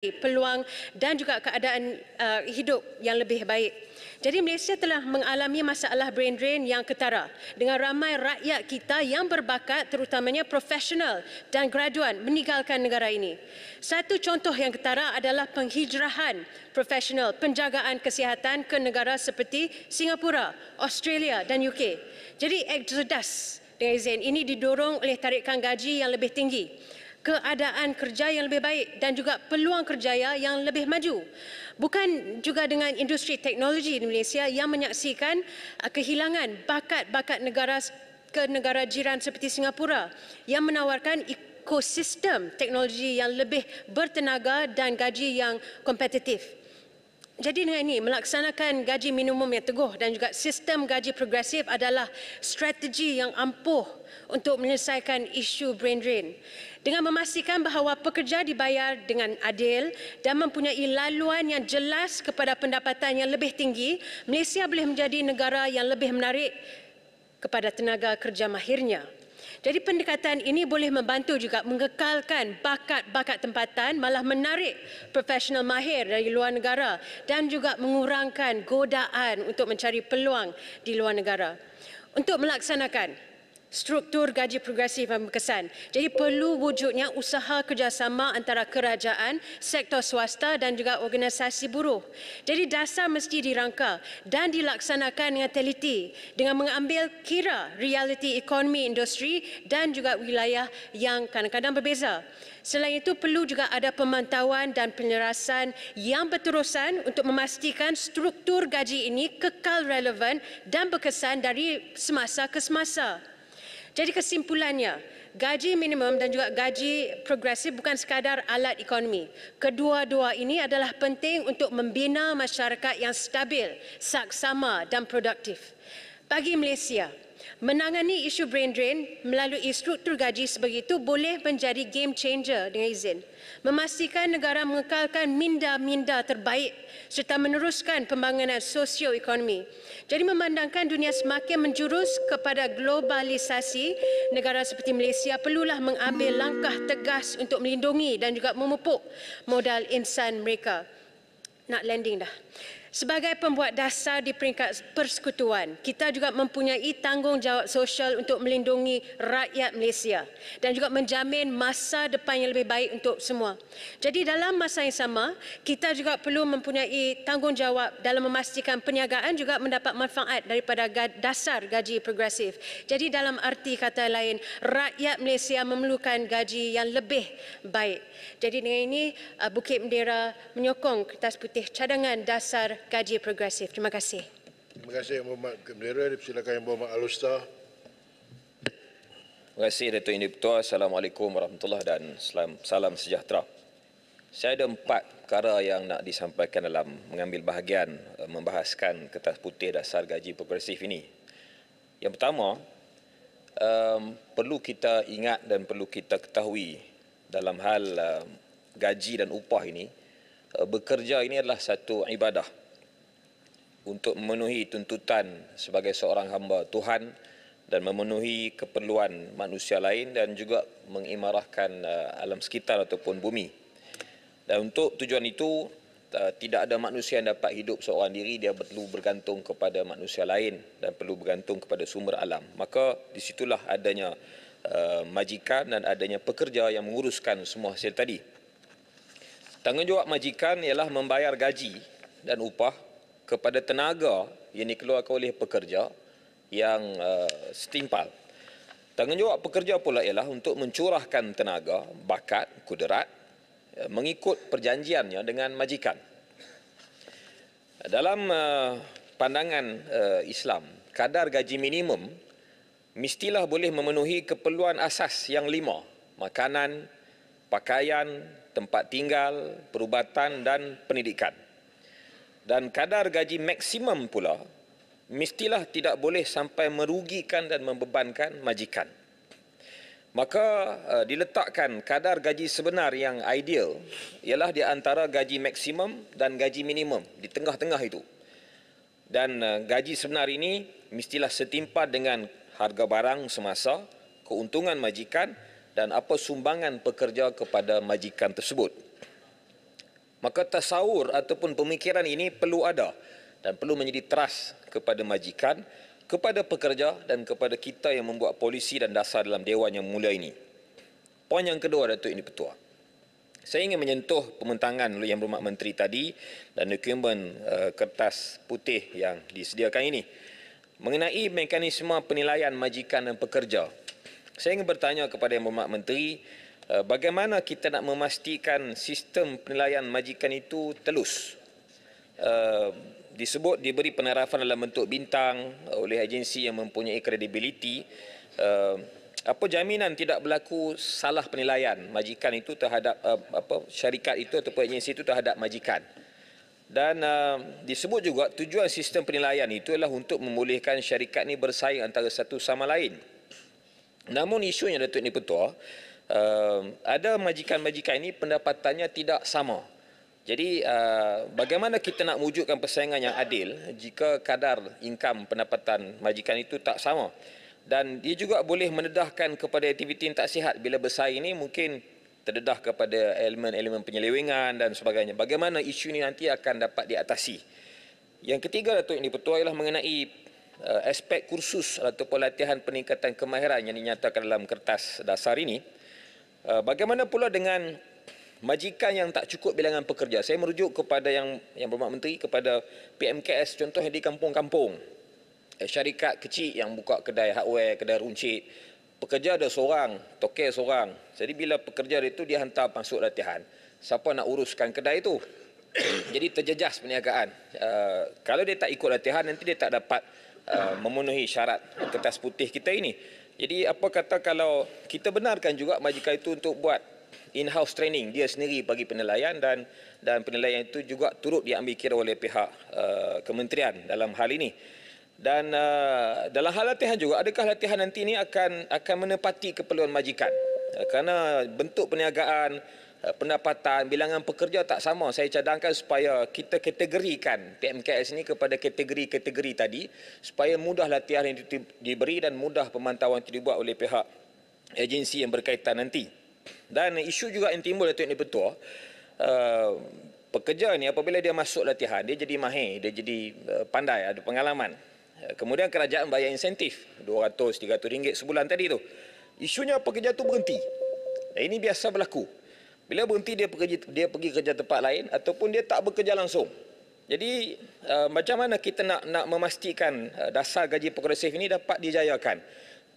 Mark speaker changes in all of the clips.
Speaker 1: peluang dan juga keadaan uh, hidup yang lebih baik. Jadi Malaysia telah mengalami masalah brain drain yang ketara dengan ramai rakyat kita yang berbakat terutamanya profesional dan graduan meninggalkan negara ini. Satu contoh yang ketara adalah penghijrahan profesional penjagaan kesihatan ke negara seperti Singapura, Australia dan UK. Jadi exodus dengan izin ini didorong oleh tarikan gaji yang lebih tinggi keadaan kerja yang lebih baik dan juga peluang kerjaya yang lebih maju. Bukan juga dengan industri teknologi di Malaysia yang menyaksikan uh, kehilangan bakat-bakat negara ke negara jiran seperti Singapura yang menawarkan ekosistem teknologi yang lebih bertenaga dan gaji yang kompetitif. Jadi dengan ini, melaksanakan gaji minimum yang teguh dan juga sistem gaji progresif adalah strategi yang ampuh untuk menyelesaikan isu brain drain dengan memastikan bahawa pekerja dibayar dengan adil dan mempunyai laluan yang jelas kepada pendapatan yang lebih tinggi, Malaysia boleh menjadi negara yang lebih menarik kepada tenaga kerja mahirnya. Jadi pendekatan ini boleh membantu juga mengekalkan bakat-bakat tempatan malah menarik profesional mahir dari luar negara dan juga mengurangkan godaan untuk mencari peluang di luar negara. Untuk melaksanakan struktur gaji progresif yang berkesan. Jadi perlu wujudnya usaha kerjasama antara kerajaan, sektor swasta dan juga organisasi buruh. Jadi dasar mesti dirangka dan dilaksanakan dengan teliti dengan mengambil kira realiti ekonomi industri dan juga wilayah yang kadang-kadang berbeza. Selain itu perlu juga ada pemantauan dan penyerasan yang berterusan untuk memastikan struktur gaji ini kekal relevan dan berkesan dari semasa ke semasa. Jadi kesimpulannya, gaji minimum dan juga gaji progresif bukan sekadar alat ekonomi. Kedua-dua ini adalah penting untuk membina masyarakat yang stabil, saksama dan produktif. Bagi Malaysia, menangani isu brain drain melalui struktur gaji sebegitu boleh menjadi game changer dengan izin memastikan negara mengekalkan minda-minda terbaik serta meneruskan pembangunan sosioekonomi. Jadi memandangkan dunia semakin menjurus kepada globalisasi, negara seperti Malaysia perlulah mengambil langkah tegas untuk melindungi dan juga memupuk modal insan mereka. Nak landing dah. Sebagai pembuat dasar di peringkat persekutuan, kita juga mempunyai tanggungjawab sosial untuk melindungi rakyat Malaysia dan juga menjamin masa depan yang lebih baik untuk semua. Jadi dalam masa yang sama, kita juga perlu mempunyai tanggungjawab dalam memastikan perniagaan juga mendapat manfaat daripada dasar gaji progresif. Jadi dalam arti kata lain, rakyat Malaysia memerlukan gaji yang lebih baik. Jadi dengan ini, uh, Bukit mendera menyokong kertas putih cadangan dasar gaji progresif. Terima kasih.
Speaker 2: Terima kasih Yang Berhormat Gembira. Dipersilakan Yang Berhormat Alustar. Terima kasih
Speaker 3: Datuk Indi Ketua. Assalamualaikum warahmatullahi dan salam, salam sejahtera. Saya ada empat perkara yang nak disampaikan dalam mengambil bahagian eh, membahaskan kertas putih dasar gaji progresif ini. Yang pertama, um, perlu kita ingat dan perlu kita ketahui dalam hal um, gaji dan upah ini, uh, bekerja ini adalah satu ibadah untuk memenuhi tuntutan sebagai seorang hamba Tuhan dan memenuhi keperluan manusia lain dan juga mengimarahkan uh, alam sekitar ataupun bumi. Dan untuk tujuan itu uh, tidak ada manusia yang dapat hidup seorang diri dia perlu bergantung kepada manusia lain dan perlu bergantung kepada sumber alam. Maka di situlah adanya uh, majikan dan adanya pekerja yang menguruskan semua hasil tadi. Tanggungjawab majikan ialah membayar gaji dan upah kepada tenaga yang dikeluarkan oleh pekerja yang uh, setimpal. Tanggungjawab pekerja pula ialah untuk mencurahkan tenaga, bakat, kuderat uh, mengikut perjanjiannya dengan majikan. Dalam uh, pandangan uh, Islam, kadar gaji minimum mestilah boleh memenuhi keperluan asas yang lima. Makanan, pakaian, tempat tinggal, perubatan dan pendidikan dan kadar gaji maksimum pula mestilah tidak boleh sampai merugikan dan membebankan majikan maka uh, diletakkan kadar gaji sebenar yang ideal ialah di antara gaji maksimum dan gaji minimum di tengah-tengah itu dan uh, gaji sebenar ini mestilah setimpal dengan harga barang semasa keuntungan majikan dan apa sumbangan pekerja kepada majikan tersebut maka tasawur ataupun pemikiran ini perlu ada dan perlu menjadi teras kepada majikan, kepada pekerja dan kepada kita yang membuat polisi dan dasar dalam dewan yang mulia ini. Poin yang kedua Datuk Ini Petua. Saya ingin menyentuh pementangan oleh Yang Berhormat Menteri tadi dan dokumen uh, kertas putih yang disediakan ini. Mengenai mekanisme penilaian majikan dan pekerja. Saya ingin bertanya kepada Yang Berhormat Menteri Eh, bagaimana kita nak memastikan sistem penilaian majikan itu telus eh, disebut diberi penerapan dalam bentuk bintang eh, oleh agensi yang mempunyai kredibiliti apa jaminan tidak berlaku salah penilaian majikan itu terhadap apa syarikat itu ataupun agensi itu terhadap majikan dan uh, disebut juga tujuan sistem penilaian itu adalah untuk memulihkan syarikat ini bersaing antara satu sama lain. Namun isunya Datuk Nipetua, Um, ada majikan-majikan ini pendapatannya tidak sama. Jadi uh, bagaimana kita nak wujudkan persaingan yang adil jika kadar income pendapatan majikan itu tak sama. Dan dia juga boleh mendedahkan kepada aktiviti yang tak sihat bila bersaing ini mungkin terdedah kepada elemen-elemen penyelewengan dan sebagainya. Bagaimana isu ini nanti akan dapat diatasi. Yang ketiga Datuk ini Dipertua ialah mengenai uh, aspek kursus atau pelatihan peningkatan kemahiran yang dinyatakan dalam kertas dasar ini. Uh, bagaimana pula dengan majikan yang tak cukup bilangan pekerja? Saya merujuk kepada yang yang berhormat menteri kepada PMKS contohnya di kampung-kampung. Eh, syarikat kecil yang buka kedai hardware, kedai runcit, pekerja ada seorang, tokek seorang. Jadi bila pekerja itu dia hantar masuk latihan, siapa nak uruskan kedai itu? Jadi terjejas perniagaan. Uh, kalau dia tak ikut latihan nanti dia tak dapat uh, memenuhi syarat kertas putih kita ini. Jadi apa kata kalau kita benarkan juga majikan itu untuk buat in-house training dia sendiri bagi penilaian dan dan penilaian itu juga turut diambil kira oleh pihak uh, kementerian dalam hal ini. Dan uh, dalam hal latihan juga adakah latihan nanti ini akan akan menepati keperluan majikan? Uh, kerana bentuk perniagaan Eh, pendapatan, bilangan pekerja tak sama. Saya cadangkan supaya kita kategorikan PMKS ini kepada kategori-kategori tadi supaya mudah latihan yang diberi dan mudah pemantauan itu dibuat oleh pihak agensi yang berkaitan nanti. Dan isu juga yang timbul Datuk Ini Petua, uh, pekerja ni apabila dia masuk latihan, dia jadi mahir, dia jadi uh, pandai, ada pengalaman. Kemudian kerajaan bayar insentif RM200, RM300 sebulan tadi itu Isunya pekerja itu berhenti. Dan ini biasa berlaku. Bila berhenti dia pergi dia pergi kerja tempat lain ataupun dia tak bekerja langsung. Jadi uh, macam mana kita nak nak memastikan uh, dasar gaji progresif ini dapat dijayakan?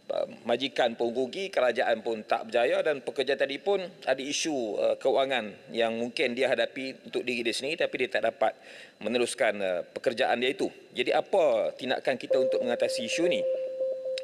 Speaker 3: Uh, majikan pun rugi, kerajaan pun tak berjaya dan pekerja tadi pun ada isu uh, kewangan yang mungkin dia hadapi untuk diri dia sendiri tapi dia tak dapat meneruskan uh, pekerjaan dia itu. Jadi apa tindakan kita untuk mengatasi isu ini?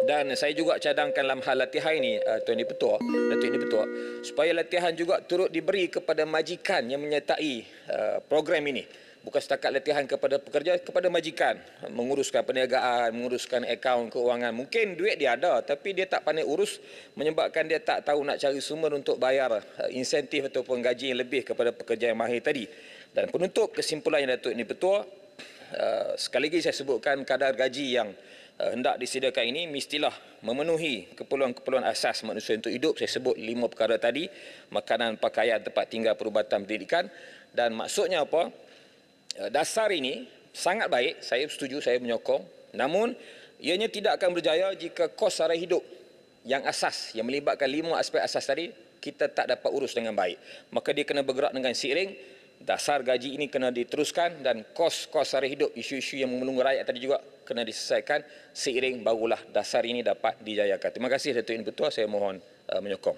Speaker 3: dan saya juga cadangkan dalam hal latihan ini uh, Tuan Di Petua, Datuk Di Petua supaya latihan juga turut diberi kepada majikan yang menyertai eh, program ini bukan setakat latihan kepada pekerja kepada majikan menguruskan perniagaan menguruskan akaun keuangan mungkin duit dia ada tapi dia tak pandai urus menyebabkan dia tak tahu nak cari sumber untuk bayar eh, insentif ataupun gaji yang lebih kepada pekerja yang mahir tadi dan penutup kesimpulan yang Datuk ini Petua sekali lagi saya sebutkan kadar gaji yang Eh, hendak disediakan ini mestilah memenuhi keperluan-keperluan asas manusia untuk hidup saya sebut lima perkara tadi makanan pakaian tempat tinggal perubatan pendidikan dan maksudnya apa eh, dasar ini sangat baik saya setuju saya menyokong namun ianya tidak akan berjaya jika kos sara hidup yang asas yang melibatkan lima aspek asas tadi kita tak dapat urus dengan baik maka dia kena bergerak dengan siring dasar gaji ini kena diteruskan dan kos-kos sehari hidup, isu-isu yang memelunggu rakyat tadi juga kena diselesaikan seiring barulah dasar ini dapat dijayakan. Terima kasih Datuk Ibu Tua, saya mohon uh, menyokong.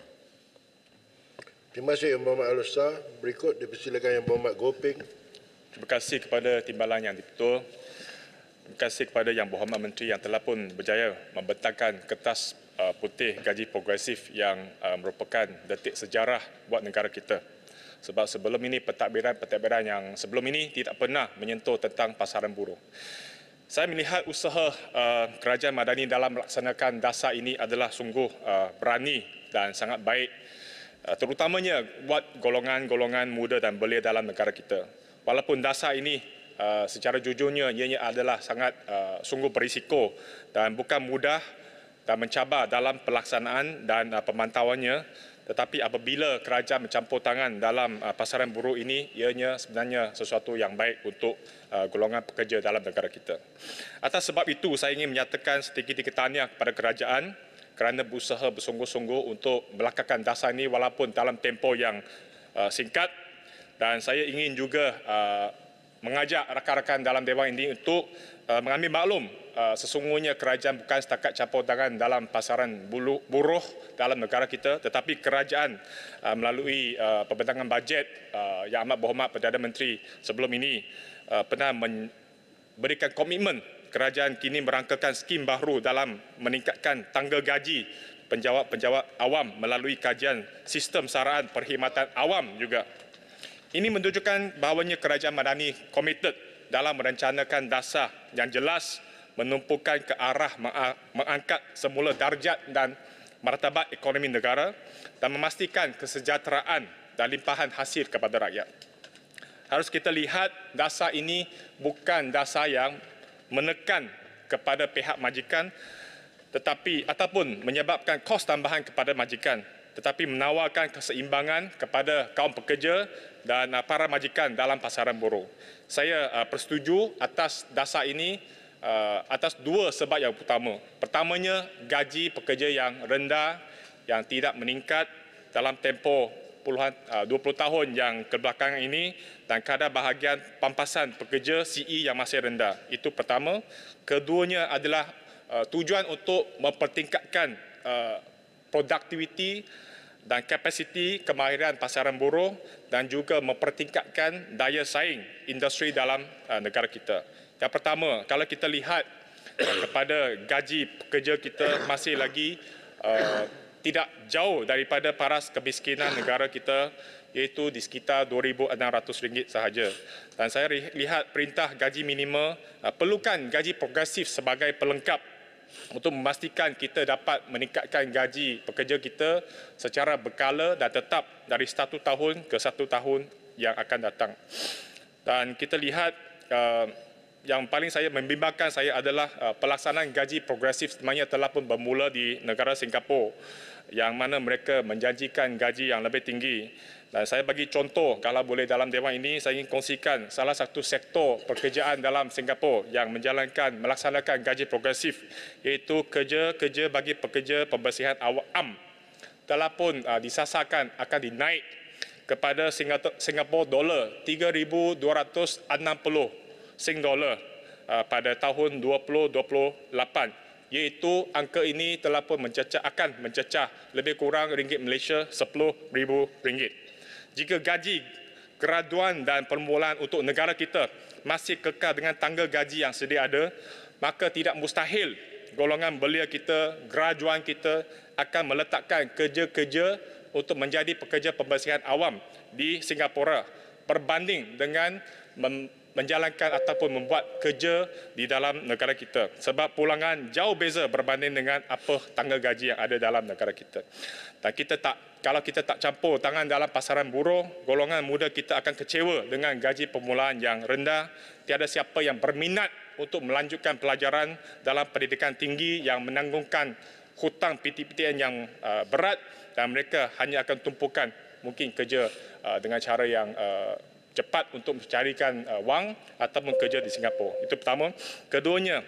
Speaker 2: Terima kasih Yang Berhormat Alusa. Berikut dipersilakan Yang Berhormat Goping.
Speaker 4: Terima kasih kepada timbalan yang dipertua. Terima kasih kepada Yang Berhormat Menteri yang telah pun berjaya membentangkan kertas uh, putih gaji progresif yang uh, merupakan detik sejarah buat negara kita sebab sebelum ini pentadbiran-pentadbiran yang sebelum ini tidak pernah menyentuh tentang pasaran buruh. Saya melihat usaha uh, kerajaan madani dalam melaksanakan dasar ini adalah sungguh uh, berani dan sangat baik uh, terutamanya buat golongan-golongan muda dan belia dalam negara kita. Walaupun dasar ini uh, secara jujurnya ianya adalah sangat uh, sungguh berisiko dan bukan mudah dan mencabar dalam pelaksanaan dan uh, pemantauannya tetapi apabila kerajaan mencampur tangan dalam uh, pasaran buruh ini, ianya sebenarnya sesuatu yang baik untuk uh, golongan pekerja dalam negara kita. Atas sebab itu, saya ingin menyatakan sedikit tinggi kepada kerajaan kerana berusaha bersungguh-sungguh untuk melakarkan dasar ini walaupun dalam tempoh yang uh, singkat. Dan saya ingin juga mengajak rakan-rakan dalam Dewan ini untuk mengambil maklum Uh, sesungguhnya kerajaan bukan setakat campur tangan dalam pasaran buruh dalam negara kita tetapi kerajaan uh, melalui uh, pembentangan bajet yang amat berhormat Perdana Menteri sebelum ini pernah memberikan komitmen kerajaan kini merangkakan skim baru dalam meningkatkan tangga gaji penjawat-penjawat awam melalui kajian sistem saraan perkhidmatan awam juga. Ini menunjukkan bahawanya kerajaan Madani komited dalam merancangkan dasar yang jelas menumpukan ke arah mengangkat semula darjat dan martabat ekonomi negara dan memastikan kesejahteraan dan limpahan hasil kepada rakyat. Harus kita lihat dasar ini bukan dasar yang menekan kepada pihak majikan tetapi ataupun menyebabkan kos tambahan kepada majikan tetapi menawarkan keseimbangan kepada kaum pekerja dan ah, para majikan dalam pasaran buruh. Saya bersetuju ah, atas dasar ini Uh, atas dua sebab yang utama. Pertamanya, gaji pekerja yang rendah yang tidak meningkat dalam tempoh puluhan uh, 20 tahun yang kebelakang ini dan kadar bahagian pampasan pekerja CE yang masih rendah. Itu pertama. Keduanya adalah uh, tujuan untuk mempertingkatkan uh, produktiviti dan kapasiti kemahiran pasaran buruh dan juga mempertingkatkan daya saing industri dalam negara kita. Yang pertama, kalau kita lihat eh, kepada gaji pekerja kita masih lagi uh, tidak jauh daripada paras kemiskinan negara kita iaitu di sekitar RM2,600 sahaja. Dan saya lihat perintah gaji minima uh, perlukan gaji progresif sebagai pelengkap untuk memastikan kita dapat meningkatkan gaji pekerja kita secara berkala dan tetap dari satu tahun ke satu tahun yang akan datang. Dan kita lihat uh, yang paling saya membimbangkan saya adalah uh, pelaksanaan gaji progresif sebenarnya telah pun bermula di negara Singapura yang mana mereka menjanjikan gaji yang lebih tinggi. Dan saya bagi contoh kalau boleh dalam dewan ini saya ingin kongsikan salah satu sektor pekerjaan dalam Singapura yang menjalankan melaksanakan gaji progresif iaitu kerja-kerja bagi pekerja pembersihan awam telah pun uh, disasarkan akan dinaik kepada Singapura dolar 3260 Sing Dollar ah, pada tahun 2028 iaitu angka ini telah pun mencecah akan mencecah lebih kurang ringgit Malaysia RM10,000. Jika gaji graduan dan permulaan untuk negara kita masih kekal dengan tangga gaji yang sedia ada, maka tidak mustahil golongan belia kita, graduan kita akan meletakkan kerja-kerja untuk menjadi pekerja pembersihan awam di Singapura berbanding dengan mem- menjalankan ataupun membuat kerja di dalam negara kita sebab pulangan jauh beza berbanding dengan apa tangga gaji yang ada dalam negara kita. Dan kita tak kalau kita tak campur tangan dalam pasaran buruh, golongan muda kita akan kecewa dengan gaji permulaan yang rendah. Tiada siapa yang berminat untuk melanjutkan pelajaran dalam pendidikan tinggi yang menanggungkan hutang PTPTN yang uh, berat dan mereka hanya akan tumpukan mungkin kerja uh, dengan cara yang uh, cepat untuk mencarikan uh, wang atau bekerja di Singapura. Itu pertama. Keduanya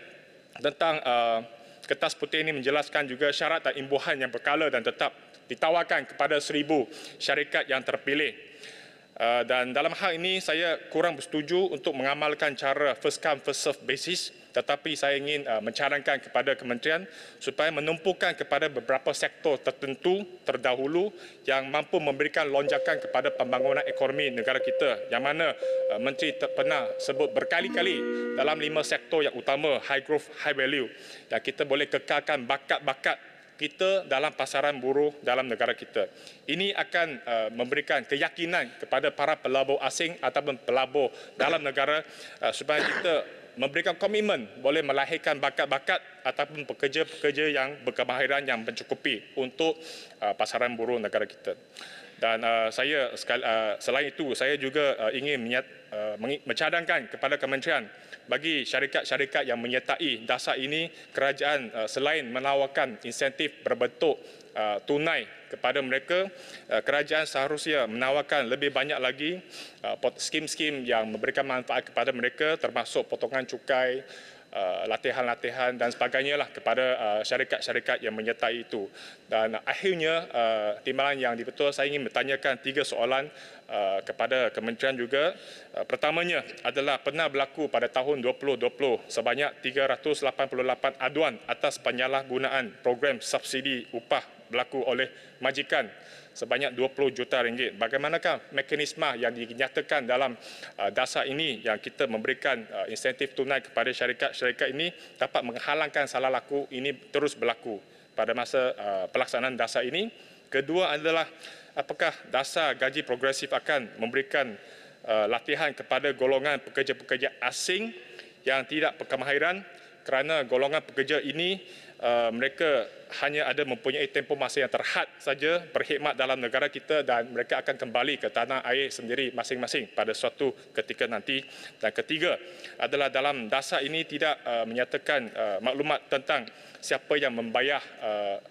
Speaker 4: tentang uh, kertas putih ini menjelaskan juga syarat dan imbuhan yang berkala dan tetap ditawarkan kepada seribu syarikat yang terpilih. Uh, dan dalam hal ini saya kurang bersetuju untuk mengamalkan cara first come first serve basis tetapi saya ingin uh, mencarangkan kepada kementerian supaya menumpukan kepada beberapa sektor tertentu terdahulu yang mampu memberikan lonjakan kepada pembangunan ekonomi negara kita yang mana uh, menteri pernah sebut berkali-kali dalam lima sektor yang utama high growth high value dan kita boleh kekalkan bakat-bakat kita dalam pasaran buruh dalam negara kita. Ini akan uh, memberikan keyakinan kepada para pelabur asing ataupun pelabur dalam negara uh, supaya kita memberikan komitmen boleh melahirkan bakat-bakat ataupun pekerja-pekerja yang berkemahiran yang mencukupi untuk uh, pasaran buruh negara kita. Dan uh, saya sekal, uh, selain itu saya juga uh, ingin menyat, uh, mencadangkan kepada kementerian bagi syarikat-syarikat yang menyertai dasar ini, kerajaan eh, selain menawarkan insentif berbentuk eh, tunai kepada mereka, eh, kerajaan seharusnya menawarkan lebih banyak lagi skim-skim yang memberikan manfaat kepada mereka termasuk potongan cukai, latihan-latihan dan sebagainya lah kepada syarikat-syarikat yang menyertai itu. Dan akhirnya, timbalan yang dibetul, saya ingin bertanyakan tiga soalan Uh, kepada kementerian juga. Uh, pertamanya adalah pernah berlaku pada tahun 2020 sebanyak 388 aduan atas penyalahgunaan program subsidi upah berlaku oleh majikan sebanyak 20 juta ringgit. Bagaimanakah mekanisme yang dinyatakan dalam uh, dasar ini yang kita memberikan insentif tunai kepada syarikat-syarikat ini dapat menghalangkan salah laku ini terus berlaku pada masa pelaksanaan dasar ini? Kedua adalah apakah dasar gaji progresif akan memberikan uh, latihan kepada golongan pekerja-pekerja asing yang tidak berkemahiran kerana golongan pekerja ini Uh, mereka hanya ada mempunyai tempoh masa yang terhad saja berkhidmat dalam negara kita dan mereka akan kembali ke tanah air sendiri masing-masing pada suatu ketika nanti. Dan ketiga adalah dalam dasar ini tidak uh, menyatakan uh, maklumat tentang siapa yang membayar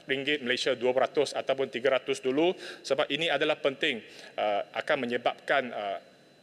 Speaker 4: ringgit Malaysia 200 ataupun 300 dulu sebab ini adalah penting akan menyebabkan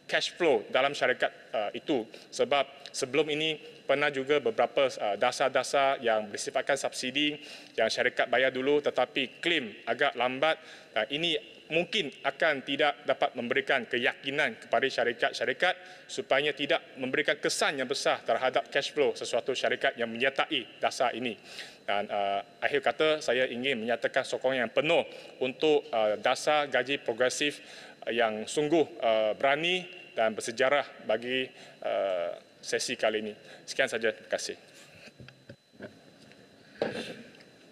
Speaker 4: cash flow dalam syarikat itu sebab sebelum ini pernah juga beberapa uh, dasar-dasar yang bersifatkan subsidi yang syarikat bayar dulu tetapi klaim agak lambat uh, ini mungkin akan tidak dapat memberikan keyakinan kepada syarikat-syarikat supaya tidak memberikan kesan yang besar terhadap cash flow sesuatu syarikat yang menyertai dasar ini. Dan uh, akhir kata saya ingin menyatakan sokongan yang penuh untuk uh, dasar gaji progresif yang sungguh uh, berani dan bersejarah bagi uh, sesi kali ini. Sekian saja, terima kasih.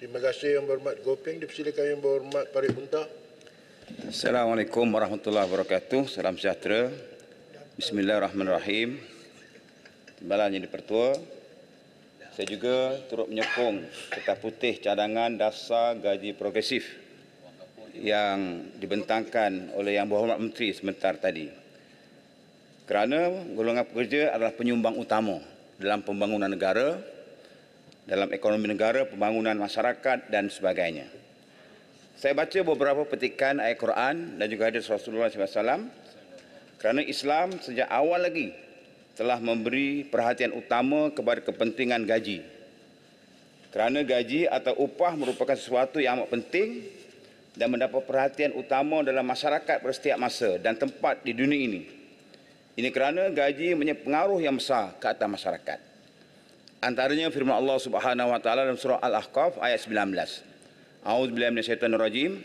Speaker 2: Terima kasih yang berhormat Gopeng. Dipersilakan yang berhormat Parit Bunta.
Speaker 5: Assalamualaikum warahmatullahi wabarakatuh. Salam sejahtera. Bismillahirrahmanirrahim. Timbalan yang dipertua. Saya juga turut menyokong kertas putih cadangan dasar gaji progresif yang dibentangkan oleh Yang Berhormat Menteri sebentar tadi kerana golongan pekerja adalah penyumbang utama dalam pembangunan negara, dalam ekonomi negara, pembangunan masyarakat dan sebagainya. Saya baca beberapa petikan ayat Quran dan juga hadis Rasulullah SAW kerana Islam sejak awal lagi telah memberi perhatian utama kepada kepentingan gaji. Kerana gaji atau upah merupakan sesuatu yang amat penting dan mendapat perhatian utama dalam masyarakat bersetiap masa dan tempat di dunia ini. Ini kerana gaji punya pengaruh yang besar ke atas masyarakat. Antaranya firman Allah Subhanahu wa taala dalam surah Al-Ahqaf ayat 19. A'udzu billahi minasyaitonir rajim.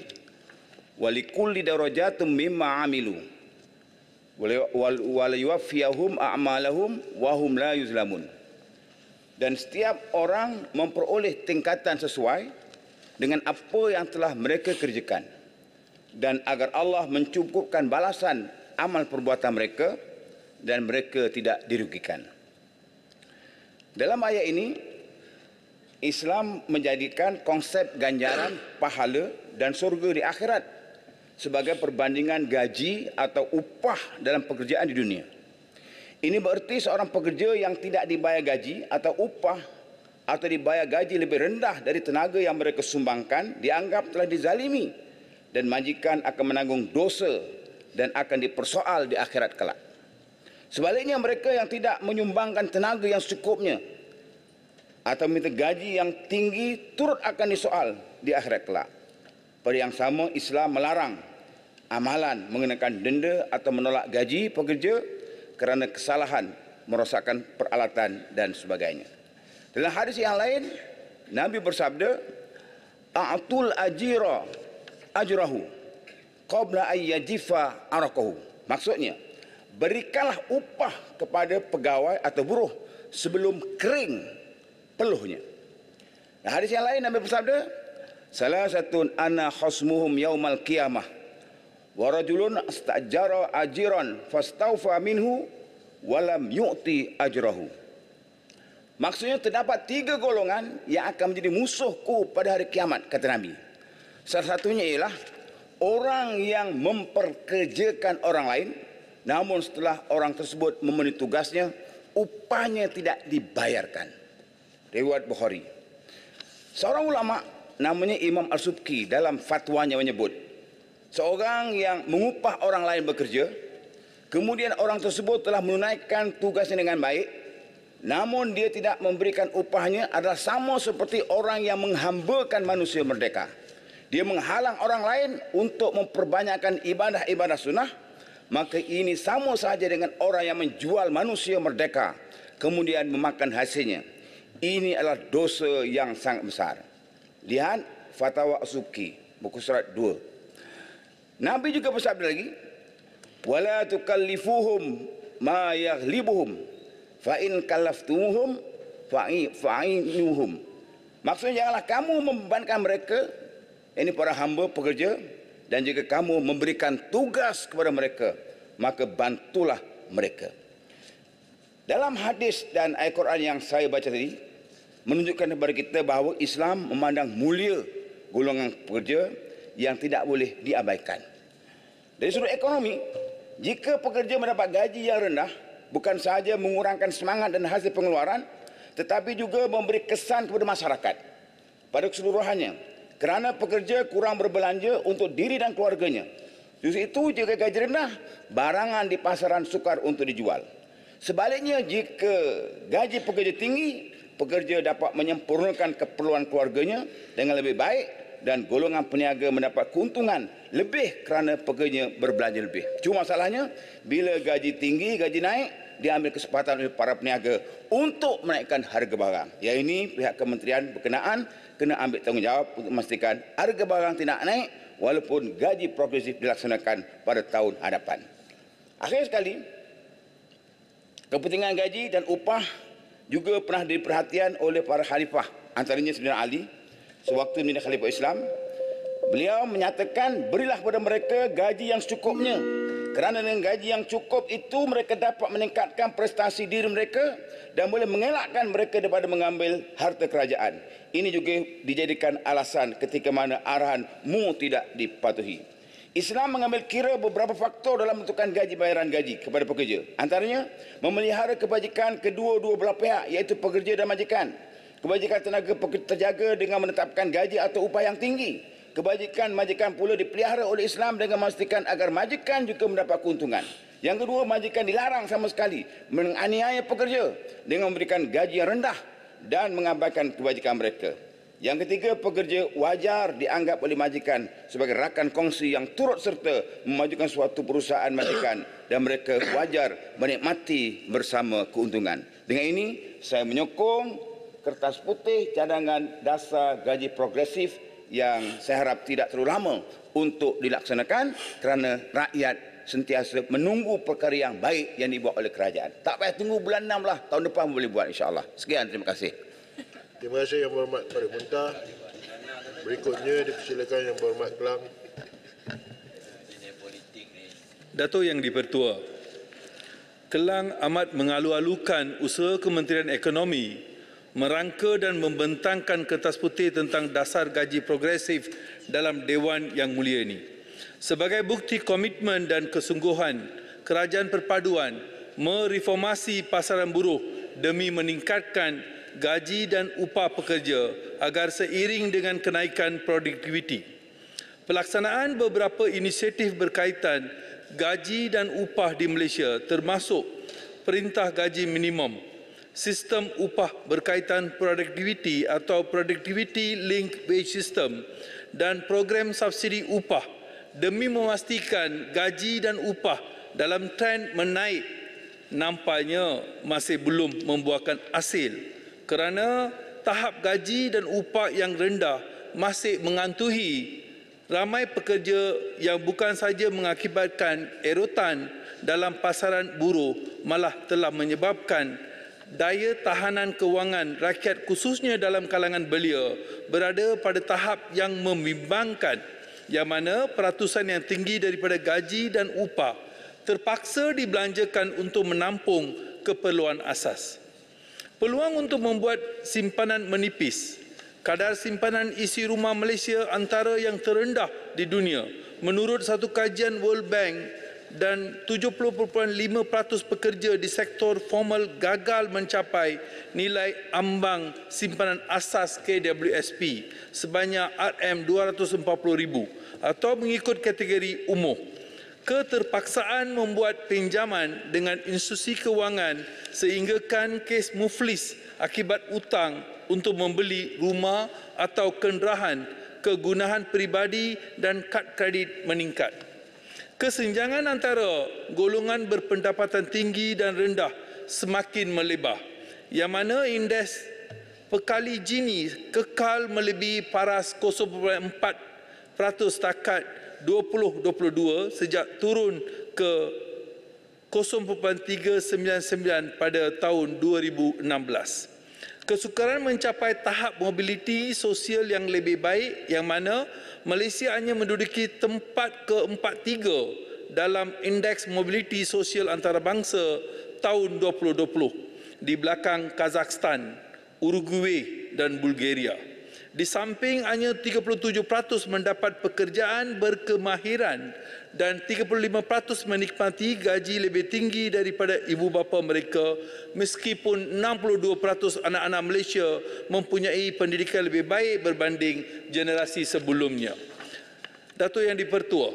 Speaker 5: Wa likulli darajatin mimma 'amilu. Wa liyuwaffiyahum a'malahum wa hum la yuzlamun. Dan setiap orang memperoleh tingkatan sesuai dengan apa yang telah mereka kerjakan. Dan agar Allah mencukupkan balasan amal perbuatan mereka, dan mereka tidak dirugikan. Dalam ayat ini, Islam menjadikan konsep ganjaran pahala dan surga di akhirat sebagai perbandingan gaji atau upah dalam pekerjaan di dunia. Ini bermerti seorang pekerja yang tidak dibayar gaji atau upah atau dibayar gaji lebih rendah dari tenaga yang mereka sumbangkan dianggap telah dizalimi dan majikan akan menanggung dosa dan akan dipersoal di akhirat kelak. Sebaliknya mereka yang tidak menyumbangkan tenaga yang secukupnya atau minta gaji yang tinggi turut akan disoal di akhirat kelak. Pada yang sama Islam melarang amalan mengenakan denda atau menolak gaji pekerja kerana kesalahan merosakkan peralatan dan sebagainya. Dalam hadis yang lain Nabi bersabda A'tul ajira ajrahu qabla ayyajifa arakahu. Maksudnya, berikanlah upah kepada pegawai atau buruh sebelum kering peluhnya. Nah, hadis yang lain Nabi bersabda, salah satu anak ana khasmuhum yaumal kiamah, warajulun rajulun astajara ajiran fastaufa minhu walam yu'ti ajrohu." Maksudnya terdapat tiga golongan yang akan menjadi musuhku pada hari kiamat kata Nabi. Salah satunya ialah orang yang memperkerjakan orang lain Namun setelah orang tersebut memenuhi tugasnya, upahnya tidak dibayarkan. Riwayat Bukhari. Seorang ulama namanya Imam Al-Subki dalam fatwanya menyebut, seorang yang mengupah orang lain bekerja, kemudian orang tersebut telah menunaikan tugasnya dengan baik, namun dia tidak memberikan upahnya adalah sama seperti orang yang menghambakan manusia merdeka. Dia menghalang orang lain untuk memperbanyakkan ibadah-ibadah sunnah maka ini sama saja dengan orang yang menjual manusia merdeka kemudian memakan hasilnya ini adalah dosa yang sangat besar lihat fatwa suki buku surat 2 nabi juga bersabda lagi wala tukallifuhum ma yaghlibuhum fa in kallaftuhum fa'inuhum maksudnya janganlah kamu membebankan mereka ini para hamba pekerja dan jika kamu memberikan tugas kepada mereka maka bantulah mereka dalam hadis dan ayat Quran yang saya baca tadi menunjukkan kepada kita bahawa Islam memandang mulia golongan pekerja yang tidak boleh diabaikan dari sudut ekonomi jika pekerja mendapat gaji yang rendah bukan sahaja mengurangkan semangat dan hasil pengeluaran tetapi juga memberi kesan kepada masyarakat pada keseluruhannya kerana pekerja kurang berbelanja untuk diri dan keluarganya. Justru itu jika gaji rendah, barangan di pasaran sukar untuk dijual. Sebaliknya jika gaji pekerja tinggi, pekerja dapat menyempurnakan keperluan keluarganya dengan lebih baik dan golongan peniaga mendapat keuntungan lebih kerana pekerja berbelanja lebih. Cuma masalahnya bila gaji tinggi, gaji naik, diambil kesempatan oleh para peniaga untuk menaikkan harga barang. Ya ini pihak kementerian berkenaan kena ambil tanggungjawab untuk memastikan harga barang tidak naik walaupun gaji progresif dilaksanakan pada tahun hadapan. Akhir sekali, kepentingan gaji dan upah juga pernah diperhatian oleh para khalifah antaranya Sayyidina Ali sewaktu menjadi khalifah Islam. Beliau menyatakan berilah kepada mereka gaji yang secukupnya kerana dengan gaji yang cukup itu mereka dapat meningkatkan prestasi diri mereka dan boleh mengelakkan mereka daripada mengambil harta kerajaan. Ini juga dijadikan alasan ketika mana arahan mu tidak dipatuhi. Islam mengambil kira beberapa faktor dalam menentukan gaji bayaran gaji kepada pekerja. Antaranya, memelihara kebajikan kedua-dua belah pihak iaitu pekerja dan majikan. Kebajikan tenaga pekerja terjaga dengan menetapkan gaji atau upah yang tinggi kebajikan majikan pula dipelihara oleh Islam dengan memastikan agar majikan juga mendapat keuntungan. Yang kedua, majikan dilarang sama sekali menganiaya pekerja dengan memberikan gaji yang rendah dan mengabaikan kebajikan mereka. Yang ketiga, pekerja wajar dianggap oleh majikan sebagai rakan kongsi yang turut serta memajukan suatu perusahaan majikan dan mereka wajar menikmati bersama keuntungan. Dengan ini, saya menyokong kertas putih cadangan dasar gaji progresif yang saya harap tidak terlalu lama untuk dilaksanakan kerana rakyat sentiasa menunggu perkara yang baik yang dibuat oleh kerajaan. Tak payah tunggu bulan 6 lah, tahun depan boleh buat insya-Allah. Sekian terima kasih.
Speaker 2: Terima kasih yang berhormat kepada Muntah. Berikutnya dipersilakan yang berhormat Kelang.
Speaker 6: Dato yang dipertua. Kelang amat mengalu-alukan usaha Kementerian Ekonomi merangka dan membentangkan kertas putih tentang dasar gaji progresif dalam Dewan Yang Mulia ini. Sebagai bukti komitmen dan kesungguhan, Kerajaan Perpaduan mereformasi pasaran buruh demi meningkatkan gaji dan upah pekerja agar seiring dengan kenaikan produktiviti. Pelaksanaan beberapa inisiatif berkaitan gaji dan upah di Malaysia termasuk perintah gaji minimum sistem upah berkaitan produktiviti atau productivity link wage system dan program subsidi upah demi memastikan gaji dan upah dalam trend menaik nampaknya masih belum membuahkan hasil kerana tahap gaji dan upah yang rendah masih mengantuhi ramai pekerja yang bukan saja mengakibatkan erotan dalam pasaran buruh malah telah menyebabkan daya tahanan kewangan rakyat khususnya dalam kalangan belia berada pada tahap yang membimbangkan yang mana peratusan yang tinggi daripada gaji dan upah terpaksa dibelanjakan untuk menampung keperluan asas. Peluang untuk membuat simpanan menipis. Kadar simpanan isi rumah Malaysia antara yang terendah di dunia menurut satu kajian World Bank dan 70.5% pekerja di sektor formal gagal mencapai nilai ambang simpanan asas KWSP sebanyak RM240,000 atau mengikut kategori umum. Keterpaksaan membuat pinjaman dengan institusi kewangan sehinggakan kes muflis akibat utang untuk membeli rumah atau kenderaan kegunaan peribadi dan kad kredit meningkat kesenjangan antara golongan berpendapatan tinggi dan rendah semakin melebar yang mana indeks pekali Gini kekal melebihi paras 0.4% setakat 2022 sejak turun ke 0.399 pada tahun 2016 kesukaran mencapai tahap mobiliti sosial yang lebih baik yang mana Malaysia hanya menduduki tempat ke-43 dalam indeks mobiliti sosial antarabangsa tahun 2020 di belakang Kazakhstan, Uruguay dan Bulgaria. Di samping hanya 37% mendapat pekerjaan berkemahiran dan 35% menikmati gaji lebih tinggi daripada ibu bapa mereka meskipun 62% anak-anak Malaysia mempunyai pendidikan lebih baik berbanding generasi sebelumnya satu yang dipertua.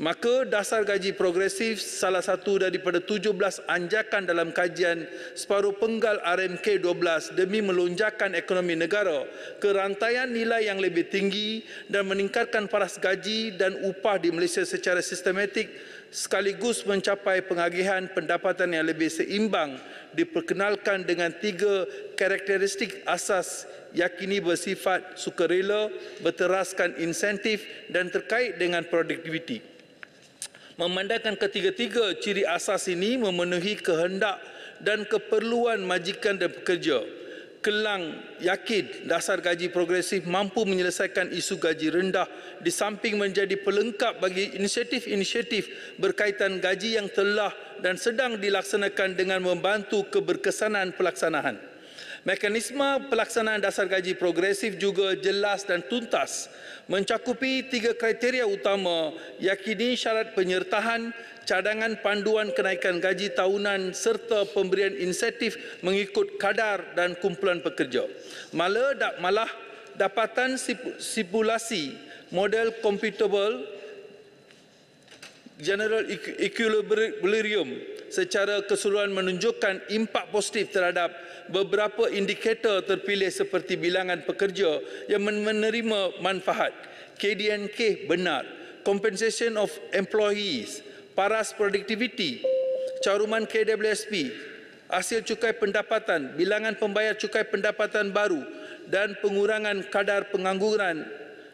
Speaker 6: Maka dasar gaji progresif salah satu daripada 17 anjakan dalam kajian separuh penggal RMK 12 demi melonjakkan ekonomi negara ke rantaian nilai yang lebih tinggi dan meningkatkan paras gaji dan upah di Malaysia secara sistematik sekaligus mencapai pengagihan pendapatan yang lebih seimbang diperkenalkan dengan tiga karakteristik asas yakini bersifat sukarela berteraskan insentif dan terkait dengan produktiviti. Memandangkan ketiga-tiga ciri asas ini memenuhi kehendak dan keperluan majikan dan pekerja. Kelang yakin dasar gaji progresif mampu menyelesaikan isu gaji rendah di samping menjadi pelengkap bagi inisiatif-inisiatif berkaitan gaji yang telah dan sedang dilaksanakan dengan membantu keberkesanan pelaksanaan. Mekanisme pelaksanaan dasar gaji progresif juga jelas dan tuntas mencakupi tiga kriteria utama yakini syarat penyertaan, cadangan panduan kenaikan gaji tahunan serta pemberian insentif mengikut kadar dan kumpulan pekerja. Malah, malah dapatan sipulasi model computable general equilibrium secara keseluruhan menunjukkan impak positif terhadap beberapa indikator terpilih seperti bilangan pekerja yang menerima manfaat. KDNK benar. Compensation of employees, paras productivity, caruman KWSP, hasil cukai pendapatan, bilangan pembayar cukai pendapatan baru dan pengurangan kadar pengangguran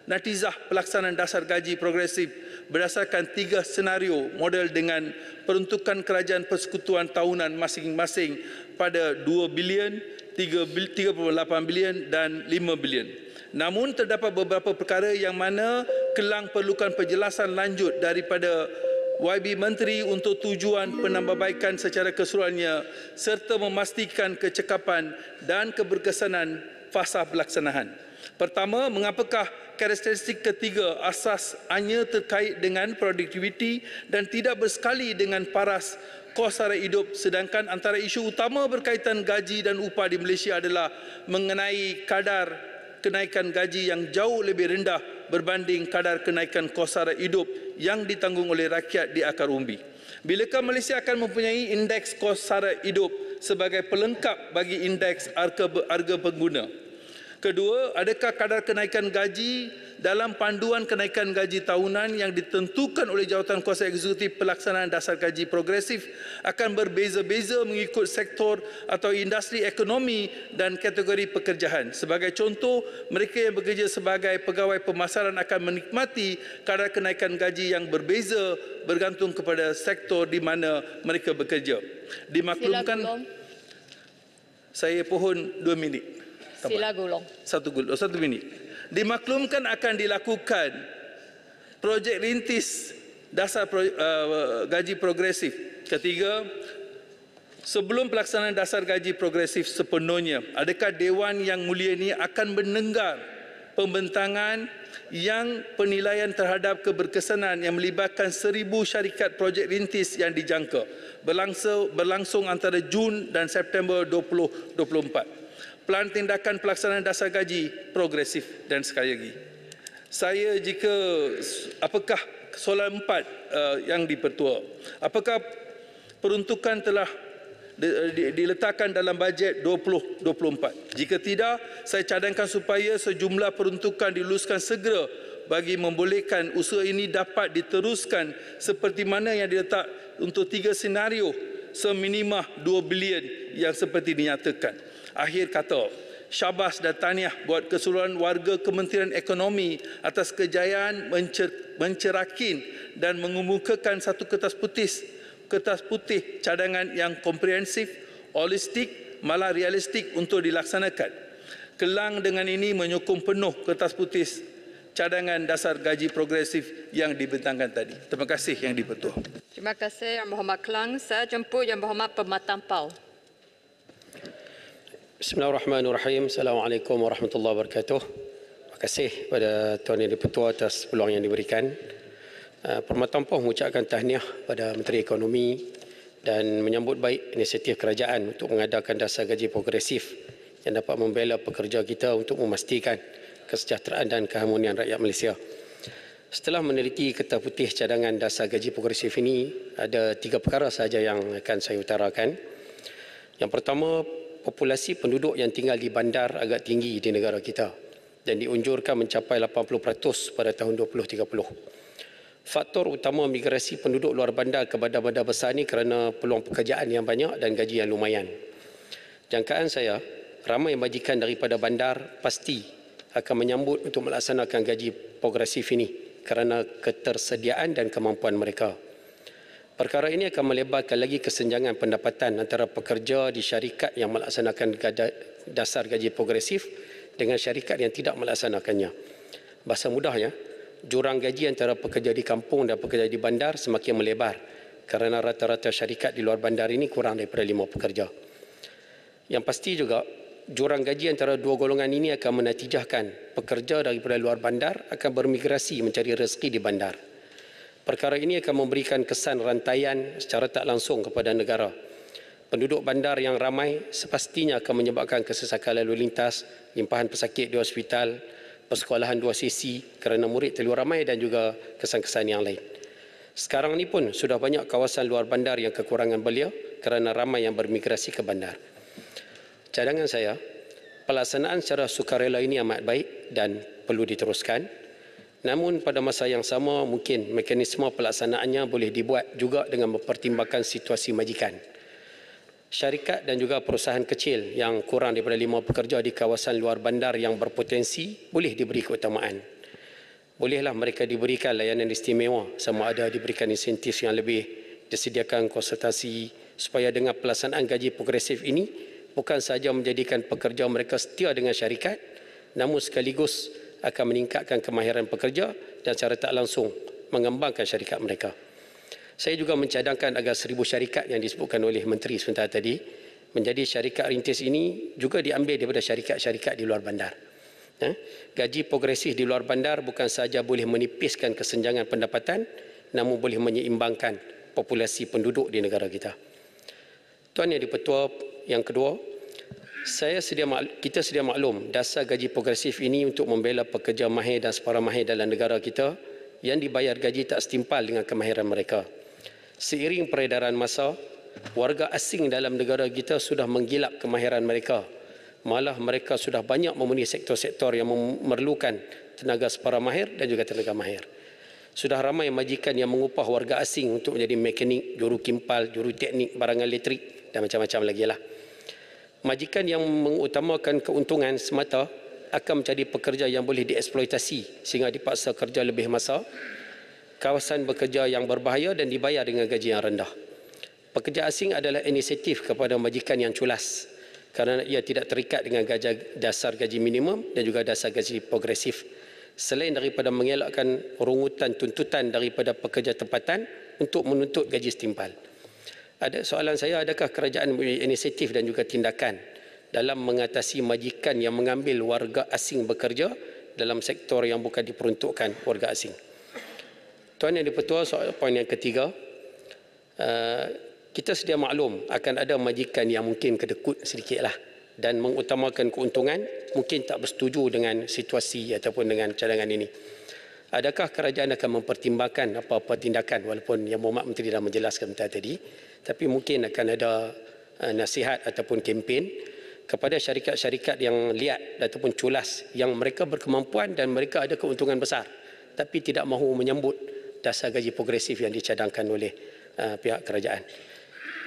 Speaker 6: natizah pelaksanaan dasar gaji progresif berdasarkan tiga senario model dengan peruntukan kerajaan persekutuan tahunan masing-masing pada 2 bilion, 3.8 bilion dan 5 bilion. Namun terdapat beberapa perkara yang mana kelang perlukan penjelasan lanjut daripada YB Menteri untuk tujuan penambahbaikan secara keseluruhannya serta memastikan kecekapan dan keberkesanan fasa pelaksanaan. Pertama, mengapakah karakteristik ketiga asas hanya terkait dengan produktiviti dan tidak bersekali dengan paras kos sara hidup sedangkan antara isu utama berkaitan gaji dan upah di Malaysia adalah mengenai kadar kenaikan gaji yang jauh lebih rendah berbanding kadar kenaikan kos sara hidup yang ditanggung oleh rakyat di akar umbi. Bilakah Malaysia akan mempunyai indeks kos sara hidup sebagai pelengkap bagi indeks harga harga pengguna? Kedua, adakah kadar kenaikan gaji dalam panduan kenaikan gaji tahunan yang ditentukan oleh jawatan kuasa eksekutif pelaksanaan dasar gaji progresif akan berbeza-beza mengikut sektor atau industri ekonomi dan kategori pekerjaan. Sebagai contoh, mereka yang bekerja sebagai pegawai pemasaran akan menikmati kadar kenaikan gaji yang berbeza bergantung kepada sektor di mana mereka bekerja. Dimaklumkan, saya pohon dua minit. Sila gulung. Satu gulung, oh, satu minit. Dimaklumkan akan dilakukan projek rintis dasar pro, uh, gaji progresif. Ketiga, sebelum pelaksanaan dasar gaji progresif sepenuhnya, adakah Dewan Yang Mulia ini akan mendengar pembentangan yang penilaian terhadap keberkesanan yang melibatkan seribu syarikat projek rintis yang dijangka berlangsung, berlangsung antara Jun dan September 2024 pelan tindakan pelaksanaan dasar gaji progresif dan sekali lagi. Saya jika apakah soalan empat uh, yang dipertua, apakah peruntukan telah uh, diletakkan dalam bajet 2024. Jika tidak, saya cadangkan supaya sejumlah peruntukan diluluskan segera bagi membolehkan usaha ini dapat diteruskan seperti mana yang diletak untuk tiga senario seminima 2 bilion yang seperti dinyatakan akhir kata, syabas dan taniah buat keseluruhan warga Kementerian Ekonomi atas kejayaan mencer- mencerakin dan mengemukakan satu kertas putih, kertas putih cadangan yang komprehensif, holistik malah realistik untuk dilaksanakan. Kelang dengan ini menyokong penuh kertas putih cadangan dasar gaji progresif yang dibentangkan tadi. Terima kasih yang dipertua.
Speaker 7: Terima kasih Yang Berhormat Kelang. Saya jemput Yang Berhormat pematampau.
Speaker 8: Bismillahirrahmanirrahim. Assalamualaikum warahmatullahi wabarakatuh. Terima kasih kepada Tuan Yang Dipertua atas peluang yang diberikan. Eh, Permatan Puan mengucapkan tahniah kepada Menteri Ekonomi dan menyambut baik inisiatif kerajaan untuk mengadakan dasar gaji progresif yang dapat membela pekerja kita untuk memastikan kesejahteraan dan keharmonian rakyat Malaysia. Setelah meneliti kertas putih cadangan dasar gaji progresif ini, ada tiga perkara sahaja yang akan saya utarakan. Yang pertama, populasi penduduk yang tinggal di bandar agak tinggi di negara kita dan diunjurkan mencapai 80% pada tahun 2030. Faktor utama migrasi penduduk luar bandar ke bandar-bandar besar ini kerana peluang pekerjaan yang banyak dan gaji yang lumayan. Jangkaan saya, ramai majikan daripada bandar pasti akan menyambut untuk melaksanakan gaji progresif ini kerana ketersediaan dan kemampuan mereka. Perkara ini akan melebarkan lagi kesenjangan pendapatan antara pekerja di syarikat yang melaksanakan dasar gaji progresif dengan syarikat yang tidak melaksanakannya. Bahasa mudahnya, jurang gaji antara pekerja di kampung dan pekerja di bandar semakin melebar kerana rata-rata syarikat di luar bandar ini kurang daripada lima pekerja. Yang pasti juga, jurang gaji antara dua golongan ini akan menatijahkan pekerja daripada luar bandar akan bermigrasi mencari rezeki di bandar. Perkara ini akan memberikan kesan rantaian secara tak langsung kepada negara. Penduduk bandar yang ramai sepastinya akan menyebabkan kesesakan lalu lintas, limpahan pesakit di hospital, persekolahan dua sisi kerana murid terlalu ramai dan juga kesan-kesan yang lain. Sekarang ini pun sudah banyak kawasan luar bandar yang kekurangan belia kerana ramai yang bermigrasi ke bandar. Cadangan saya, pelaksanaan secara sukarela ini amat baik dan perlu diteruskan. Namun pada masa yang sama mungkin mekanisme pelaksanaannya boleh dibuat juga dengan mempertimbangkan situasi majikan. Syarikat dan juga perusahaan kecil yang kurang daripada lima pekerja di kawasan luar bandar yang berpotensi boleh diberi keutamaan. Bolehlah mereka diberikan layanan istimewa sama ada diberikan insentif yang lebih disediakan konsultasi supaya dengan pelaksanaan gaji progresif ini bukan sahaja menjadikan pekerja mereka setia dengan syarikat namun sekaligus akan meningkatkan kemahiran pekerja dan secara tak langsung mengembangkan syarikat mereka. Saya juga mencadangkan agar seribu syarikat yang disebutkan oleh Menteri sebentar tadi menjadi syarikat rintis ini juga diambil daripada syarikat-syarikat di luar bandar. Ha? Gaji progresif di luar bandar bukan sahaja boleh menipiskan kesenjangan pendapatan namun boleh menyeimbangkan populasi penduduk di negara kita. Tuan Yang di yang kedua, saya sedia mak, kita sedia maklum dasar gaji progresif ini untuk membela pekerja mahir dan separa mahir dalam negara kita yang dibayar gaji tak setimpal dengan kemahiran mereka. Seiring peredaran masa, warga asing dalam negara kita sudah menggilap kemahiran mereka. Malah mereka sudah banyak memenuhi sektor-sektor yang memerlukan tenaga separa mahir dan juga tenaga mahir. Sudah ramai majikan yang mengupah warga asing untuk menjadi mekanik, juru kimpal, juru teknik, barangan elektrik dan macam-macam lagi lah majikan yang mengutamakan keuntungan semata akan menjadi pekerja yang boleh dieksploitasi sehingga dipaksa kerja lebih masa kawasan bekerja yang berbahaya dan dibayar dengan gaji yang rendah pekerja asing adalah inisiatif kepada majikan yang culas kerana ia tidak terikat dengan gaji dasar gaji minimum dan juga dasar gaji progresif selain daripada mengelakkan rungutan tuntutan daripada pekerja tempatan untuk menuntut gaji setimpal ada soalan saya adakah kerajaan mempunyai inisiatif dan juga tindakan dalam mengatasi majikan yang mengambil warga asing bekerja dalam sektor yang bukan diperuntukkan warga asing. Tuan Yang Dipertua, soal poin yang ketiga, eh, kita sedia maklum akan ada majikan yang mungkin kedekut sedikitlah dan mengutamakan keuntungan mungkin tak bersetuju dengan situasi ataupun dengan cadangan ini. Adakah kerajaan akan mempertimbangkan apa-apa tindakan walaupun Yang Muhammad Menteri dah menjelaskan tadi tapi mungkin akan ada uh, nasihat ataupun kempen kepada syarikat-syarikat yang liat ataupun culas yang mereka berkemampuan dan mereka ada keuntungan besar tapi tidak mahu menyambut dasar gaji progresif yang dicadangkan oleh uh, pihak kerajaan.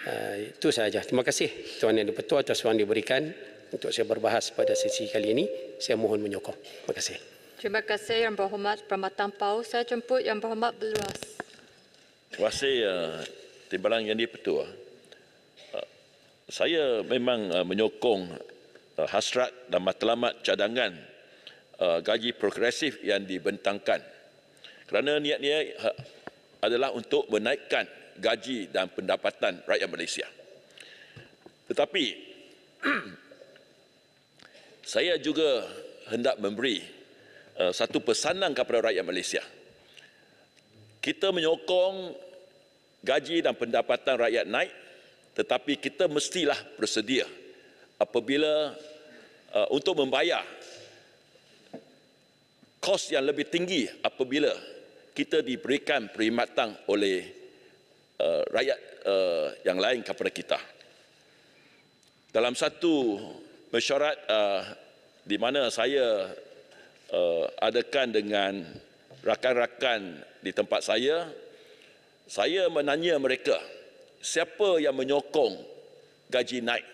Speaker 8: Uh, itu sahaja. Terima kasih Tuan Yang Dipertua atas suara diberikan untuk saya berbahas pada sesi kali ini. Saya mohon menyokong. Terima kasih.
Speaker 7: Terima kasih Yang Berhormat Pramatan Pau. Saya jemput Yang Berhormat Beluas.
Speaker 9: Terima kasih. Uh... Timbalan yang di petua. Ah, saya memang ah, menyokong ah, hasrat dan matlamat cadangan gaji progresif yang dibentangkan. Kerana niat-niat adalah untuk menaikkan gaji dan pendapatan rakyat Malaysia. Tetapi saya juga hendak memberi satu pesanan kepada rakyat Malaysia. Kita menyokong gaji dan pendapatan rakyat naik tetapi kita mestilah bersedia apabila uh, untuk membayar kos yang lebih tinggi apabila kita diberikan perkhidmatan oleh uh, rakyat uh, yang lain kepada kita dalam satu mesyuarat uh, di mana saya uh, adakan dengan rakan-rakan di tempat saya saya menanya mereka, siapa yang menyokong gaji naik?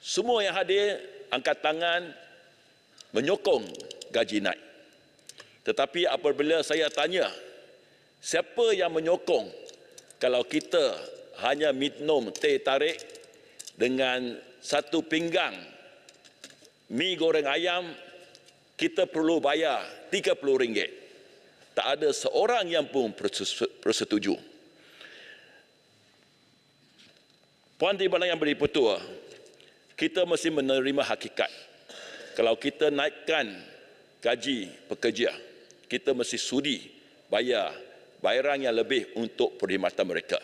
Speaker 9: Semua yang hadir angkat tangan menyokong gaji naik. Tetapi apabila saya tanya, siapa yang menyokong kalau kita hanya minum teh tarik dengan satu pinggang mi goreng ayam kita perlu bayar RM30 tak ada seorang yang pun bersetuju. Puan Tiban yang beri petua, kita mesti menerima hakikat. Kalau kita naikkan gaji pekerja, kita mesti sudi bayar bayaran yang lebih untuk perkhidmatan mereka.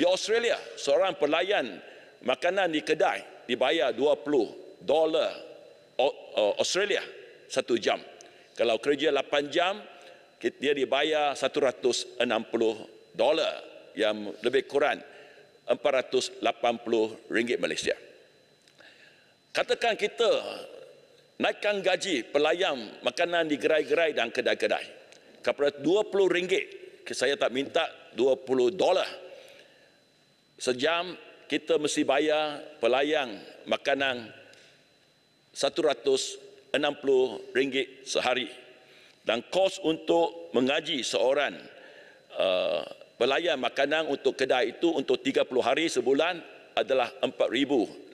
Speaker 9: Di Australia, seorang pelayan makanan di kedai dibayar 20 dolar Australia satu jam. Kalau kerja 8 jam, dia dibayar 160 dolar yang lebih kurang 480 ringgit Malaysia. Katakan kita naikkan gaji pelayan makanan di gerai-gerai dan kedai-kedai kepada 20 ringgit saya tak minta 20 dolar sejam kita mesti bayar pelayan makanan 160 ringgit sehari dan kos untuk mengaji seorang uh, pelayan makanan untuk kedai itu untuk 30 hari sebulan adalah 4800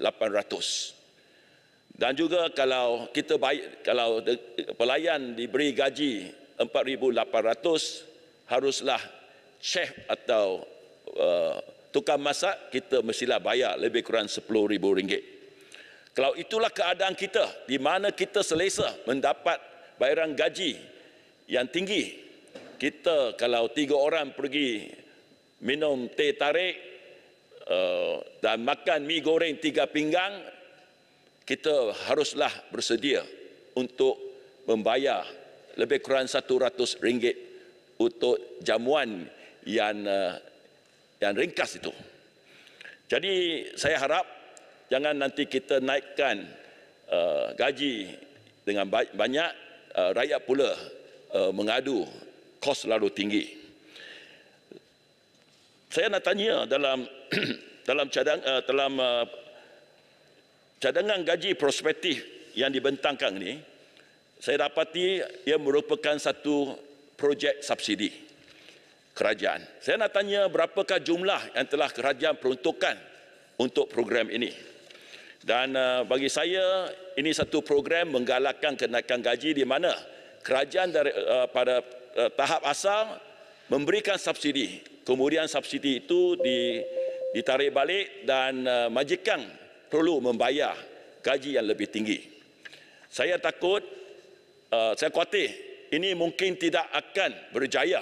Speaker 9: dan juga kalau kita bayar kalau pelayan diberi gaji 4800 haruslah chef atau uh, tukang masak kita mestilah bayar lebih kurang 10000 ringgit kalau itulah keadaan kita di mana kita selesa mendapat bayaran gaji yang tinggi. Kita kalau tiga orang pergi minum teh tarik uh, dan makan mie goreng tiga pinggang, kita haruslah bersedia untuk membayar lebih kurang satu ratus ringgit untuk jamuan yang uh, yang ringkas itu. Jadi saya harap jangan nanti kita naikkan uh, gaji dengan banyak uh, rakyat pula Uh, mengadu kos selalu tinggi. Saya nak tanya dalam dalam cadang uh, dalam uh, cadangan gaji prospektif yang dibentangkan ini saya dapati ia merupakan satu projek subsidi kerajaan. Saya nak tanya berapakah jumlah yang telah kerajaan peruntukkan untuk program ini. Dan uh, bagi saya ini satu program menggalakkan kenaikan gaji di mana kerajaan dari uh, pada uh, tahap asal memberikan subsidi kemudian subsidi itu di, ditarik balik dan uh, majikan perlu membayar gaji yang lebih tinggi saya takut uh, saya khawatir ini mungkin tidak akan berjaya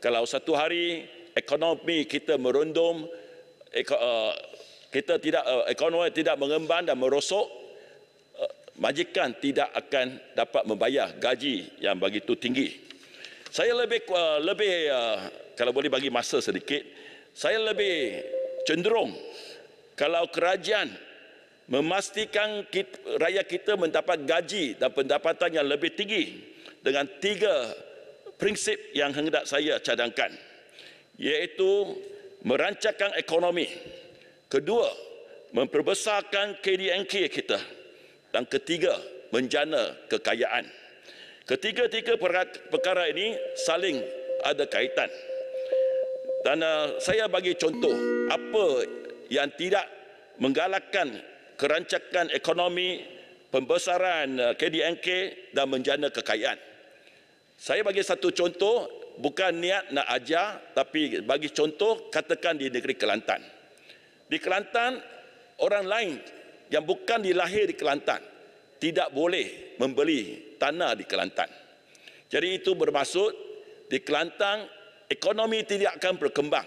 Speaker 9: kalau satu hari ekonomi kita merundum ek, uh, kita tidak uh, ekonomi tidak mengembang dan merosok majikan tidak akan dapat membayar gaji yang begitu tinggi. Saya lebih uh, lebih uh, kalau boleh bagi masa sedikit, saya lebih cenderung kalau kerajaan memastikan kita, rakyat kita mendapat gaji dan pendapatan yang lebih tinggi dengan tiga prinsip yang hendak saya cadangkan iaitu merancangkan ekonomi kedua memperbesarkan KDNK kita dan ketiga menjana kekayaan. Ketiga-tiga perkara ini saling ada kaitan. Dan uh, saya bagi contoh apa yang tidak menggalakkan kerancakan ekonomi, pembesaran uh, KDNK dan menjana kekayaan. Saya bagi satu contoh bukan niat nak ajar tapi bagi contoh katakan di negeri Kelantan. Di Kelantan orang lain yang bukan dilahir di Kelantan tidak boleh membeli tanah di Kelantan. Jadi itu bermaksud di Kelantan ekonomi tidak akan berkembang.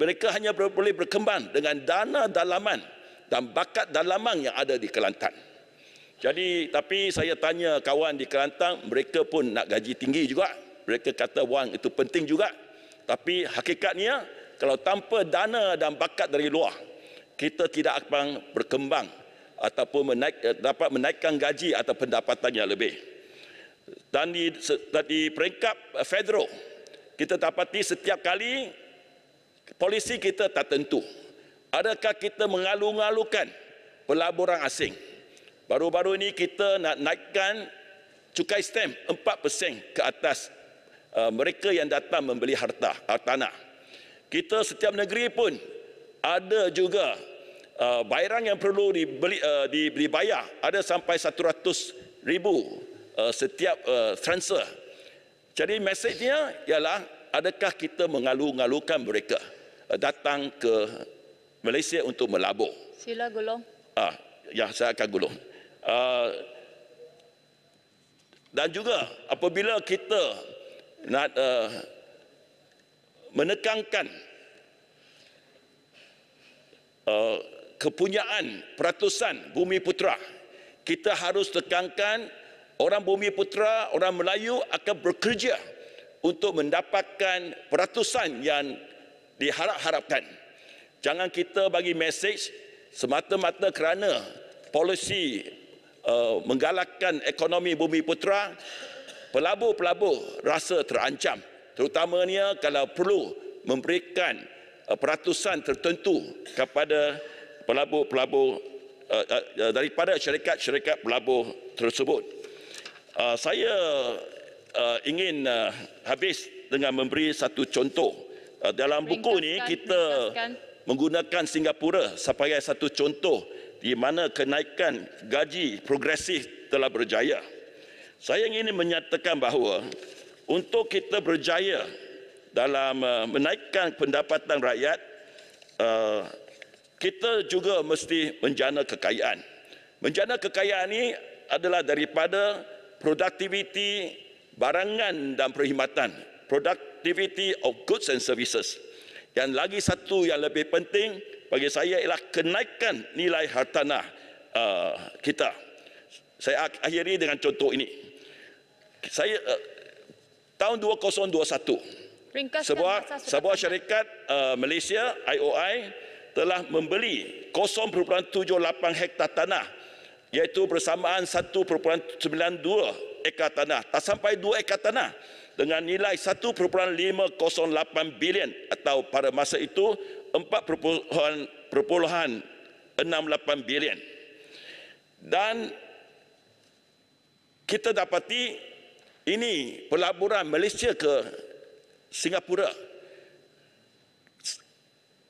Speaker 9: Mereka hanya boleh berkembang dengan dana dalaman dan bakat dalaman yang ada di Kelantan. Jadi tapi saya tanya kawan di Kelantan mereka pun nak gaji tinggi juga. Mereka kata wang itu penting juga. Tapi hakikatnya kalau tanpa dana dan bakat dari luar kita tidak akan berkembang ataupun menaik, eh, dapat menaikkan gaji atau pendapatan yang lebih. Dan di, di peringkat federal, kita dapati setiap kali polisi kita tak tentu. Adakah kita mengalu-alukan pelaburan asing? Baru-baru ini kita nak naikkan cukai stamp 4% ke atas eh, mereka yang datang membeli harta, hartanah. Kita setiap negeri pun ada juga Uh, bayaran yang perlu dibeli uh, dibayar ada sampai 100 ribu uh, setiap uh, transfer. Jadi mesejnya ialah adakah kita mengalu-alukan mereka uh, datang ke Malaysia untuk melabur?
Speaker 7: Sila gulung.
Speaker 9: Ah, uh, ya saya akan gulung. Uh, dan juga apabila kita nak uh, menekankan uh, kepunyaan peratusan bumi putera. Kita harus tekankan orang bumi putera, orang Melayu akan bekerja untuk mendapatkan peratusan yang diharap-harapkan. Jangan kita bagi mesej semata-mata kerana polisi uh, menggalakkan ekonomi bumi putera, pelabur-pelabur rasa terancam. Terutamanya kalau perlu memberikan eh, peratusan tertentu kepada pelabur-pelabur eh, eh, eh, daripada syarikat-syarikat pelabur tersebut. Saya ingin habis dengan memberi satu contoh. Dalam buku ini kita menggunakan Singapura sebagai satu contoh di mana kenaikan gaji progresif telah berjaya. Saya ingin menyatakan bahawa untuk kita berjaya dalam menaikkan pendapatan rakyat, kita juga mesti menjana kekayaan. Menjana kekayaan ini adalah daripada produktiviti barangan dan perkhidmatan. Productivity of goods and services. Yang lagi satu yang lebih penting bagi saya ialah kenaikan nilai hartanah uh, kita. Saya akhiri dengan contoh ini. Saya uh, tahun 2021
Speaker 7: Ringkaskan sebuah sebuah
Speaker 9: syarikat uh, Malaysia IOI telah membeli 0.78 hektar tanah iaitu bersamaan 1.92 ekar tanah tak sampai 2 ekar tanah dengan nilai 1.508 bilion atau pada masa itu 4.68 bilion dan kita dapati ini pelaburan Malaysia ke Singapura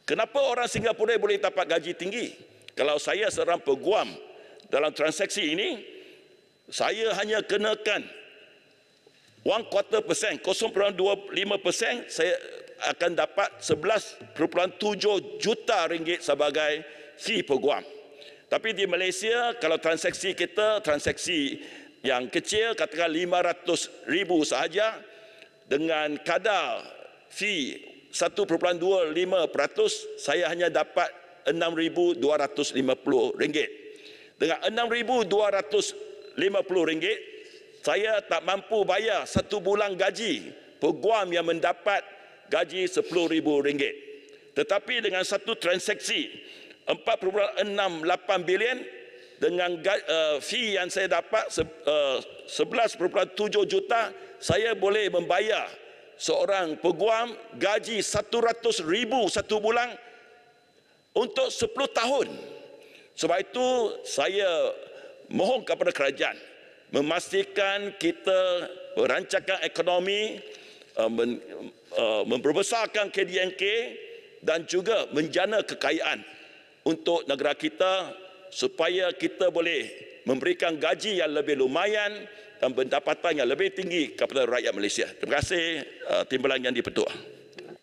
Speaker 9: Kenapa orang Singapura boleh dapat gaji tinggi? Kalau saya seorang peguam dalam transaksi ini, saya hanya kenakan wang quarter persen, 0.25% saya akan dapat 11.7 juta ringgit sebagai si peguam. Tapi di Malaysia kalau transaksi kita transaksi yang kecil katakan 500 ribu sahaja dengan kadar fee 1.25%, saya hanya dapat RM6,250. Dengan RM6,250, saya tak mampu bayar satu bulan gaji peguam yang mendapat gaji RM10,000. Tetapi dengan satu transaksi 4.68 bilion dengan eh, fee yang saya dapat 11.7 eh, juta, saya boleh membayar seorang peguam gaji satu ratus ribu satu bulan untuk sepuluh tahun. Sebab itu saya mohon kepada kerajaan memastikan kita merancangkan ekonomi, eh, eh, memperbesarkan KDNK dan juga menjana kekayaan untuk negara kita supaya kita boleh memberikan gaji yang lebih lumayan dan pendapatan yang lebih tinggi kepada rakyat Malaysia. Terima kasih uh, timbalan yang dipetua.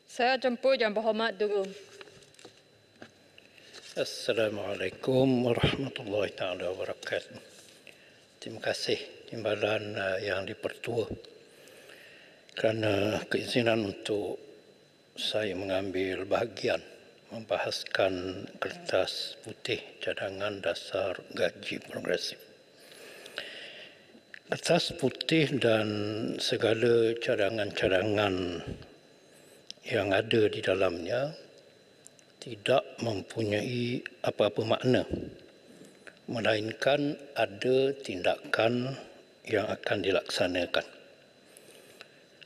Speaker 7: Saya jemput yang berhormat dulu.
Speaker 10: Assalamualaikum warahmatullahi taala wabarakatuh. Terima kasih timbalan uh, yang dipertua kerana keizinan untuk saya mengambil bahagian membahaskan kertas putih cadangan dasar gaji progresif. Atas putih dan segala cadangan-cadangan yang ada di dalamnya tidak mempunyai apa-apa makna melainkan ada tindakan yang akan dilaksanakan.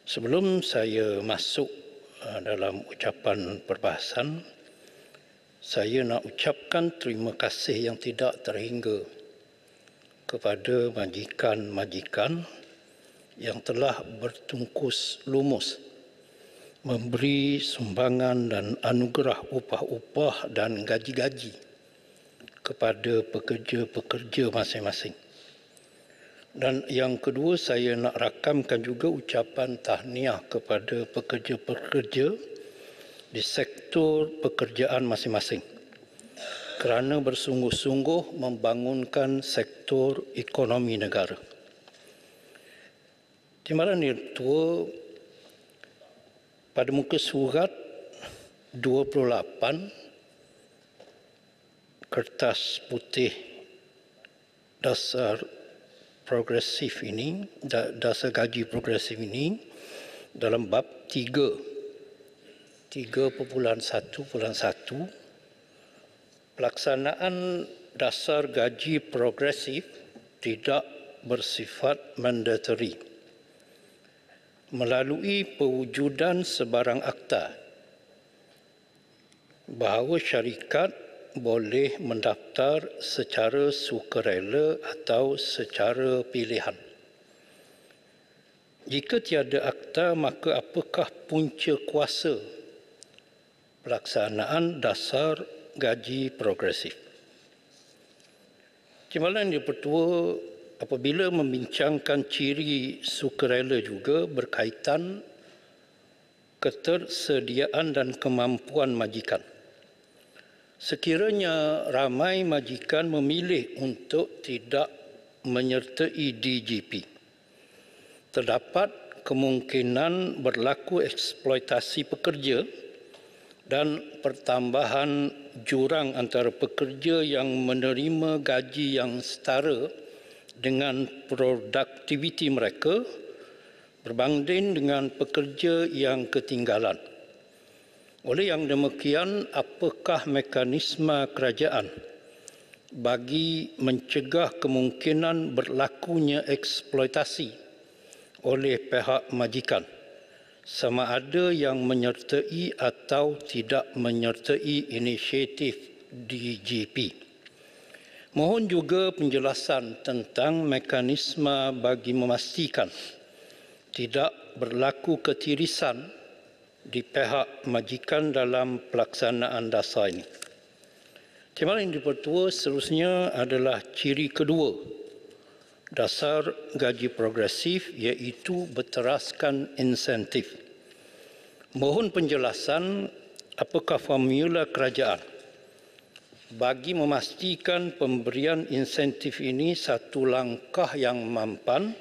Speaker 10: Sebelum saya masuk eh, dalam ucapan perbahasan, saya nak ucapkan terima kasih yang tidak terhingga kepada majikan-majikan yang telah bertungkus lumus memberi sumbangan dan anugerah upah-upah dan gaji-gaji kepada pekerja-pekerja masing-masing. Dan yang kedua saya nak rakamkan juga ucapan tahniah kepada pekerja-pekerja di sektor pekerjaan masing-masing kerana bersungguh-sungguh membangunkan sektor ekonomi negara. Timbalan yang pada muka surat 28 kertas putih dasar progresif ini dasar gaji progresif ini dalam bab 3 3.1.1 pelaksanaan dasar gaji progresif tidak bersifat mandatory melalui pewujudan sebarang akta bahawa syarikat boleh mendaftar secara sukarela atau secara pilihan. Jika tiada akta, maka apakah punca kuasa pelaksanaan dasar gaji progresif. Timbalan yang pertua apabila membincangkan ciri sukarela juga berkaitan ketersediaan dan kemampuan majikan. Sekiranya ramai majikan memilih untuk tidak menyertai DGP, terdapat kemungkinan berlaku eksploitasi pekerja dan pertambahan jurang antara pekerja yang menerima gaji yang setara dengan produktiviti mereka berbanding dengan pekerja yang ketinggalan. Oleh yang demikian, apakah mekanisme kerajaan bagi mencegah kemungkinan berlakunya eksploitasi oleh pihak majikan? sama ada yang menyertai atau tidak menyertai inisiatif DGP. Mohon juga penjelasan tentang mekanisme bagi memastikan tidak berlaku ketirisan di pihak majikan dalam pelaksanaan dasar ini. Tema di dipertua seterusnya adalah ciri kedua dasar gaji progresif iaitu berteraskan insentif. Mohon penjelasan apakah formula kerajaan bagi memastikan pemberian insentif ini satu langkah yang mampan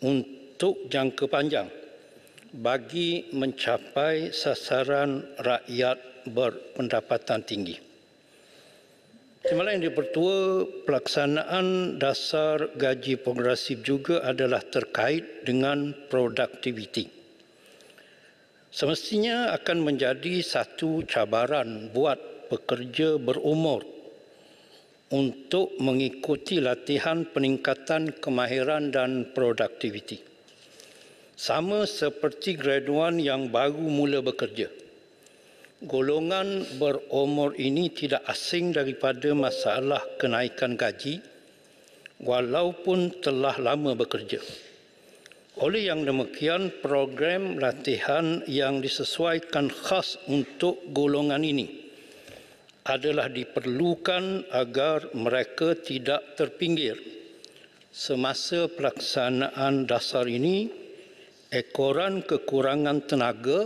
Speaker 10: untuk jangka panjang bagi mencapai sasaran rakyat berpendapatan tinggi. Semalam yang dipertua pelaksanaan dasar gaji progresif juga adalah terkait dengan produktiviti. Semestinya akan menjadi satu cabaran buat pekerja berumur untuk mengikuti latihan peningkatan kemahiran dan produktiviti. Sama seperti graduan yang baru mula bekerja – golongan berumur ini tidak asing daripada masalah kenaikan gaji walaupun telah lama bekerja. Oleh yang demikian, program latihan yang disesuaikan khas untuk golongan ini adalah diperlukan agar mereka tidak terpinggir. Semasa pelaksanaan dasar ini, ekoran kekurangan tenaga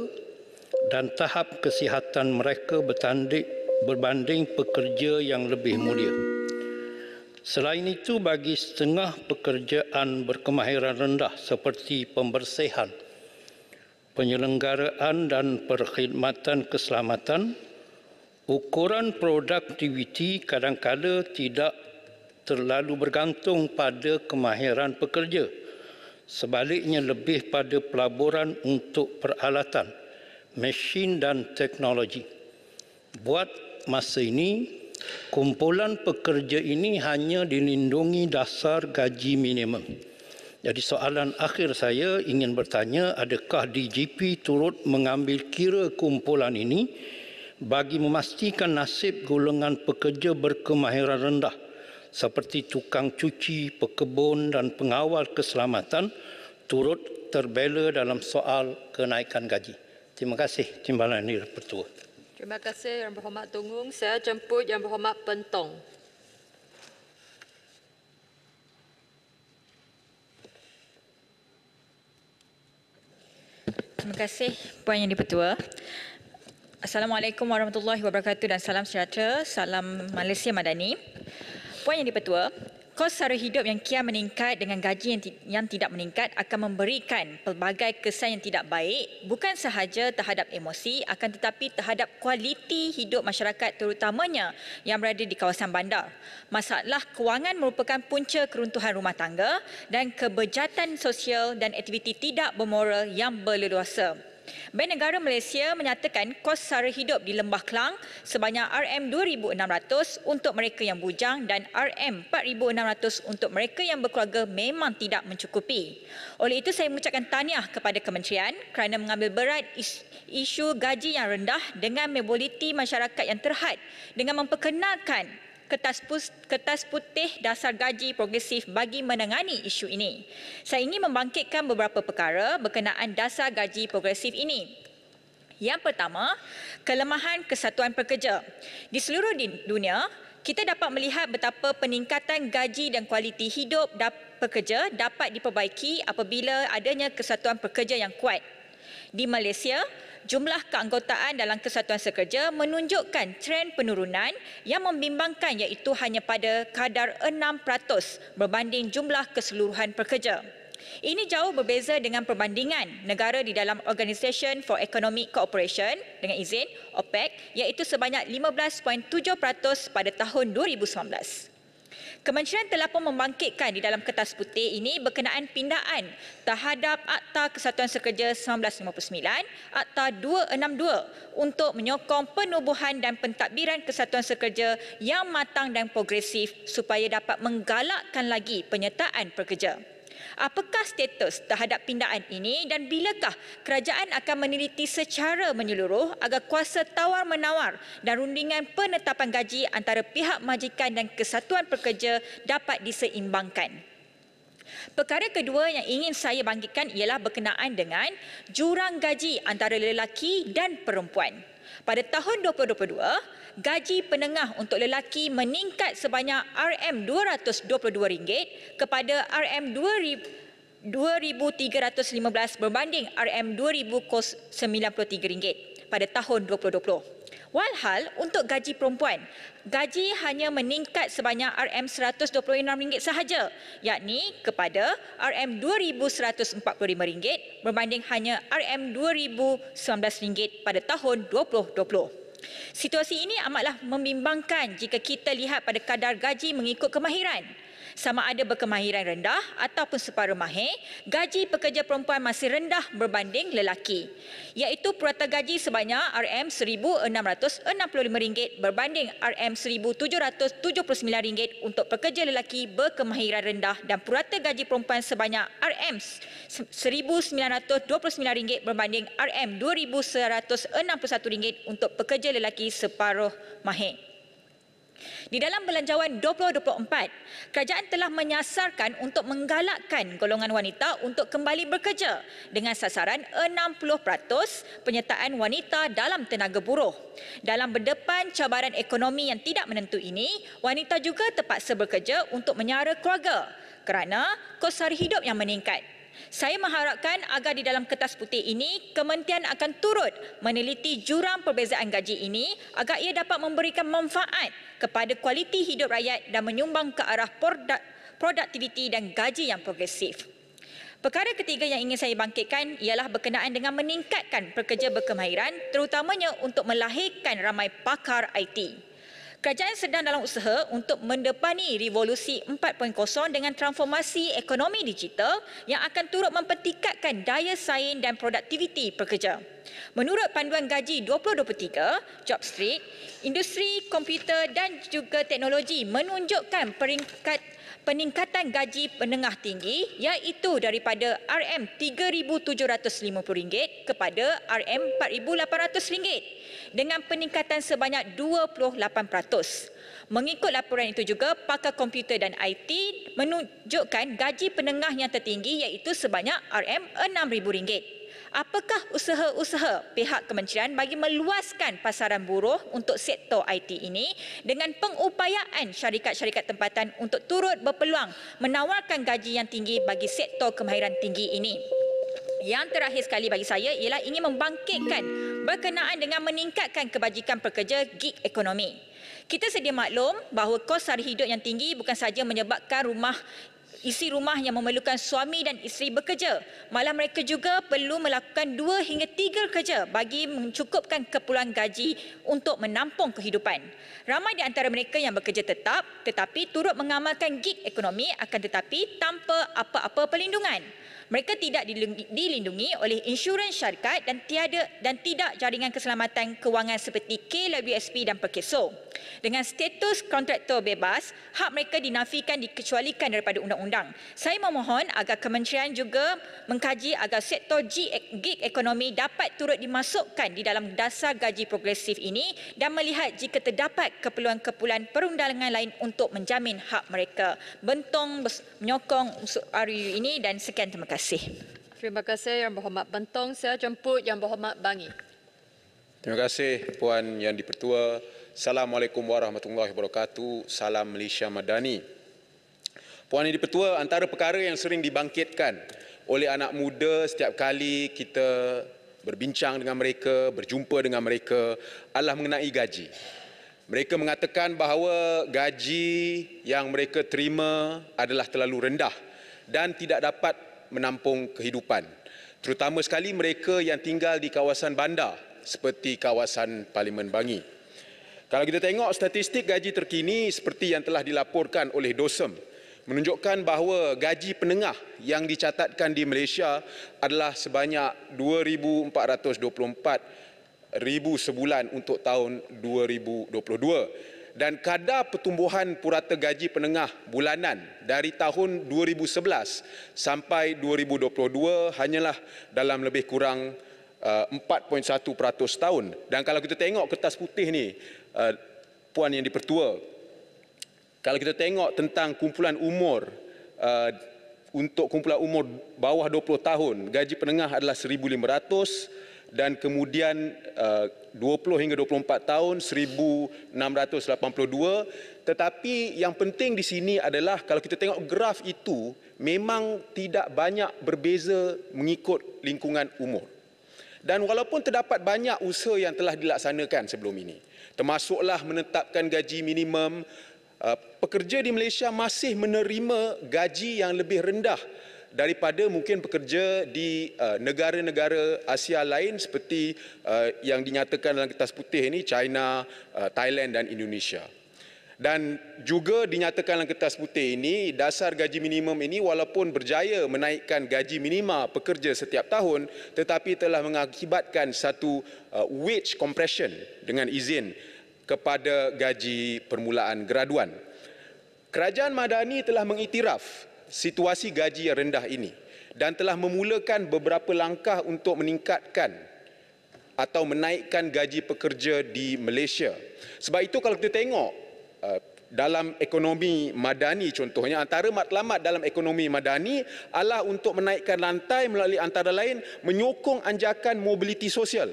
Speaker 10: dan tahap kesihatan mereka bertanding berbanding pekerja yang lebih mulia. Selain itu bagi setengah pekerjaan berkemahiran rendah seperti pembersihan, penyelenggaraan dan perkhidmatan keselamatan, ukuran produktiviti kadang-kadang tidak terlalu bergantung pada kemahiran pekerja. Sebaliknya lebih pada pelaburan untuk peralatan mesin dan teknologi. Buat masa ini, kumpulan pekerja ini hanya dilindungi dasar gaji minimum. Jadi soalan akhir saya ingin bertanya adakah DGP turut mengambil kira kumpulan ini bagi memastikan nasib golongan pekerja berkemahiran rendah seperti tukang cuci, pekebun dan pengawal keselamatan turut terbela dalam soal kenaikan gaji. Terima kasih timbalan ini pertua.
Speaker 7: Terima kasih Yang Berhormat Tunggung. Saya jemput Yang Berhormat Pentong.
Speaker 11: Terima kasih Puan Yang Dipertua. Assalamualaikum warahmatullahi wabarakatuh dan salam sejahtera. Salam Malaysia Madani. Puan Yang Dipertua, Kos sara hidup yang kian meningkat dengan gaji yang, yang tidak meningkat akan memberikan pelbagai kesan yang tidak baik bukan sahaja terhadap emosi akan tetapi terhadap kualiti hidup masyarakat terutamanya yang berada di kawasan bandar. Masalah kewangan merupakan punca keruntuhan rumah tangga dan kebejatan sosial dan aktiviti tidak bermoral yang berleluasa. Bank Negara Malaysia menyatakan kos sara hidup di Lembah Kelang sebanyak RM2,600 untuk mereka yang bujang dan RM4,600 untuk mereka yang berkeluarga memang tidak mencukupi. Oleh itu, saya mengucapkan tahniah kepada kementerian kerana mengambil berat isu gaji yang rendah dengan mobiliti masyarakat yang terhad dengan memperkenalkan kertas, putih dasar gaji progresif bagi menangani isu ini. Saya ingin membangkitkan beberapa perkara berkenaan dasar gaji progresif ini. Yang pertama, kelemahan kesatuan pekerja. Di seluruh dunia, kita dapat melihat betapa peningkatan gaji dan kualiti hidup pekerja dapat diperbaiki apabila adanya kesatuan pekerja yang kuat. Di Malaysia, jumlah keanggotaan dalam kesatuan sekerja menunjukkan trend penurunan yang membimbangkan iaitu hanya pada kadar 6% berbanding jumlah keseluruhan pekerja. Ini jauh berbeza dengan perbandingan negara di dalam Organisation for Economic Cooperation dengan izin OPEC iaitu sebanyak 15.7% pada tahun 2019. Kementerian telah pun membangkitkan di dalam kertas putih ini berkenaan pindaan terhadap Akta Kesatuan Sekerja 1959, Akta 262 untuk menyokong penubuhan dan pentadbiran kesatuan sekerja yang matang dan progresif supaya dapat menggalakkan lagi penyertaan pekerja. Apakah status terhadap pindaan ini dan bilakah kerajaan akan meneliti secara menyeluruh agar kuasa tawar-menawar dan rundingan penetapan gaji antara pihak majikan dan kesatuan pekerja dapat diseimbangkan? Perkara kedua yang ingin saya bangkitkan ialah berkenaan dengan jurang gaji antara lelaki dan perempuan. Pada tahun 2022, gaji penengah untuk lelaki meningkat sebanyak RM222 kepada RM2000 2315 berbanding RM2093 ringgit pada tahun 2020. Walhal untuk gaji perempuan, gaji hanya meningkat sebanyak RM126 ringgit sahaja, yakni kepada RM2145 berbanding hanya RM2019 ringgit pada tahun 2020. Situasi ini amatlah membimbangkan jika kita lihat pada kadar gaji mengikut kemahiran sama ada berkemahiran rendah ataupun separuh mahir, gaji pekerja perempuan masih rendah berbanding lelaki. Iaitu purata gaji sebanyak RM1,665 berbanding RM1,779 untuk pekerja lelaki berkemahiran rendah dan purata gaji perempuan sebanyak RM1,929 berbanding RM2,161 untuk pekerja lelaki separuh mahir. Di dalam belanjawan 2024, kerajaan telah menyasarkan untuk menggalakkan golongan wanita untuk kembali bekerja dengan sasaran 60% penyertaan wanita dalam tenaga buruh. Dalam berdepan cabaran ekonomi yang tidak menentu ini, wanita juga terpaksa bekerja untuk menyara keluarga kerana kos hari hidup yang meningkat. Saya mengharapkan agar di dalam kertas putih ini, kementerian akan turut meneliti jurang perbezaan gaji ini agar ia dapat memberikan manfaat kepada kualiti hidup rakyat dan menyumbang ke arah produktiviti dan gaji yang progresif. Perkara ketiga yang ingin saya bangkitkan ialah berkenaan dengan meningkatkan pekerja berkemahiran terutamanya untuk melahirkan ramai pakar IT. Kerajaan sedang dalam usaha untuk mendepani revolusi 4.0 dengan transformasi ekonomi digital yang akan turut mempertingkatkan daya saing dan produktiviti pekerja. Menurut panduan gaji 2023, Job Street, industri komputer dan juga teknologi menunjukkan peringkat peningkatan gaji penengah tinggi iaitu daripada RM3750 kepada RM4800 dengan peningkatan sebanyak 28%. Mengikut laporan itu juga, pakar komputer dan IT menunjukkan gaji penengah yang tertinggi iaitu sebanyak RM6000 apakah usaha-usaha pihak kementerian bagi meluaskan pasaran buruh untuk sektor IT ini dengan pengupayaan syarikat-syarikat tempatan untuk turut berpeluang menawarkan gaji yang tinggi bagi sektor kemahiran tinggi ini. Yang terakhir sekali bagi saya ialah ingin membangkitkan berkenaan dengan meningkatkan kebajikan pekerja gig ekonomi. Kita sedia maklum bahawa kos sara hidup yang tinggi bukan sahaja menyebabkan rumah isi rumah yang memerlukan suami dan isteri bekerja. Malah mereka juga perlu melakukan dua hingga tiga kerja bagi mencukupkan kepulangan gaji untuk menampung kehidupan. Ramai di antara mereka yang bekerja tetap tetapi turut mengamalkan gig ekonomi akan tetapi tanpa apa-apa pelindungan. Mereka tidak dilindungi oleh insurans syarikat dan tiada dan tidak jaringan keselamatan kewangan seperti KWSP dan Perkeso. Dengan status kontraktor bebas, hak mereka dinafikan dikecualikan daripada undang-undang. Saya memohon agar kementerian juga mengkaji agar sektor gig ekonomi dapat turut dimasukkan di dalam dasar gaji progresif ini dan melihat jika terdapat keperluan-keperluan perundangan lain untuk menjamin hak mereka. Bentong menyokong RUU ini dan sekian terima kasih kasih.
Speaker 7: Terima kasih Yang Berhormat Bentong. Saya jemput Yang Berhormat Bangi.
Speaker 12: Terima kasih Puan Yang Dipertua. Assalamualaikum warahmatullahi wabarakatuh. Salam Malaysia Madani. Puan Yang Dipertua, antara perkara yang sering dibangkitkan oleh anak muda setiap kali kita berbincang dengan mereka, berjumpa dengan mereka, adalah mengenai gaji. Mereka mengatakan bahawa gaji yang mereka terima adalah terlalu rendah dan tidak dapat menampung kehidupan terutama sekali mereka yang tinggal di kawasan bandar seperti kawasan Parlimen Bangi. Kalau kita tengok statistik gaji terkini seperti yang telah dilaporkan oleh DOSEM menunjukkan bahawa gaji penengah yang dicatatkan di Malaysia adalah sebanyak 2424 ribu sebulan untuk tahun 2022 dan kadar pertumbuhan purata gaji penengah bulanan dari tahun 2011 sampai 2022 hanyalah dalam lebih kurang 4.1% eh, tahun dan kalau kita tengok kertas putih ni eh, puan yang dipertua kalau kita tengok tentang kumpulan umur eh, untuk kumpulan umur bawah 20 tahun gaji penengah adalah 1500 dan kemudian uh, 20 hingga 24 tahun 1682 tetapi yang penting di sini adalah kalau kita tengok graf itu memang tidak banyak berbeza mengikut lingkungan umur dan walaupun terdapat banyak usaha yang telah dilaksanakan sebelum ini termasuklah menetapkan gaji minimum uh, pekerja di Malaysia masih menerima gaji yang lebih rendah daripada mungkin pekerja di uh, negara-negara uh, Asia lain seperti uh, yang dinyatakan dalam kertas putih ini China, uh, Thailand dan Indonesia. Dan juga dinyatakan dalam kertas putih ini dasar gaji minimum ini walaupun berjaya menaikkan gaji minima pekerja setiap tahun tetapi telah mengakibatkan satu uh, wage compression dengan izin kepada gaji permulaan graduan. Kerajaan Madani telah mengiktiraf situasi gaji yang rendah ini dan telah memulakan beberapa langkah untuk meningkatkan atau menaikkan gaji pekerja di Malaysia. Sebab itu kalau kita tengok eh, dalam ekonomi madani contohnya antara matlamat dalam ekonomi madani adalah untuk menaikkan lantai melalui antara lain menyokong anjakan mobiliti sosial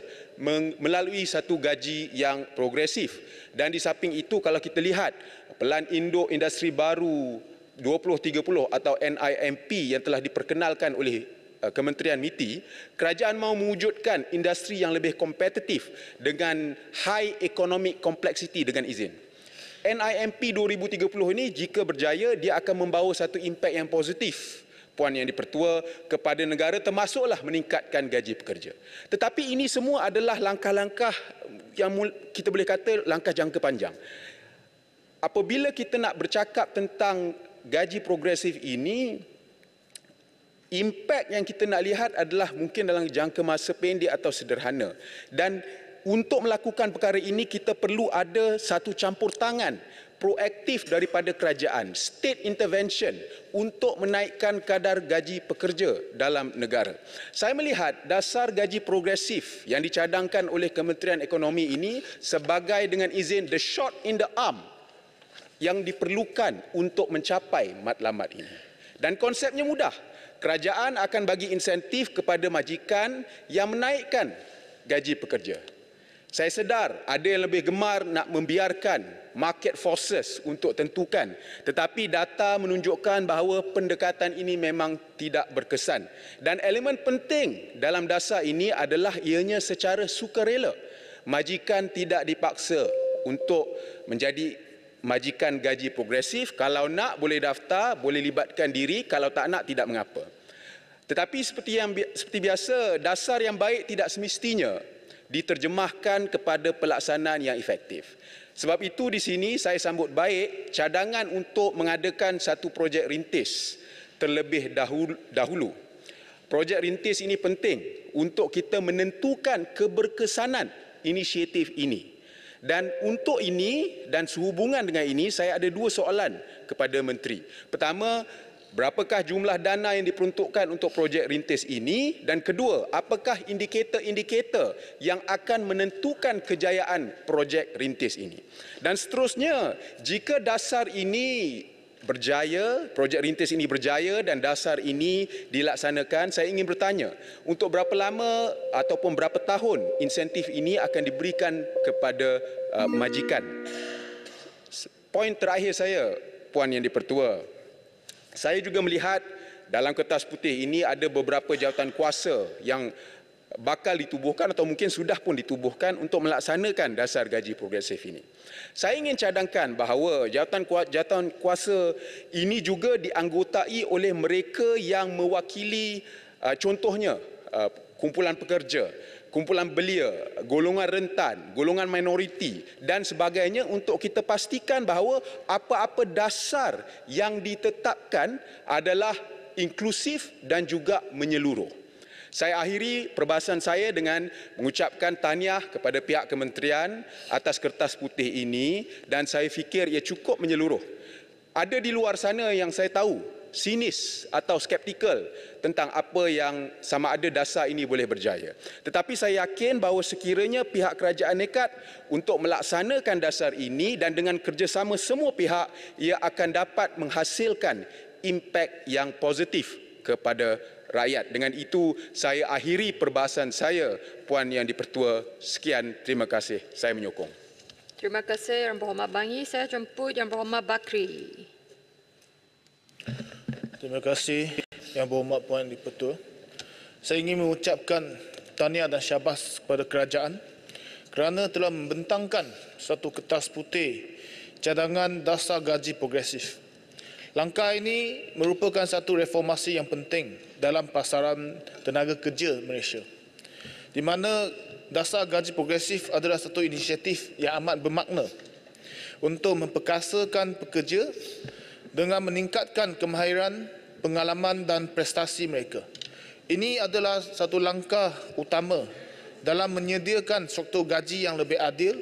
Speaker 12: melalui satu gaji yang progresif dan di samping itu kalau kita lihat pelan induk industri baru 2030 atau NIMP yang telah diperkenalkan oleh uh, Kementerian MITI, kerajaan mahu mewujudkan industri yang lebih kompetitif dengan high economic complexity dengan izin. NIMP 2030 ini jika berjaya, dia akan membawa satu impak yang positif Puan Yang Dipertua kepada negara termasuklah meningkatkan gaji pekerja. Tetapi ini semua adalah langkah-langkah yang kita boleh kata langkah jangka panjang. Apabila kita nak bercakap tentang gaji progresif ini impak yang kita nak lihat adalah mungkin dalam jangka masa pendek atau sederhana dan untuk melakukan perkara ini kita perlu ada satu campur tangan proaktif daripada kerajaan state intervention untuk menaikkan kadar gaji pekerja dalam negara. Saya melihat dasar gaji progresif yang dicadangkan oleh Kementerian Ekonomi ini sebagai dengan izin the shot in the arm yang diperlukan untuk mencapai matlamat ini. Dan konsepnya mudah. Kerajaan akan bagi insentif kepada majikan yang menaikkan gaji pekerja. Saya sedar ada yang lebih gemar nak membiarkan market forces untuk tentukan tetapi data menunjukkan bahawa pendekatan ini memang tidak berkesan dan elemen penting dalam dasar ini adalah ianya secara sukarela majikan tidak dipaksa untuk menjadi majikan gaji progresif kalau nak boleh daftar boleh libatkan diri kalau tak nak tidak mengapa tetapi seperti yang seperti biasa dasar yang baik tidak semestinya diterjemahkan kepada pelaksanaan yang efektif sebab itu di sini saya sambut baik cadangan untuk mengadakan satu projek rintis terlebih dahulu, dahulu. Projek rintis ini penting untuk kita menentukan keberkesanan inisiatif ini. Dan untuk ini dan sehubungan dengan ini saya ada dua soalan kepada menteri. Pertama, berapakah jumlah dana yang diperuntukkan untuk projek rintis ini dan kedua, apakah indikator-indikator yang akan menentukan kejayaan projek rintis ini? Dan seterusnya, jika dasar ini berjaya, projek rintis ini berjaya dan dasar ini dilaksanakan, saya ingin bertanya untuk berapa lama ataupun berapa tahun insentif ini akan diberikan kepada uh, majikan? Poin terakhir saya, Puan Yang Dipertua, saya juga melihat dalam kertas putih ini ada beberapa jawatan kuasa yang bakal ditubuhkan atau mungkin sudah pun ditubuhkan untuk melaksanakan dasar gaji progresif ini. Saya ingin cadangkan bahawa jawatan jawatan kuasa ini juga dianggotai oleh mereka yang mewakili uh, contohnya uh, kumpulan pekerja, kumpulan belia, golongan rentan, golongan minoriti dan sebagainya untuk kita pastikan bahawa apa-apa dasar yang ditetapkan adalah inklusif dan juga menyeluruh. Saya akhiri perbahasan saya dengan mengucapkan tahniah kepada pihak kementerian atas kertas putih ini dan saya fikir ia cukup menyeluruh. Ada di luar sana yang saya tahu sinis atau skeptikal tentang apa yang sama ada dasar ini boleh berjaya. Tetapi saya yakin bahawa sekiranya pihak kerajaan nekat untuk melaksanakan dasar ini dan dengan kerjasama semua pihak, ia akan dapat menghasilkan impak yang positif kepada rakyat. Dengan itu, saya akhiri perbahasan saya, Puan Yang Dipertua. Sekian, terima
Speaker 2: kasih. Saya menyokong.
Speaker 7: Terima kasih Yang Berhormat Bangi. Saya jemput Yang Berhormat Bakri.
Speaker 2: Terima kasih Yang Berhormat Puan Dipertua. Saya ingin mengucapkan tahniah dan syabas kepada kerajaan kerana telah membentangkan satu kertas putih cadangan dasar gaji progresif Langkah ini merupakan satu reformasi yang penting dalam pasaran tenaga kerja Malaysia. Di mana dasar gaji progresif adalah satu inisiatif yang amat bermakna untuk memperkasakan pekerja dengan meningkatkan kemahiran, pengalaman dan prestasi mereka. Ini adalah satu langkah utama dalam menyediakan struktur gaji yang lebih adil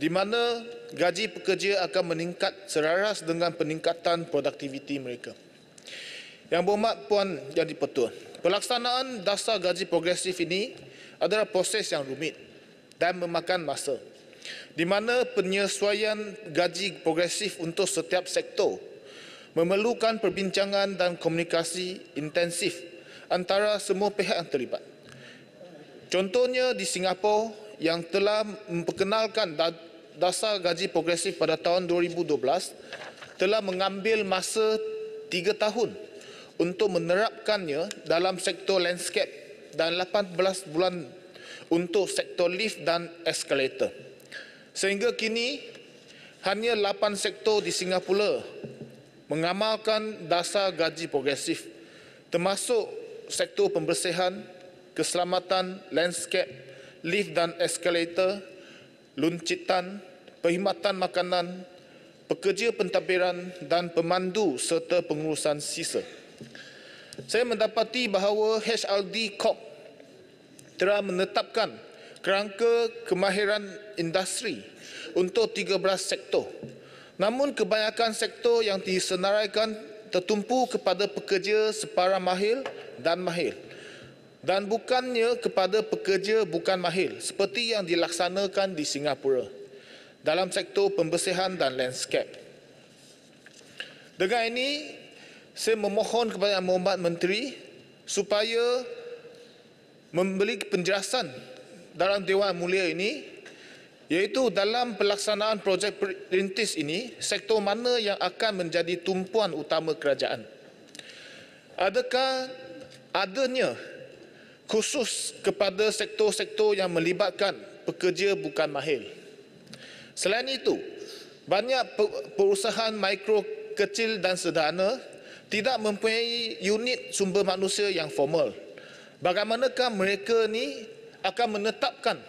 Speaker 2: di mana gaji pekerja akan meningkat seraras dengan peningkatan produktiviti mereka. Yang berhormat Puan Yang Dipertua, pelaksanaan dasar gaji progresif ini adalah proses yang rumit dan memakan masa di mana penyesuaian gaji progresif untuk setiap sektor memerlukan perbincangan dan komunikasi intensif antara semua pihak yang terlibat. Contohnya di Singapura yang telah memperkenalkan dasar gaji progresif pada tahun 2012 telah mengambil masa tiga tahun untuk menerapkannya dalam sektor landscape dan 18 bulan untuk sektor lift dan eskalator, Sehingga kini hanya 8 sektor di Singapura mengamalkan dasar gaji progresif termasuk sektor pembersihan, keselamatan, landscape, lift dan eskalator luncitan, perkhidmatan makanan, pekerja pentadbiran dan pemandu serta pengurusan sisa. Saya mendapati bahawa HLD Corp telah menetapkan kerangka kemahiran industri untuk 13 sektor. Namun kebanyakan sektor yang disenaraikan tertumpu kepada pekerja separa mahir dan mahir dan bukannya kepada pekerja bukan mahir seperti yang dilaksanakan di Singapura dalam sektor pembersihan dan landscape. Dengan ini, saya memohon kepada Yang Mohamad Menteri supaya memberi penjelasan dalam Dewan Mulia ini iaitu dalam pelaksanaan projek perintis ini, sektor mana yang akan menjadi tumpuan utama kerajaan. Adakah adanya khusus kepada sektor-sektor yang melibatkan pekerja bukan mahir. Selain itu, banyak perusahaan mikro kecil dan sederhana tidak mempunyai unit sumber manusia yang formal. Bagaimanakah mereka ni akan menetapkan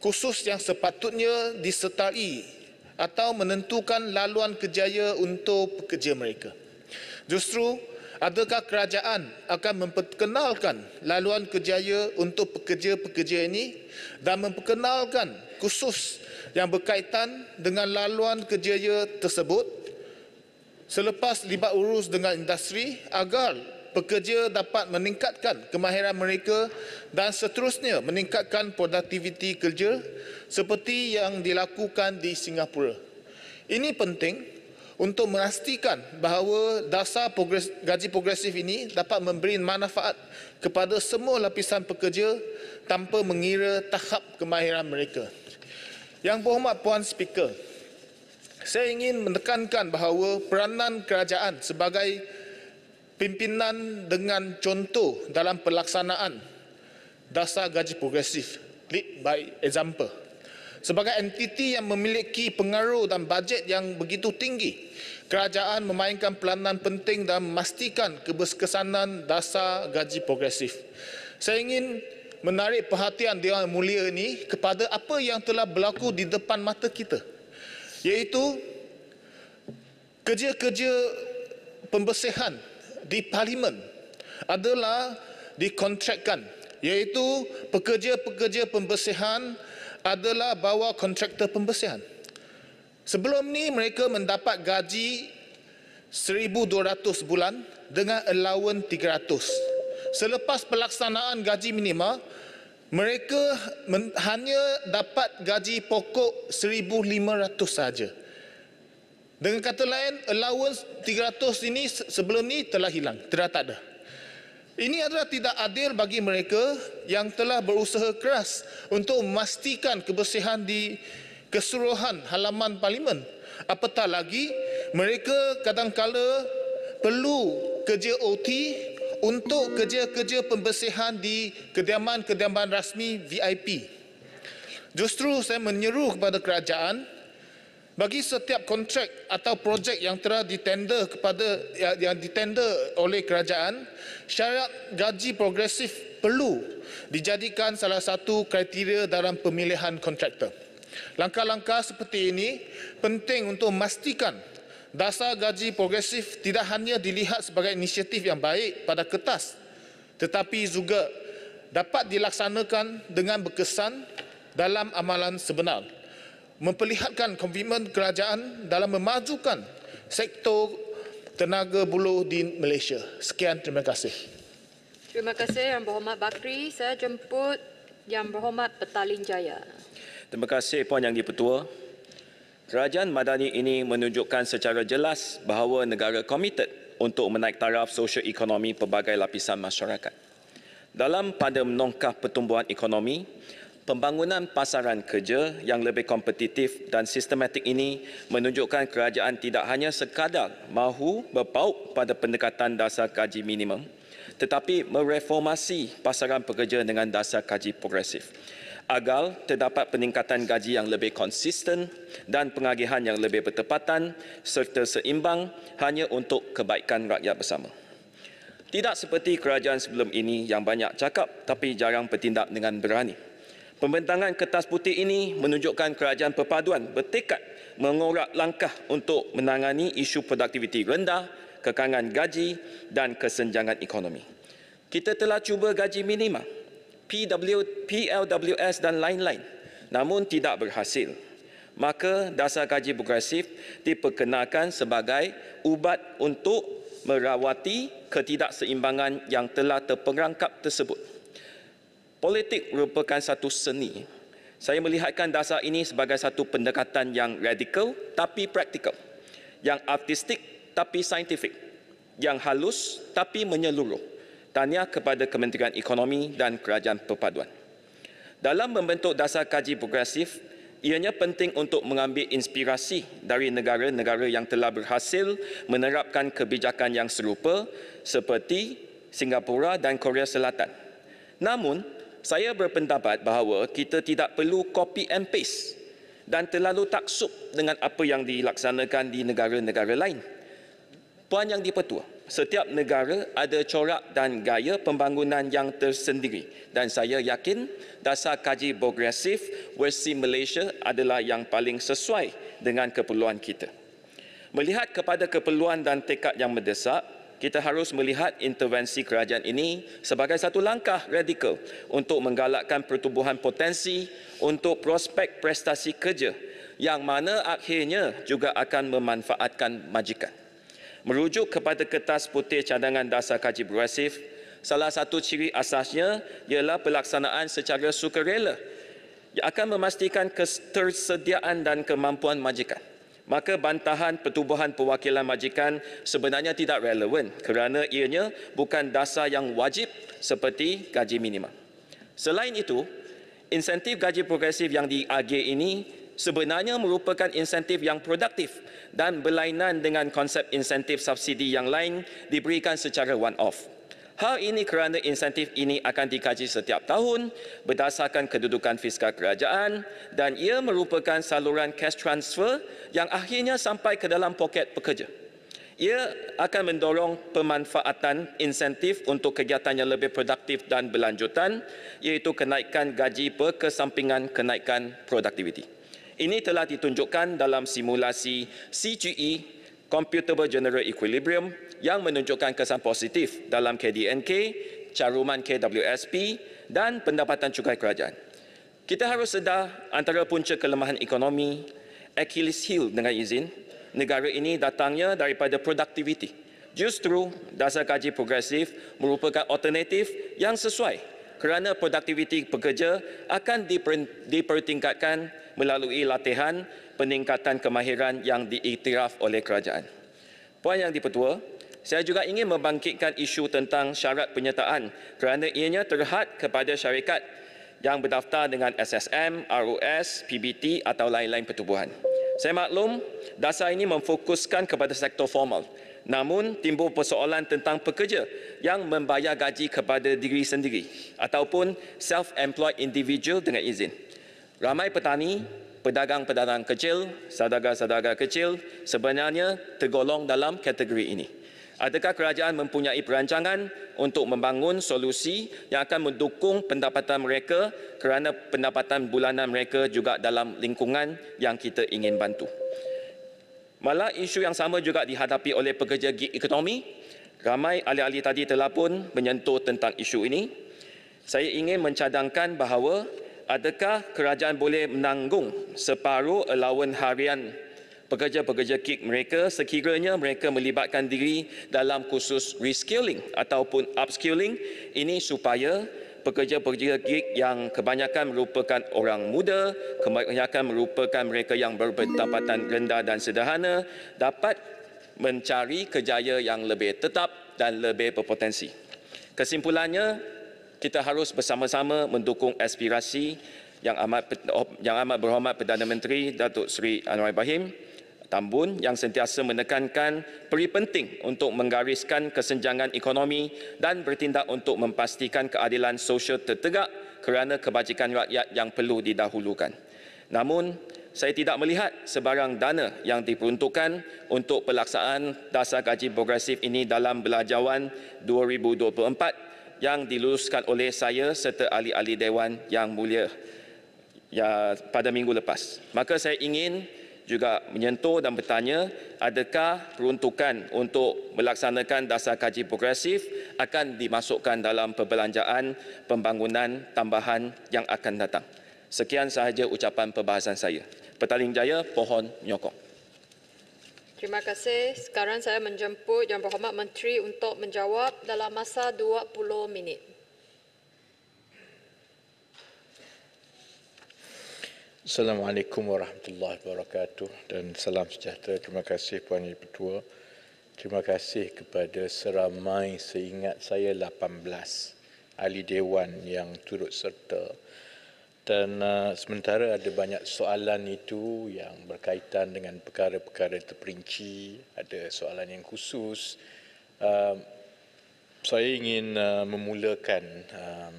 Speaker 2: khusus yang sepatutnya disertai atau menentukan laluan kejaya untuk pekerja mereka? Justru, Adakah kerajaan akan memperkenalkan laluan kerjaya untuk pekerja-pekerja ini dan memperkenalkan khusus yang berkaitan dengan laluan kerjaya tersebut selepas libat urus dengan industri agar pekerja dapat meningkatkan kemahiran mereka dan seterusnya meningkatkan produktiviti kerja seperti yang dilakukan di Singapura. Ini penting untuk memastikan bahawa dasar progres, gaji progresif ini dapat memberi manfaat kepada semua lapisan pekerja tanpa mengira tahap kemahiran mereka. Yang berhormat Puan Speaker, saya ingin menekankan bahawa peranan kerajaan sebagai pimpinan dengan contoh dalam pelaksanaan dasar gaji progresif lead by example Sebagai entiti yang memiliki pengaruh dan bajet yang begitu tinggi, kerajaan memainkan pelanan penting dalam memastikan kebeskesanan dasar gaji progresif. Saya ingin menarik perhatian Dewan Mulia ini kepada apa yang telah berlaku di depan mata kita, iaitu kerja-kerja pembersihan di Parlimen adalah dikontrakkan iaitu pekerja-pekerja pembersihan adalah bawa kontraktor pembersihan. Sebelum ni mereka mendapat gaji 1200 bulan dengan allowance 300. Selepas pelaksanaan gaji minima, mereka hanya dapat gaji pokok 1500 saja. Dengan kata lain, allowance 300 ini sebelum ni telah hilang, tidak ada. Ini adalah tidak adil bagi mereka yang telah berusaha keras untuk memastikan kebersihan di keseluruhan halaman parlimen. Apatah lagi mereka kadangkala perlu kerja OT untuk kerja-kerja pembersihan di kediaman-kediaman rasmi VIP. Justru saya menyeru kepada kerajaan bagi setiap kontrak atau projek yang telah ditender kepada ya, yang ditender oleh kerajaan syarat gaji progresif perlu dijadikan salah satu kriteria dalam pemilihan kontraktor langkah-langkah seperti ini penting untuk memastikan dasar gaji progresif tidak hanya dilihat sebagai inisiatif yang baik pada kertas tetapi juga dapat dilaksanakan dengan berkesan dalam amalan sebenar memperlihatkan komitmen kerajaan dalam memajukan sektor tenaga buluh di Malaysia. Sekian, terima kasih.
Speaker 7: Terima kasih Yang Berhormat Bakri. Saya jemput Yang Berhormat Petaling Jaya.
Speaker 13: Terima kasih Puan Yang Dipertua. Kerajaan Madani ini menunjukkan secara jelas bahawa negara komited untuk menaik taraf sosial ekonomi pelbagai lapisan masyarakat. Dalam pada menongkah pertumbuhan ekonomi, pembangunan pasaran kerja yang lebih kompetitif dan sistematik ini menunjukkan kerajaan tidak hanya sekadar mahu berpaut pada pendekatan dasar gaji minimum tetapi mereformasi pasaran pekerja dengan dasar gaji progresif agar terdapat peningkatan gaji yang lebih konsisten dan pengagihan yang lebih bertepatan serta seimbang hanya untuk kebaikan rakyat bersama. Tidak seperti kerajaan sebelum ini yang banyak cakap tapi jarang bertindak dengan berani. Pembentangan kertas putih ini menunjukkan kerajaan perpaduan bertekad mengorak langkah untuk menangani isu produktiviti rendah, kekangan gaji dan kesenjangan ekonomi. Kita telah cuba gaji minima, PW, PLWS dan lain-lain namun tidak berhasil. Maka dasar gaji progresif diperkenalkan sebagai ubat untuk merawati ketidakseimbangan yang telah terperangkap tersebut. Politik merupakan satu seni. Saya melihatkan dasar ini sebagai satu pendekatan yang radikal tapi praktikal. Yang artistik tapi saintifik. Yang halus tapi menyeluruh. Tanya kepada Kementerian Ekonomi dan Kerajaan Perpaduan. Dalam membentuk dasar kaji progresif, ianya penting untuk mengambil inspirasi dari negara-negara yang telah berhasil menerapkan kebijakan yang serupa seperti Singapura dan Korea Selatan. Namun, saya berpendapat bahawa kita tidak perlu copy and paste dan terlalu taksub dengan apa yang dilaksanakan di negara-negara lain. Puan Yang Dipertua, setiap negara ada corak dan gaya pembangunan yang tersendiri dan saya yakin dasar kaji progresif versi Malaysia adalah yang paling sesuai dengan keperluan kita. Melihat kepada keperluan dan tekad yang mendesak, kita harus melihat intervensi kerajaan ini sebagai satu langkah radikal untuk menggalakkan pertumbuhan potensi untuk prospek prestasi kerja yang mana akhirnya juga akan memanfaatkan majikan. Merujuk kepada kertas putih cadangan dasar kaji progresif, salah satu ciri asasnya ialah pelaksanaan secara sukarela yang akan memastikan ketersediaan dan kemampuan majikan maka bantahan pertubuhan perwakilan majikan sebenarnya tidak relevan kerana ianya bukan dasar yang wajib seperti gaji minimum. Selain itu, insentif gaji progresif yang diagih ini sebenarnya merupakan insentif yang produktif dan berlainan dengan konsep insentif subsidi yang lain diberikan secara one-off. Hal ini kerana insentif ini akan dikaji setiap tahun berdasarkan kedudukan fiskal kerajaan dan ia merupakan saluran cash transfer yang akhirnya sampai ke dalam poket pekerja. Ia akan mendorong pemanfaatan insentif untuk kegiatan yang lebih produktif dan berlanjutan iaitu kenaikan gaji berkesampingan kenaikan produktiviti. Ini telah ditunjukkan dalam simulasi CGE Computable General Equilibrium yang menunjukkan kesan positif dalam KDNK, caruman KWSP dan pendapatan cukai kerajaan. Kita harus sedar antara punca kelemahan ekonomi, Achilles heel dengan izin, negara ini datangnya daripada produktiviti. Justru dasar gaji progresif merupakan alternatif yang sesuai kerana produktiviti pekerja akan diper, dipertingkatkan melalui latihan peningkatan kemahiran yang diiktiraf oleh kerajaan. Puan Yang di saya juga ingin membangkitkan isu tentang syarat penyertaan kerana ianya terhad kepada syarikat yang berdaftar dengan SSM, ROS, PBT atau lain-lain pertubuhan. Saya maklum dasar ini memfokuskan kepada sektor formal. Namun timbul persoalan tentang pekerja yang membayar gaji kepada diri sendiri ataupun self-employed individual dengan izin ramai petani, pedagang-pedagang kecil, sadaga-sadaga kecil sebenarnya tergolong dalam kategori ini. Adakah kerajaan mempunyai perancangan untuk membangun solusi yang akan mendukung pendapatan mereka kerana pendapatan bulanan mereka juga dalam lingkungan yang kita ingin bantu? Malah isu yang sama juga dihadapi oleh pekerja gig ekonomi. Ramai ahli-ahli tadi telah pun menyentuh tentang isu ini. Saya ingin mencadangkan bahawa adakah kerajaan boleh menanggung separuh lawan harian pekerja-pekerja kick mereka sekiranya mereka melibatkan diri dalam kursus reskilling ataupun upskilling ini supaya pekerja-pekerja gig yang kebanyakan merupakan orang muda, kebanyakan merupakan mereka yang berpendapatan rendah dan sederhana dapat mencari kerjaya yang lebih tetap dan lebih berpotensi. Kesimpulannya, kita harus bersama-sama mendukung aspirasi yang amat yang amat berhormat Perdana Menteri Datuk Seri Anwar Ibrahim Tambun yang sentiasa menekankan peri penting untuk menggariskan kesenjangan ekonomi dan bertindak untuk memastikan keadilan sosial tertegak kerana kebajikan rakyat yang perlu didahulukan. Namun, saya tidak melihat sebarang dana yang diperuntukkan untuk pelaksanaan dasar gaji progresif ini dalam 2024 yang diluluskan oleh saya serta ahli-ahli dewan yang mulia ya pada minggu lepas. Maka saya ingin juga menyentuh dan bertanya adakah peruntukan untuk melaksanakan dasar kaji progresif akan dimasukkan dalam perbelanjaan pembangunan tambahan yang akan datang. Sekian sahaja ucapan perbahasan saya. Petaling Jaya, pohon menyokong.
Speaker 7: Terima kasih. Sekarang saya menjemput Yang Berhormat Menteri untuk menjawab dalam masa 20 minit.
Speaker 14: Assalamualaikum warahmatullahi wabarakatuh dan salam sejahtera. Terima kasih Puan Yang Pertua. Terima kasih kepada seramai seingat saya 18 ahli dewan yang turut serta dan uh, eh, sementara ada banyak soalan itu yang berkaitan dengan perkara-perkara terperinci ada soalan yang khusus uh, saya ingin uh, memulakan uh,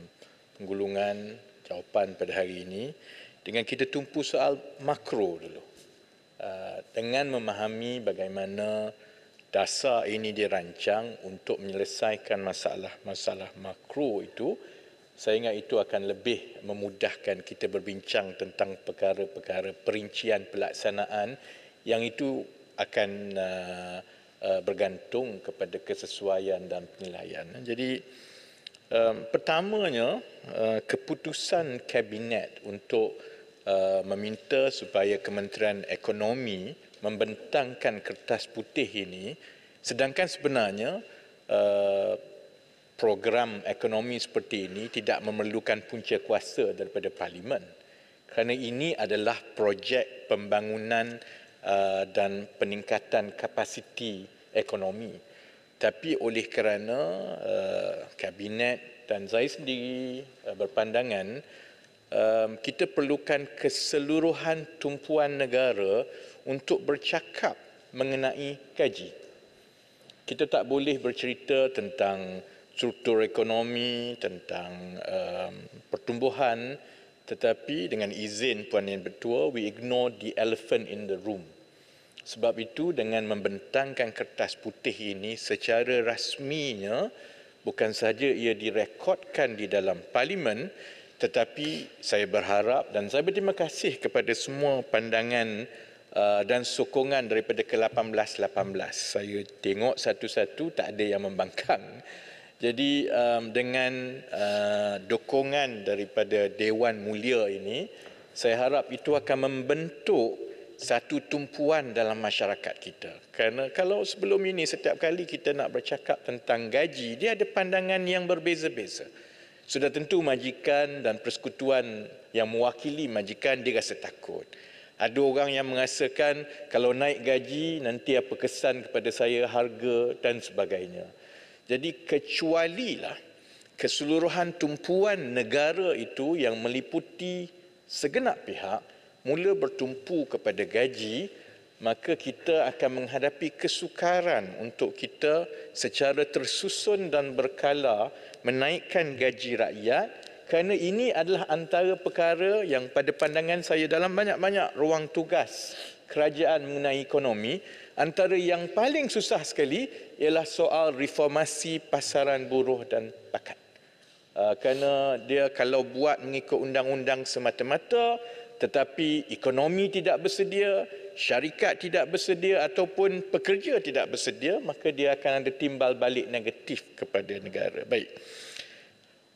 Speaker 14: penggulungan jawapan pada hari ini dengan kita tumpu soal makro dulu uh, dengan memahami bagaimana dasar ini dirancang untuk menyelesaikan masalah-masalah makro itu saya ingat itu akan lebih memudahkan kita berbincang tentang perkara-perkara perincian pelaksanaan yang itu akan uh, uh, bergantung kepada kesesuaian dan penilaian. Jadi um, pertamanya uh, keputusan kabinet untuk meminta supaya Kementerian Ekonomi membentangkan kertas putih ini sedangkan sebenarnya program ekonomi seperti ini tidak memerlukan punca kuasa daripada parlimen kerana ini adalah projek pembangunan uh, dan peningkatan kapasiti ekonomi tapi oleh kerana uh, kabinet dan saya sendiri uh, berpandangan um, kita perlukan keseluruhan tumpuan negara untuk bercakap mengenai gaji kita tak boleh bercerita tentang struktur ekonomi, tentang um, pertumbuhan tetapi dengan izin Puan Yang Bertua, we ignore the elephant in the room. Sebab itu dengan membentangkan kertas putih ini secara rasminya, bukan saja ia direkodkan di dalam parlimen, tetapi saya berharap dan saya berterima kasih kepada semua pandangan uh, dan sokongan daripada ke-18-18. Saya tengok satu-satu tak ada yang membangkang. Jadi um, dengan uh, dokongan daripada Dewan Mulia ini, saya harap itu akan membentuk satu tumpuan dalam masyarakat kita. Kerana kalau sebelum ini setiap kali kita nak bercakap tentang gaji, dia ada pandangan yang berbeza-beza. Sudah tentu majikan dan persekutuan yang mewakili majikan dia rasa takut. Ada orang yang mengasakan kalau naik gaji nanti apa kesan kepada saya harga dan sebagainya. Jadi kecuali lah keseluruhan tumpuan negara itu yang meliputi segenap pihak mula bertumpu kepada gaji, maka kita akan menghadapi kesukaran untuk kita secara tersusun dan berkala menaikkan gaji rakyat kerana ini adalah antara perkara yang pada pandangan saya dalam banyak-banyak ruang tugas kerajaan mengenai ekonomi, Antara yang paling susah sekali ialah soal reformasi pasaran buruh dan pakat. Uh, ah, kerana dia kalau buat mengikut undang-undang semata-mata tetapi ekonomi tidak bersedia, syarikat tidak bersedia ataupun pekerja tidak bersedia maka dia akan ada timbal balik negatif kepada negara. Baik.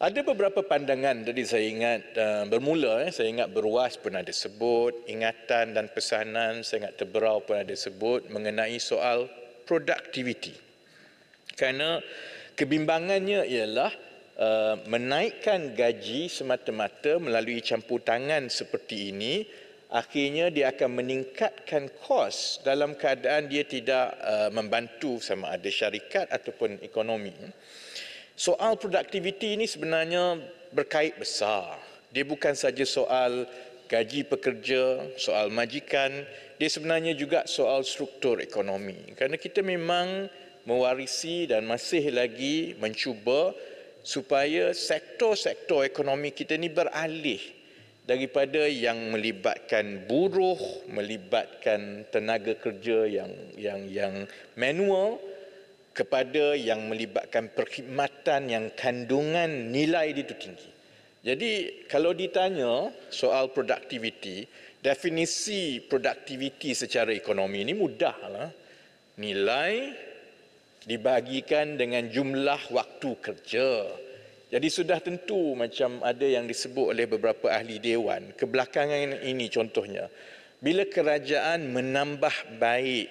Speaker 14: Ada beberapa pandangan tadi saya ingat uh, bermula, eh, saya ingat beruas pun ada sebut, ingatan dan pesanan saya ingat terberau pun ada sebut mengenai soal produktiviti. Kerana kebimbangannya ialah uh, menaikkan gaji semata-mata melalui campur tangan seperti ini, akhirnya dia akan meningkatkan kos dalam keadaan dia tidak uh, membantu sama ada syarikat ataupun ekonomi. Soal produktiviti ini sebenarnya berkait besar. Dia bukan saja soal gaji pekerja, soal majikan, dia sebenarnya juga soal struktur ekonomi. Kerana kita memang mewarisi dan masih lagi mencuba supaya sektor-sektor ekonomi kita ini beralih daripada yang melibatkan buruh, melibatkan tenaga kerja yang yang yang manual kepada yang melibatkan perkhidmatan yang kandungan nilai itu tinggi. Jadi kalau ditanya soal produktiviti, definisi produktiviti secara ekonomi ini mudah. Lah. Nilai dibagikan dengan jumlah waktu kerja. Jadi sudah tentu macam ada yang disebut oleh beberapa ahli dewan. Kebelakangan ini contohnya, bila kerajaan menambah baik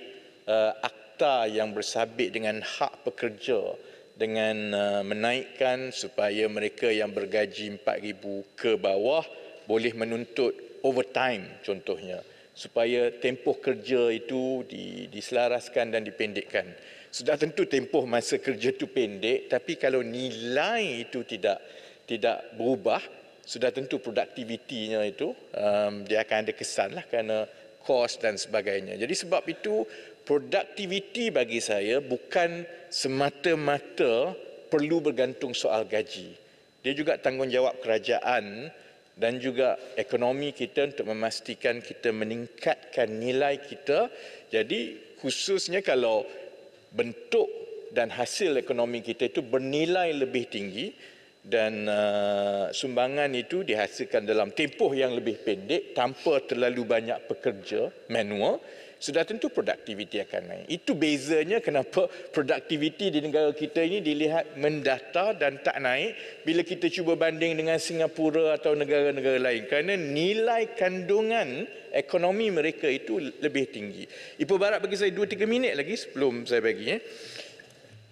Speaker 14: uh, harta yang bersabit dengan hak pekerja dengan uh, menaikkan supaya mereka yang bergaji 4000 ke bawah boleh menuntut overtime contohnya supaya tempoh kerja itu diselaraskan dan dipendekkan. Sudah tentu tempoh masa kerja itu pendek tapi kalau nilai itu tidak tidak berubah sudah tentu produktivitinya itu um, dia akan ada lah kerana kos dan sebagainya. Jadi sebab itu produktiviti bagi saya bukan semata-mata perlu bergantung soal gaji. Dia juga tanggungjawab kerajaan dan juga ekonomi kita untuk memastikan kita meningkatkan nilai kita. Jadi khususnya kalau bentuk dan hasil ekonomi kita itu bernilai lebih tinggi dan uh, sumbangan itu dihasilkan dalam tempoh yang lebih pendek tanpa terlalu banyak pekerja manual sudah tentu produktiviti akan naik. Itu bezanya kenapa produktiviti di negara kita ini dilihat mendata dan tak naik bila kita cuba banding dengan Singapura atau negara-negara lain. Kerana nilai kandungan ekonomi mereka itu lebih tinggi. Ibu Barat bagi saya 2-3 minit lagi sebelum saya bagi. Ya.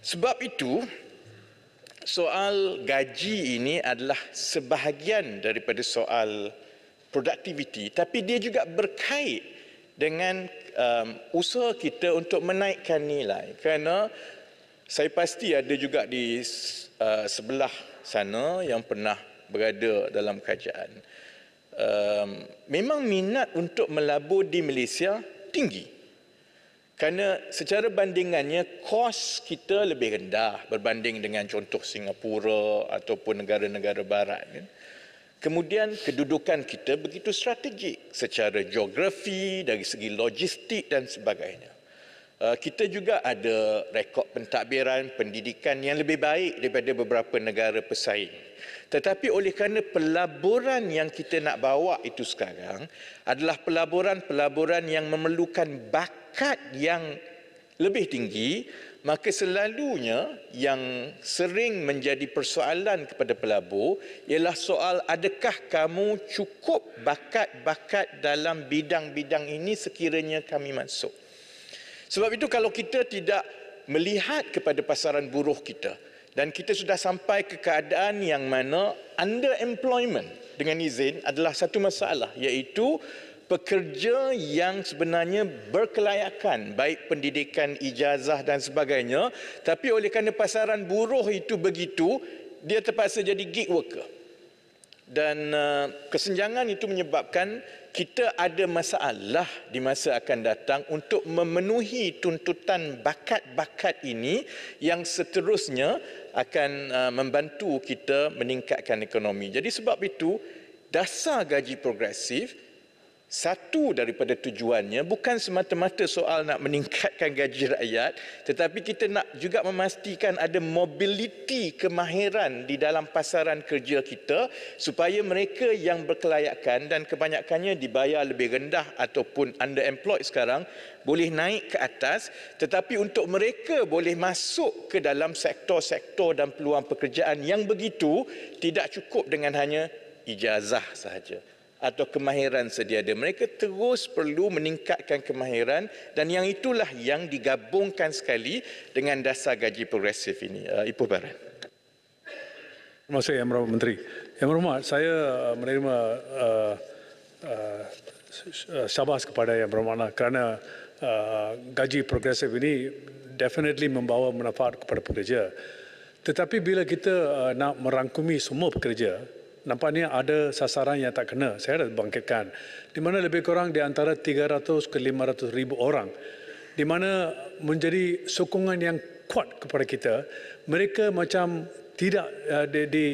Speaker 14: Sebab itu, soal gaji ini adalah sebahagian daripada soal produktiviti tapi dia juga berkait dengan um, usaha kita untuk menaikkan nilai kerana saya pasti ada juga di uh, sebelah sana yang pernah berada dalam kerajaan um, memang minat untuk melabur di Malaysia tinggi kerana secara bandingannya kos kita lebih rendah berbanding dengan contoh Singapura ataupun negara-negara barat kan? Kemudian kedudukan kita begitu strategik secara geografi, dari segi logistik dan sebagainya. Uh, kita juga ada rekod pentadbiran pendidikan yang lebih baik daripada beberapa negara pesaing. Tetapi oleh kerana pelaburan yang kita nak bawa itu sekarang adalah pelaburan-pelaburan yang memerlukan bakat yang lebih tinggi maka selalunya yang sering menjadi persoalan kepada pelabur ialah soal adakah kamu cukup bakat-bakat dalam bidang-bidang ini sekiranya kami masuk. Sebab itu kalau kita tidak melihat kepada pasaran buruh kita dan kita sudah sampai ke keadaan yang mana underemployment dengan izin adalah satu masalah iaitu pekerja yang sebenarnya berkelayakan baik pendidikan ijazah dan sebagainya tapi oleh kerana pasaran buruh itu begitu dia terpaksa jadi gig worker dan uh, kesenjangan itu menyebabkan kita ada masalah di masa akan datang untuk memenuhi tuntutan bakat-bakat ini yang seterusnya akan uh, membantu kita meningkatkan ekonomi. Jadi sebab itu dasar gaji progresif satu daripada tujuannya bukan semata-mata soal nak meningkatkan gaji rakyat tetapi kita nak juga memastikan ada mobiliti kemahiran di dalam pasaran kerja kita supaya mereka yang berkelayakan dan kebanyakannya dibayar lebih rendah ataupun underemployed sekarang boleh naik ke atas tetapi untuk mereka boleh masuk ke dalam sektor-sektor dan peluang pekerjaan yang begitu tidak cukup dengan hanya ijazah sahaja atau kemahiran sedia ada. Mereka terus perlu meningkatkan kemahiran dan yang itulah yang digabungkan sekali dengan dasar gaji progresif ini. Uh, Ibu Baran.
Speaker 15: Terima kasih Yang Berhormat Menteri. Yang Berhormat, saya uh, menerima uh, uh, syabas kepada Yang Berhormat lah kerana gaji progresif ini definitely membawa manfaat kepada pekerja. Tetapi bila kita nak merangkumi semua pekerja, nampaknya ada sasaran yang tak kena. Saya dah bangkitkan. Di mana lebih kurang di antara 300 ke 500 ribu orang. Di mana menjadi sokongan yang kuat kepada kita. Mereka macam tidak uh, di, di,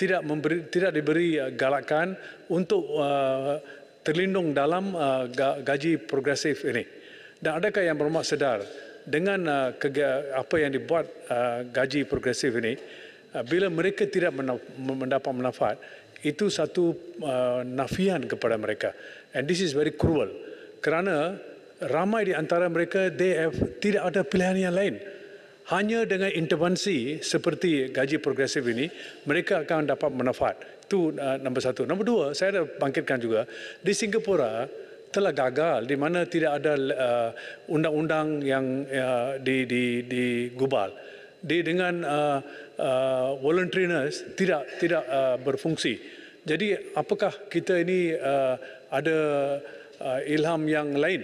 Speaker 15: tidak memberi, tidak diberi uh, galakan untuk uh, terlindung dalam uh, gaji progresif ini. Dan adakah yang bermaksud sedar dengan uh, apa yang dibuat uh, gaji progresif ini, Ah, bila mereka tidak mendapat manfaat itu satu ah, nafian kepada mereka and this is very cruel kerana ramai di antara mereka they have tidak ada pilihan yang lain hanya dengan intervensi seperti gaji progresif ini mereka akan dapat manfaat itu uh, nombor satu. nombor dua, saya dah bangkitkan juga di Singapura telah gagal di mana tidak ada uh, undang-undang yang uh, di di di di dengan uh, uh, voluntariness tidak tidak uh, berfungsi. Jadi apakah kita ini uh, ada uh, ilham yang lain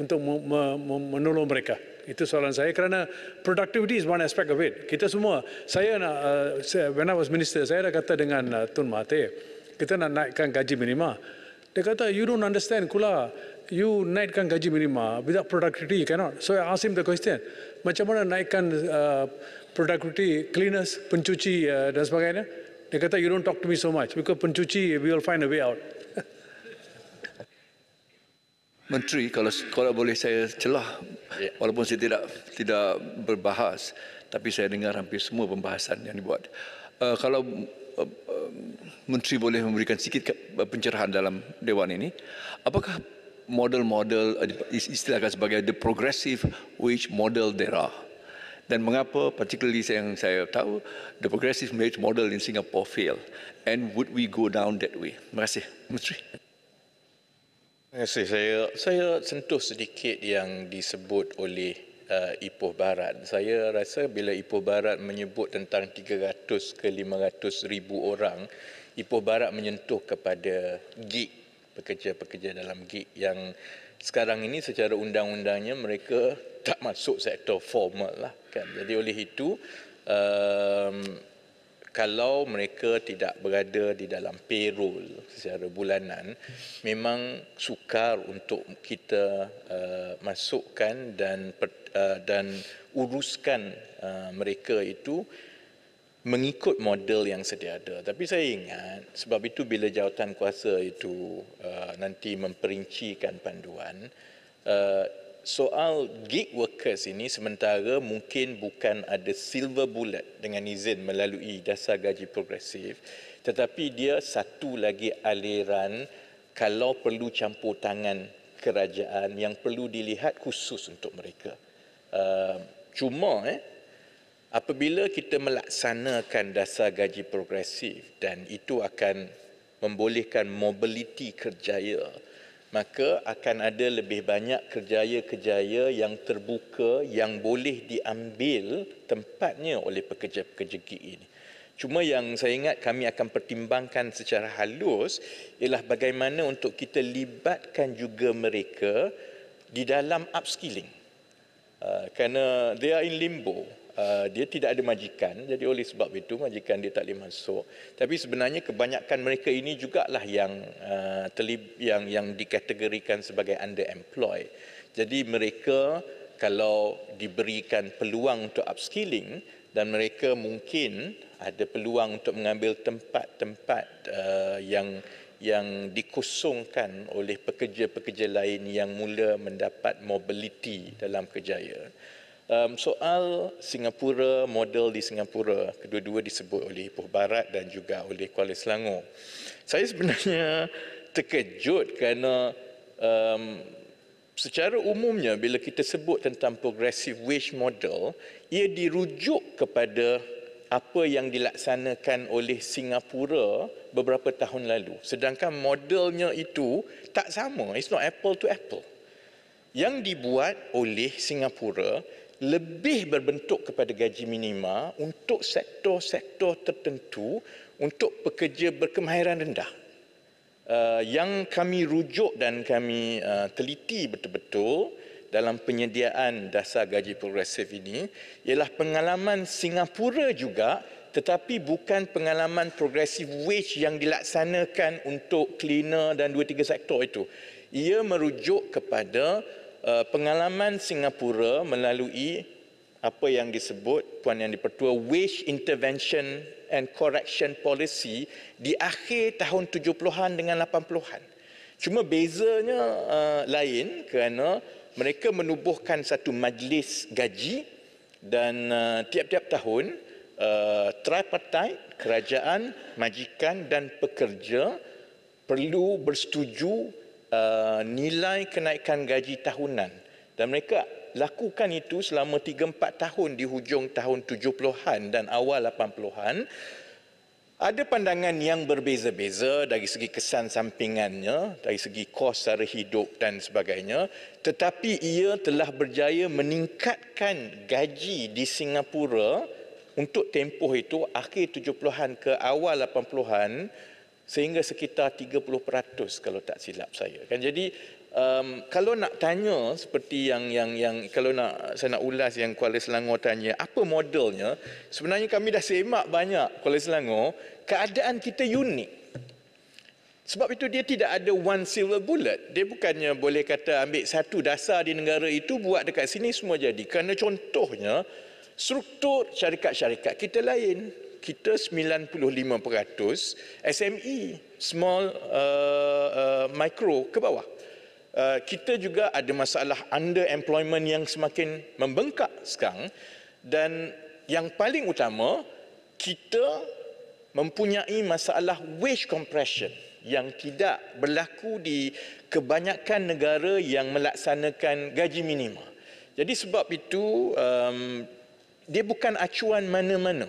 Speaker 15: untuk me- me- menolong mereka? Itu soalan saya kerana productivity is one aspect of it. Kita semua saya nak uh, when I was minister saya dah kata dengan uh, Tun Mahathir kita nak naikkan gaji minima. Dia kata you don't understand kula you naikkan gaji minima without productivity you cannot. So I asked him the question macam mana naikkan uh, Productivity, quality, cleaners, pencuci uh, dan sebagainya. Dia kata, you don't talk to me so much because pencuci, we will find a way out.
Speaker 6: Menteri, kalau kalau boleh saya celah, yeah. walaupun saya tidak tidak berbahas, tapi saya dengar hampir semua pembahasan yang dibuat. Uh, kalau uh, uh, Menteri boleh memberikan sedikit uh, pencerahan dalam Dewan ini, apakah model-model uh, istilahkan sebagai the progressive which model there are? dan mengapa particularly yang saya tahu the progressive marriage model in Singapore fail and would we go down that way terima kasih menteri terima kasih
Speaker 14: saya saya sentuh sedikit yang disebut oleh uh, Ipoh Barat saya rasa bila Ipoh Barat menyebut tentang 300 ke 500 ribu orang Ipoh Barat menyentuh kepada gig pekerja-pekerja dalam gig yang sekarang ini secara undang-undangnya mereka tak masuk sektor formal lah kan jadi oleh itu um, kalau mereka tidak berada di dalam payroll secara bulanan memang sukar untuk kita uh, masukkan dan per, uh, dan uruskan uh, mereka itu mengikut model yang sedia ada tapi saya ingat sebab itu bila jawatan kuasa itu uh, nanti memperincikan panduan uh, soal gig workers ini sementara mungkin bukan ada silver bullet dengan izin melalui dasar gaji progresif tetapi dia satu lagi aliran kalau perlu campur tangan kerajaan yang perlu dilihat khusus untuk mereka uh, cuma eh apabila kita melaksanakan dasar gaji progresif dan itu akan membolehkan mobiliti kerjaya maka akan ada lebih banyak kerjaya-kerjaya yang terbuka yang boleh diambil tempatnya oleh pekerja-pekerja gig ini. Cuma yang saya ingat kami akan pertimbangkan secara halus ialah bagaimana untuk kita libatkan juga mereka di dalam upskilling. Uh, kerana they are in limbo. Uh, dia tidak ada majikan jadi oleh sebab itu majikan dia tak boleh masuk tapi sebenarnya kebanyakan mereka ini jugalah yang uh, yang yang dikategorikan sebagai underemployed jadi mereka kalau diberikan peluang untuk upskilling dan mereka mungkin ada peluang untuk mengambil tempat-tempat uh, yang yang dikosongkan oleh pekerja-pekerja lain yang mula mendapat mobility dalam kejayaan um, soal Singapura model di Singapura kedua-dua disebut oleh Ipoh Barat dan juga oleh Kuala Selangor. Saya sebenarnya terkejut kerana um, secara umumnya bila kita sebut tentang progressive wage model ia dirujuk kepada apa yang dilaksanakan oleh Singapura beberapa tahun lalu sedangkan modelnya itu tak sama it's not apple to apple yang dibuat oleh Singapura lebih berbentuk kepada gaji minima untuk sektor-sektor tertentu untuk pekerja berkemahiran rendah. Uh, yang kami rujuk dan kami uh, teliti betul-betul dalam penyediaan dasar gaji progresif ini ialah pengalaman Singapura juga tetapi bukan pengalaman progresif wage yang dilaksanakan untuk cleaner dan dua tiga sektor itu. Ia merujuk kepada Eh, pengalaman Singapura melalui apa yang disebut puan yang dipertua wage intervention and correction policy di akhir tahun 70-an dengan 80-an. Cuma bezanya uh, lain kerana mereka menubuhkan satu majlis gaji dan uh, tiap-tiap tahun uh, tripartite kerajaan, majikan dan pekerja perlu bersetuju Uh, nilai kenaikan gaji tahunan dan mereka lakukan itu selama 3-4 tahun di hujung tahun 70-an dan awal 80-an ada pandangan yang berbeza-beza dari segi kesan sampingannya, dari segi kos sara hidup dan sebagainya. Tetapi ia telah berjaya meningkatkan gaji di Singapura untuk tempoh itu akhir 70-an ke awal 80-an sehingga sekitar 30% kalau tak silap saya kan jadi um, kalau nak tanya seperti yang yang yang kalau nak saya nak ulas yang Kuala Selangor tanya apa modelnya sebenarnya kami dah semak banyak Kuala Selangor keadaan kita unik sebab itu dia tidak ada one silver bullet. Dia bukannya boleh kata ambil satu dasar di negara itu buat dekat sini semua jadi. Kerana contohnya struktur syarikat-syarikat kita lain kita 95% SME small uh, uh, micro ke bawah. Uh, kita juga ada masalah underemployment yang semakin membengkak sekarang dan yang paling utama kita mempunyai masalah wage compression yang tidak berlaku di kebanyakan negara yang melaksanakan gaji minima. Jadi sebab itu um, dia bukan acuan mana-mana.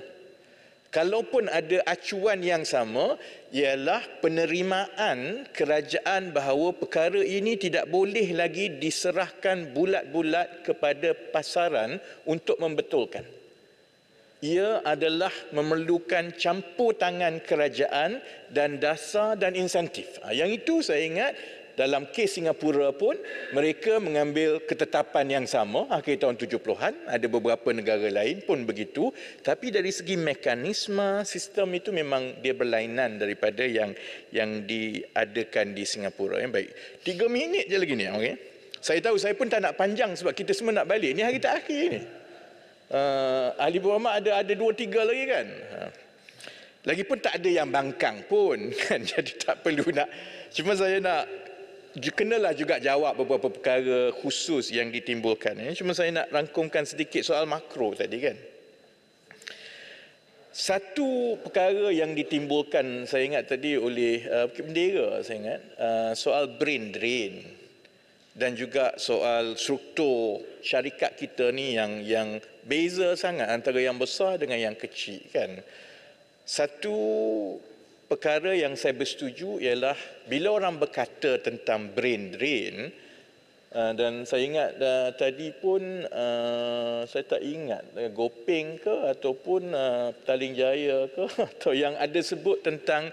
Speaker 14: Kalaupun ada acuan yang sama ialah penerimaan kerajaan bahawa perkara ini tidak boleh lagi diserahkan bulat-bulat kepada pasaran untuk membetulkan. Ia adalah memerlukan campur tangan kerajaan dan dasar dan insentif. Ha, yang itu saya ingat dalam kes Singapura pun mereka mengambil ketetapan yang sama akhir tahun 70-an ada beberapa negara lain pun begitu tapi dari segi mekanisme sistem itu memang dia berlainan daripada yang yang diadakan di Singapura yang baik tiga minit je lagi ni okay saya tahu saya pun tak nak panjang sebab kita semua nak balik ini hari akhir ni uh, ahli berhormat ada ada 2 3 lagi kan ha. Lagipun tak ada yang bangkang pun kan jadi tak perlu nak cuma saya nak kenalah juga jawab beberapa perkara khusus yang ditimbulkan. Ya. Cuma saya nak rangkumkan sedikit soal makro tadi kan. Satu perkara yang ditimbulkan saya ingat tadi oleh uh, Bendera saya ingat uh, soal brain drain dan juga soal struktur syarikat kita ni yang yang beza sangat antara yang besar dengan yang kecil kan. Satu perkara yang saya bersetuju ialah bila orang berkata tentang brain drain uh, dan saya ingat uh, tadi pun uh, saya tak ingat Gopeng ke ataupun uh, Taling Jaya ke atau yang ada sebut tentang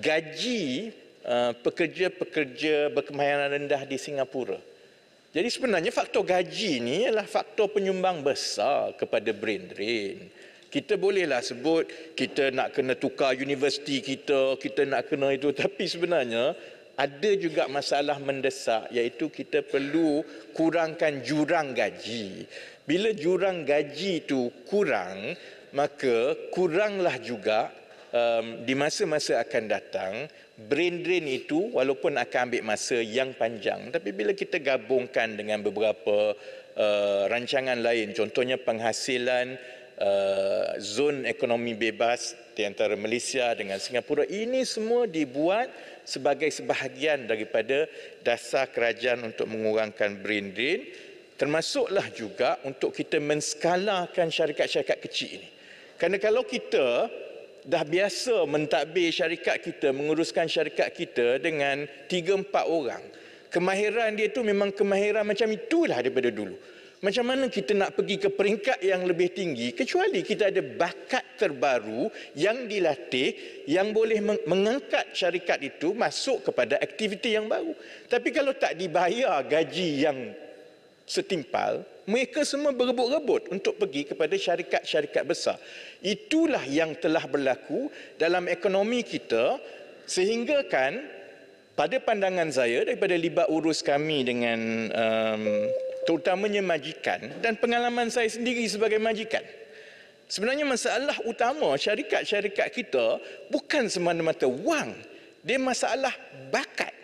Speaker 14: gaji pekerja-pekerja berkemahiran rendah di Singapura. Jadi sebenarnya faktor gaji ni ialah faktor penyumbang besar kepada brain drain kita bolehlah sebut kita nak kena tukar universiti kita, kita nak kena itu. Tapi sebenarnya ada juga masalah mendesak iaitu kita perlu kurangkan jurang gaji. Bila jurang gaji itu kurang, maka kuranglah juga um, di masa-masa akan datang brain drain itu walaupun akan ambil masa yang panjang tapi bila kita gabungkan dengan beberapa uh, rancangan lain contohnya penghasilan Eh, zon ekonomi bebas di antara Malaysia dengan Singapura ini semua dibuat sebagai sebahagian daripada dasar kerajaan untuk mengurangkan brain drain termasuklah juga untuk kita menskalakan syarikat-syarikat kecil ini kerana kalau kita dah biasa mentadbir syarikat kita menguruskan syarikat kita dengan 3 4 orang kemahiran dia tu memang kemahiran macam itulah daripada dulu macam mana kita nak pergi ke peringkat yang lebih tinggi kecuali kita ada bakat terbaru yang dilatih yang boleh mengangkat syarikat itu masuk kepada aktiviti yang baru. Tapi kalau tak dibayar gaji yang setimpal, mereka semua berebut-rebut untuk pergi kepada syarikat-syarikat besar. Itulah yang telah berlaku dalam ekonomi kita sehinggakan pada pandangan saya daripada libat urus kami dengan um, terutamanya majikan dan pengalaman saya sendiri sebagai majikan. Sebenarnya masalah utama syarikat-syarikat kita bukan semata-mata wang. Dia masalah bakat.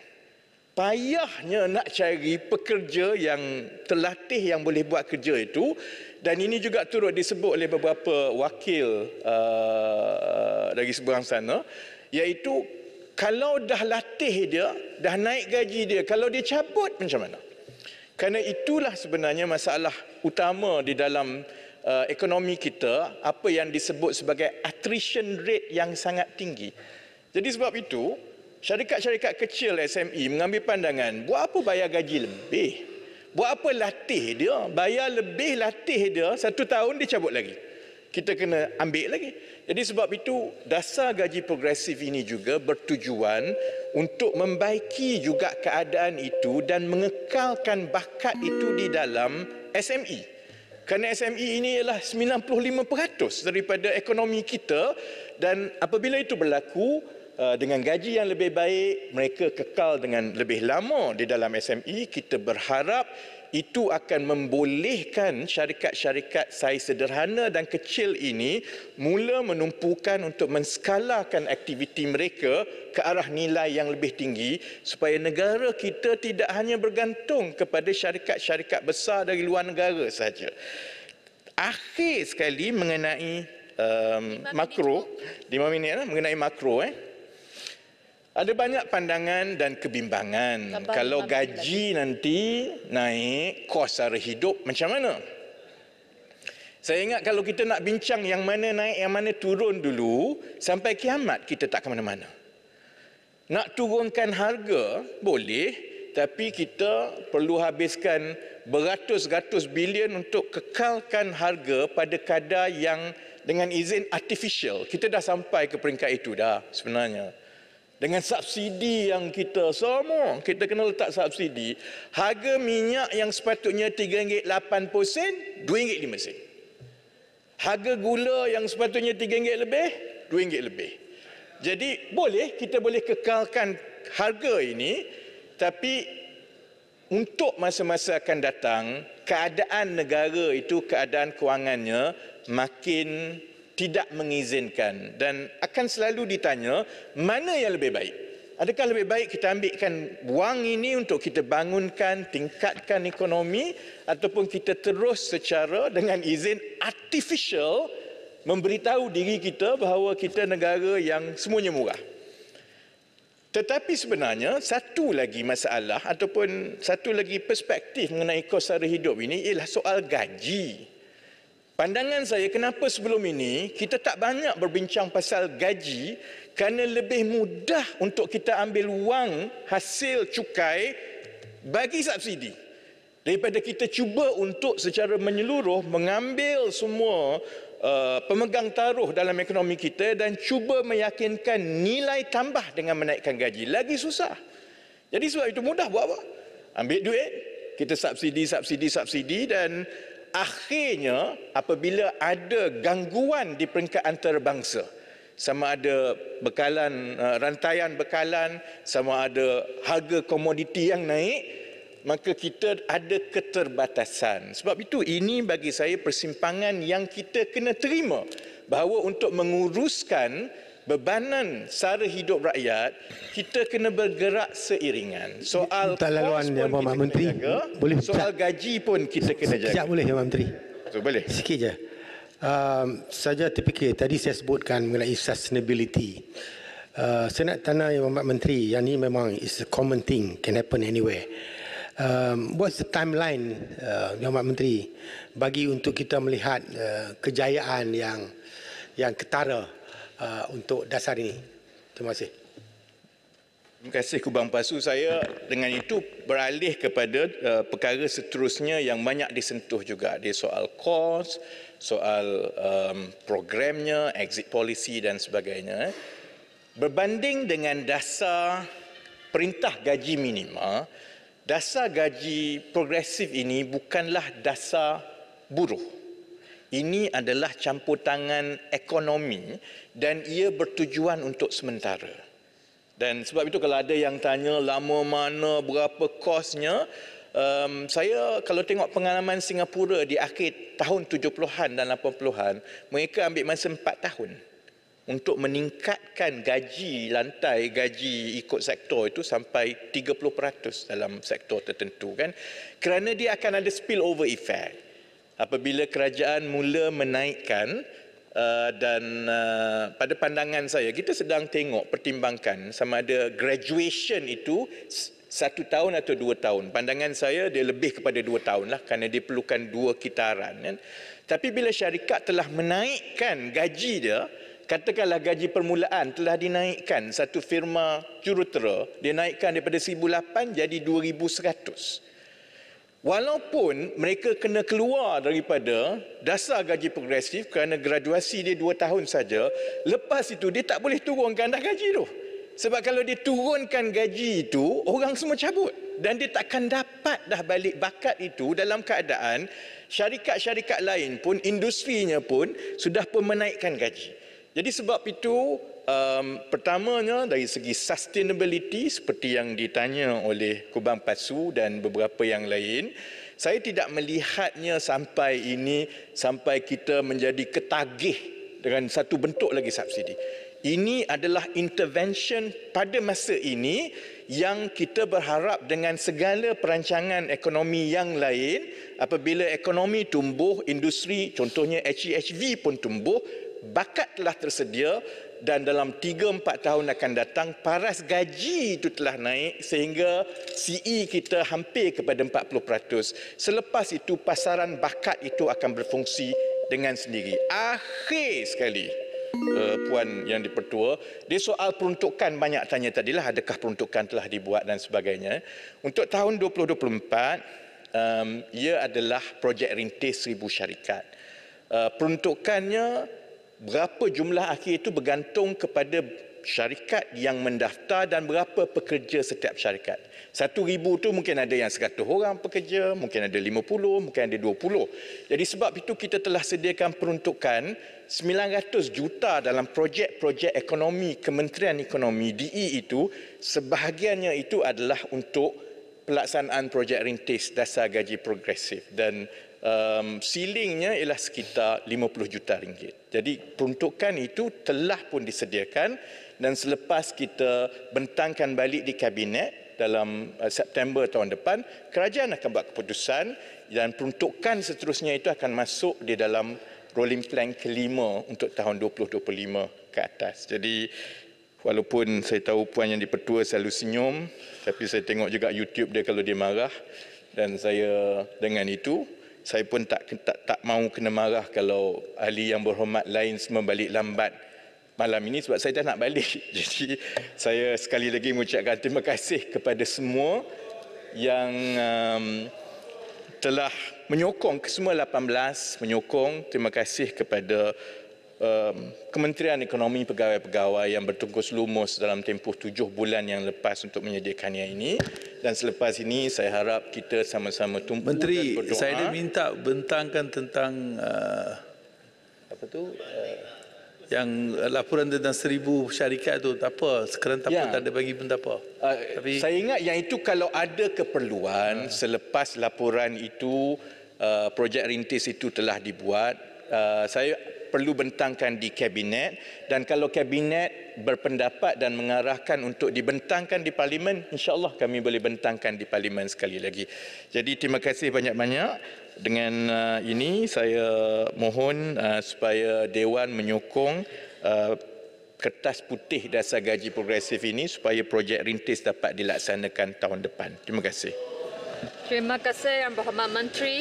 Speaker 14: Payahnya nak cari pekerja yang terlatih yang boleh buat kerja itu. Dan ini juga turut disebut oleh beberapa wakil uh, dari seberang sana. Iaitu kalau dah latih dia, dah naik gaji dia, kalau dia cabut macam mana? Kerana itulah sebenarnya masalah utama di dalam uh, ekonomi kita, apa yang disebut sebagai attrition rate yang sangat tinggi. Jadi sebab itu, syarikat-syarikat kecil SME mengambil pandangan, buat apa bayar gaji lebih? Buat apa latih dia? Bayar lebih latih dia, satu tahun dia cabut lagi. Kita kena ambil lagi. Jadi sebab itu dasar gaji progresif ini juga bertujuan untuk membaiki juga keadaan itu dan mengekalkan bakat itu di dalam SME. Kerana SME ini ialah 95% daripada ekonomi kita dan apabila itu berlaku uh, dengan gaji yang lebih baik mereka kekal dengan lebih lama di dalam SME kita berharap itu akan membolehkan syarikat-syarikat saiz sederhana dan kecil ini mula menumpukan untuk menskalakan aktiviti mereka ke arah nilai yang lebih tinggi supaya negara kita tidak hanya bergantung kepada syarikat-syarikat besar dari luar negara saja. Akhir sekali mengenai um, makro, lima minit lah, mengenai makro eh. Ada banyak pandangan dan kebimbangan. Laban, Kalau laban, gaji laban. nanti naik, kos sara hidup macam mana? Saya ingat kalau kita nak bincang yang mana naik, yang mana turun dulu, sampai kiamat kita tak ke mana-mana. Nak turunkan harga, boleh. Tapi kita perlu habiskan beratus-ratus bilion untuk kekalkan harga pada kadar yang dengan izin artificial. Kita dah sampai ke peringkat itu dah sebenarnya dengan subsidi yang kita semua kita kena letak subsidi harga minyak yang sepatutnya RM3.80 RM2.5 harga gula yang sepatutnya RM3 lebih RM2 lebih jadi boleh kita boleh kekalkan harga ini tapi untuk masa-masa akan datang keadaan negara itu keadaan kewangannya makin tidak mengizinkan dan akan selalu ditanya mana yang lebih baik. Adakah lebih baik kita ambilkan wang ini untuk kita bangunkan, tingkatkan ekonomi ataupun kita terus secara dengan izin artificial memberitahu diri kita bahawa kita negara yang semuanya murah. Tetapi sebenarnya satu lagi masalah ataupun satu lagi perspektif mengenai kos sara hidup ini ialah soal gaji. Pandangan saya kenapa sebelum ini kita tak banyak berbincang pasal gaji kerana lebih mudah untuk kita ambil wang hasil cukai bagi subsidi daripada kita cuba untuk secara menyeluruh mengambil semua uh, pemegang taruh dalam ekonomi kita dan cuba meyakinkan nilai tambah dengan menaikkan gaji lagi susah. Jadi sebab itu mudah buat apa? Ambil duit, kita subsidi subsidi subsidi dan akhirnya apabila ada gangguan di peringkat antarabangsa sama ada bekalan eh, rantaian bekalan sama ada harga komoditi yang naik maka kita ada keterbatasan sebab itu ini bagi saya persimpangan yang kita kena terima bahawa untuk menguruskan bebanan sara hidup rakyat kita kena bergerak seiringan
Speaker 12: soal laluan ya Muhammad Menteri jaga, boleh soal
Speaker 14: sekejap. gaji pun kita kena jaga.
Speaker 12: jaga boleh ya Muhammad Menteri so, boleh sikit je
Speaker 8: um, saja terfikir tadi saya sebutkan mengenai sustainability Uh, saya nak tanya yang Muhammad Menteri, yang ini memang is a common thing, can happen anywhere.
Speaker 12: Um, what's the timeline, uh, Yang Muhammad Menteri, bagi untuk kita melihat uh, kejayaan yang yang ketara Uh, untuk dasar ini. Terima kasih.
Speaker 14: Terima kasih Kubang Pasu. Saya dengan itu beralih kepada uh, perkara seterusnya yang banyak disentuh juga. di soal kos, soal um, programnya, exit policy dan sebagainya. Eh. Berbanding dengan dasar perintah gaji minima, dasar gaji progresif ini bukanlah dasar buruh ini adalah campur tangan ekonomi dan ia bertujuan untuk sementara. Dan sebab itu kalau ada yang tanya lama mana berapa kosnya, um, saya kalau tengok pengalaman Singapura di akhir tahun 70-an dan 80-an, mereka ambil masa 4 tahun untuk meningkatkan gaji lantai gaji ikut sektor itu sampai 30% dalam sektor tertentu kan kerana dia akan ada spillover effect apabila kerajaan mula menaikkan uh, dan uh, pada pandangan saya kita sedang tengok pertimbangkan sama ada graduation itu satu tahun atau dua tahun. Pandangan saya dia lebih kepada dua tahun lah kerana dia perlukan dua kitaran. Kan? Tapi bila syarikat telah menaikkan gaji dia, katakanlah gaji permulaan telah dinaikkan satu firma jurutera, dia naikkan daripada 1,800 jadi 2,100. Walaupun mereka kena keluar daripada dasar gaji progresif kerana graduasi dia dua tahun saja, lepas itu dia tak boleh turunkan dah gaji tu. Sebab kalau dia turunkan gaji itu, orang semua cabut dan dia takkan dapat dah balik bakat itu dalam keadaan syarikat-syarikat lain pun industrinya pun sudah pun menaikkan gaji. Jadi sebab itu Um, pertamanya dari segi sustainability seperti yang ditanya oleh Kubang Pasu dan beberapa yang lain, saya tidak melihatnya sampai ini sampai kita menjadi ketagih dengan satu bentuk lagi subsidi. Ini adalah intervention pada masa ini yang kita berharap dengan segala perancangan ekonomi yang lain apabila ekonomi tumbuh, industri contohnya HEHV pun tumbuh, bakat telah tersedia dan dalam 3-4 tahun akan datang paras gaji itu telah naik sehingga CE kita hampir kepada 40%. Selepas itu pasaran bakat itu akan berfungsi dengan sendiri. Akhir sekali uh, Puan Yang Dipertua, dia soal peruntukan banyak tanya tadilah adakah peruntukan telah dibuat dan sebagainya. Untuk tahun 2024, um, ia adalah projek rintis seribu syarikat. Uh, peruntukannya berapa jumlah akhir itu bergantung kepada syarikat yang mendaftar dan berapa pekerja setiap syarikat. Satu ribu itu mungkin ada yang seratus orang pekerja, mungkin ada lima puluh, mungkin ada dua puluh. Jadi sebab itu kita telah sediakan peruntukan sembilan ratus juta dalam projek-projek ekonomi Kementerian Ekonomi DE itu sebahagiannya itu adalah untuk pelaksanaan projek rintis dasar gaji progresif dan um, ceilingnya ialah sekitar 50 juta ringgit. Jadi peruntukan itu telah pun disediakan dan selepas kita bentangkan balik di kabinet dalam eh, September tahun depan, kerajaan akan buat keputusan dan peruntukan seterusnya itu akan masuk di dalam rolling plan kelima untuk tahun 2025 ke atas. Jadi walaupun saya tahu puan yang dipertua selalu senyum, tapi saya tengok juga YouTube dia kalau dia marah dan saya dengan itu saya pun tak tak, tak mau kena marah kalau ahli yang berhormat lain semua balik lambat malam ini sebab saya dah nak balik. Jadi saya sekali lagi mengucapkan terima kasih kepada semua yang um, telah menyokong kesemua 18 menyokong terima kasih kepada um, Kementerian Ekonomi pegawai-pegawai yang bertungkus lumus dalam tempoh tujuh bulan yang lepas untuk menyediakannya ini dan selepas ini saya harap kita sama-sama tumpu Menteri, dan berdoa. Menteri, saya ada
Speaker 6: minta bentangkan tentang uh, apa tu? Uh, yang laporan tentang seribu syarikat itu tak apa sekarang tak, ya. tak ada bagi benda apa uh, tapi saya ingat yang itu kalau
Speaker 14: ada keperluan uh. selepas laporan itu uh, projek rintis itu telah dibuat uh, saya perlu bentangkan di kabinet dan kalau kabinet berpendapat dan mengarahkan untuk dibentangkan di parlimen insyaallah kami boleh bentangkan di parlimen sekali lagi. Jadi terima kasih banyak-banyak dengan uh, ini saya mohon uh, supaya dewan menyokong uh, kertas putih dasar gaji progresif ini supaya projek rintis dapat dilaksanakan tahun depan. Terima kasih.
Speaker 7: Terima kasih Yang Berhormat Menteri.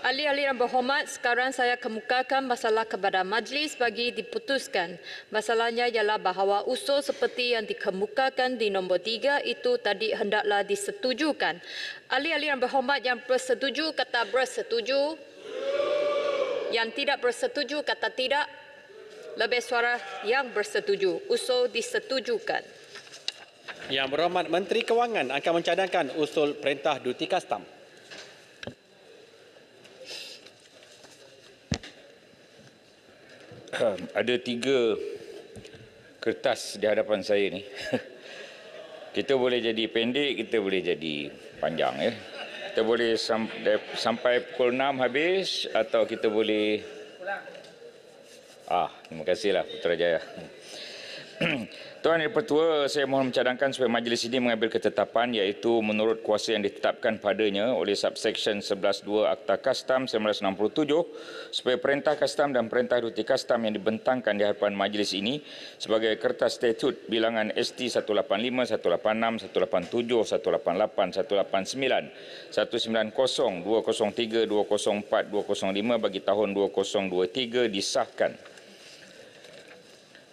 Speaker 7: Ahli-ahli yang berhormat, sekarang saya kemukakan masalah kepada majlis bagi diputuskan. Masalahnya ialah bahawa usul seperti yang dikemukakan di nombor tiga itu tadi hendaklah disetujukan. Ahli-ahli yang berhormat yang bersetuju kata bersetuju. Yang tidak bersetuju kata tidak. Lebih suara yang bersetuju. Usul disetujukan.
Speaker 8: Yang berhormat Menteri Kewangan akan mencadangkan usul Perintah Duti Kastam.
Speaker 16: ada tiga kertas di hadapan saya ni. kita boleh jadi pendek, kita boleh jadi panjang ya. Kita boleh sampai pukul enam habis atau kita boleh Ah, terima kasihlah Putrajaya. Hmm. Tuan Yang Pertua, saya mohon mencadangkan supaya majlis ini mengambil ketetapan iaitu menurut kuasa yang ditetapkan padanya oleh Subsection 11.2 Akta Kastam 1967 supaya Perintah Kastam dan Perintah Duti Kastam yang dibentangkan di hadapan majlis ini sebagai kertas statut bilangan ST 185, 186, 187, 188, 189, 190, 203, 204, 205 bagi tahun 2023 disahkan.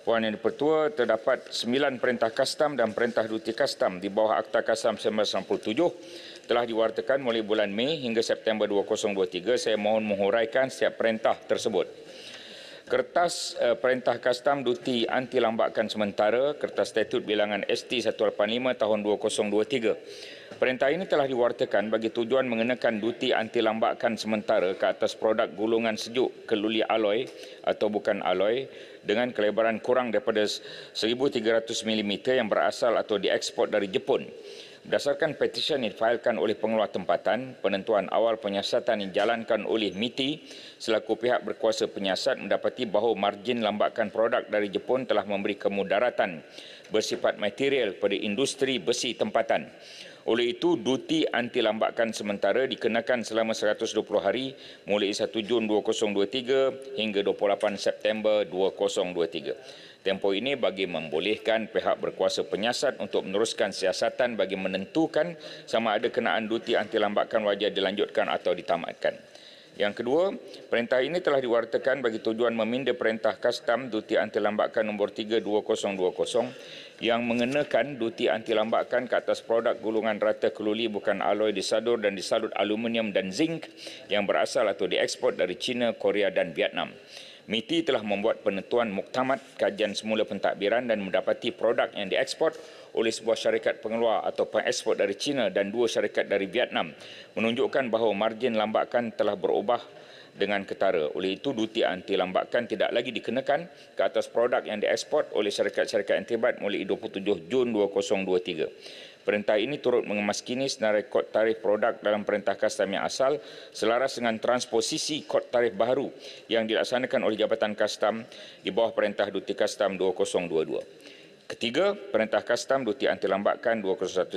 Speaker 16: Puan Yang Dipertua, terdapat 9 perintah kastam dan perintah duti kastam di bawah Akta Kastam 1997 telah diwartakan mulai bulan Mei hingga September 2023. Saya mohon menghuraikan setiap perintah tersebut. Kertas uh, Perintah Kastam Duti Anti Lambakan Sementara, Kertas Statut Bilangan ST 185 Tahun 2023. Perintah ini telah diwartakan bagi tujuan mengenakan duti anti lambakan sementara ke atas produk gulungan sejuk keluli aloi atau bukan aloi dengan kelebaran kurang daripada 1300 mm yang berasal atau diekspor dari Jepun. Berdasarkan petisyen yang difailkan oleh pengeluar tempatan, penentuan awal penyiasatan yang dijalankan oleh MITI selaku pihak berkuasa penyiasat mendapati bahawa margin lambakan produk dari Jepun telah memberi kemudaratan bersifat material pada industri besi tempatan. Oleh itu, duti anti lambakan sementara dikenakan selama 120 hari mulai 1 Jun 2023 hingga 28 September 2023. Tempoh ini bagi membolehkan pihak berkuasa penyiasat untuk meneruskan siasatan bagi menentukan sama ada kenaan duti anti lambakan wajar dilanjutkan atau ditamatkan. Yang kedua, perintah ini telah diwartakan bagi tujuan meminda perintah kastam duti anti lambakan nombor 32020 yang mengenakan duti anti lambakan ke atas produk gulungan rata keluli bukan aloi disadur dan disalut aluminium dan zinc yang berasal atau diekspor dari China, Korea dan Vietnam. MITI telah membuat penentuan muktamad kajian semula pentadbiran dan mendapati produk yang diekspor oleh sebuah syarikat pengeluar atau pengekspor dari China dan dua syarikat dari Vietnam menunjukkan bahawa margin lambakan telah berubah dengan ketara. Oleh itu, duti anti lambakan tidak lagi dikenakan ke atas produk yang diekspor oleh syarikat-syarikat yang terlibat mulai 27 Jun 2023. Perintah ini turut mengemaskini senarai kod tarif produk dalam perintah kastam yang asal selaras dengan transposisi kod tarif baru yang dilaksanakan oleh Jabatan Kastam di bawah Perintah Duti Kastam 2022. Ketiga, Perintah Kastam Duti Antilambakan 2019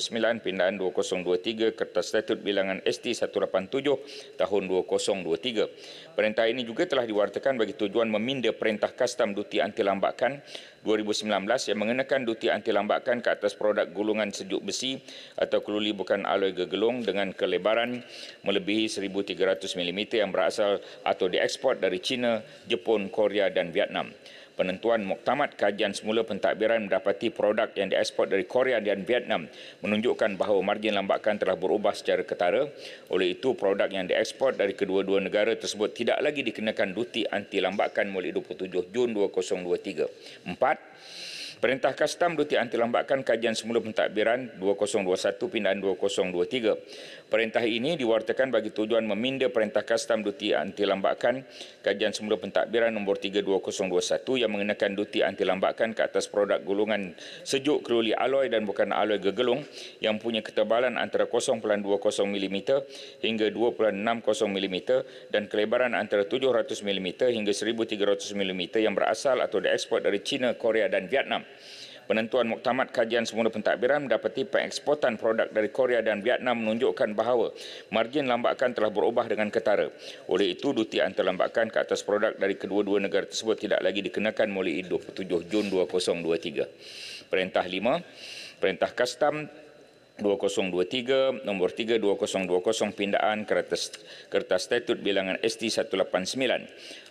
Speaker 16: Pindahan 2023 Kertas Statut Bilangan ST 187 Tahun 2023. Perintah ini juga telah diwartakan bagi tujuan meminda Perintah Kastam Duti Antilambakan 2019 yang mengenakan duti antilambakan ke atas produk gulungan sejuk besi atau keluli bukan aloi gegelung dengan kelebaran melebihi 1,300 mm yang berasal atau diekspor dari China, Jepun, Korea dan Vietnam. Penentuan muktamad kajian semula pentadbiran mendapati produk yang diekspor dari Korea dan Vietnam menunjukkan bahawa margin lambakan telah berubah secara ketara. Oleh itu, produk yang diekspor dari kedua-dua negara tersebut tidak lagi dikenakan duti anti lambakan mulai 27 Jun 2023. Empat, Perintah Kastam duti anti lambatkan kajian semula pentadbiran 2021 pindaan 2023. Perintah ini diwartakan bagi tujuan meminda Perintah Kastam duti anti lambatkan kajian semula pentadbiran nombor 32021 yang mengenakan duti anti lambatkan ke atas produk gulungan sejuk keruli aloi dan bukan aloi gegelung yang punya ketebalan antara 0.20 mm hingga 2.60 mm dan kelebaran antara 700 mm hingga 1300 mm yang berasal atau diekspor dari China, Korea dan Vietnam. Penentuan muktamad kajian semula pentadbiran mendapati pengeksportan produk dari Korea dan Vietnam menunjukkan bahawa margin lambakan telah berubah dengan ketara. Oleh itu, duti antar lambakan ke atas produk dari kedua-dua negara tersebut tidak lagi dikenakan mulai 27 Jun 2023. Perintah 5, Perintah Kastam 2023 nombor 3 2020 pindaan kertas kertas statut bilangan ST189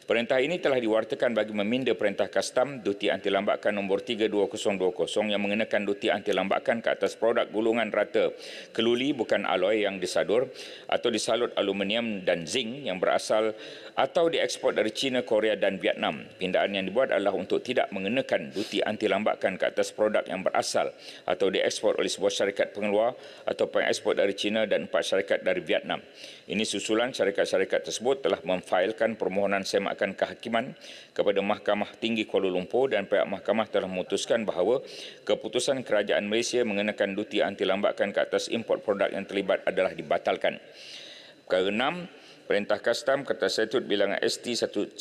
Speaker 16: Perintah ini telah diwartakan bagi meminda Perintah Kastam Duti Antilambakan Nombor 32020 yang mengenakan duti antilambakan ke atas produk gulungan rata keluli bukan aloi yang disadur atau disalut aluminium dan zinc yang berasal atau diekspor dari China, Korea dan Vietnam. Pindaan yang dibuat adalah untuk tidak mengenakan duti antilambakan ke atas produk yang berasal atau diekspor oleh sebuah syarikat pengeluar atau pengekspor dari China dan empat syarikat dari Vietnam. Ini susulan syarikat-syarikat tersebut telah memfailkan permohonan semak menyatakan kehakiman kepada Mahkamah Tinggi Kuala Lumpur dan pihak mahkamah telah memutuskan bahawa keputusan kerajaan Malaysia mengenakan duti anti lambakan ke atas import produk yang terlibat adalah dibatalkan. Perkara Perintah Kastam Kerta Setut Bilangan ST 190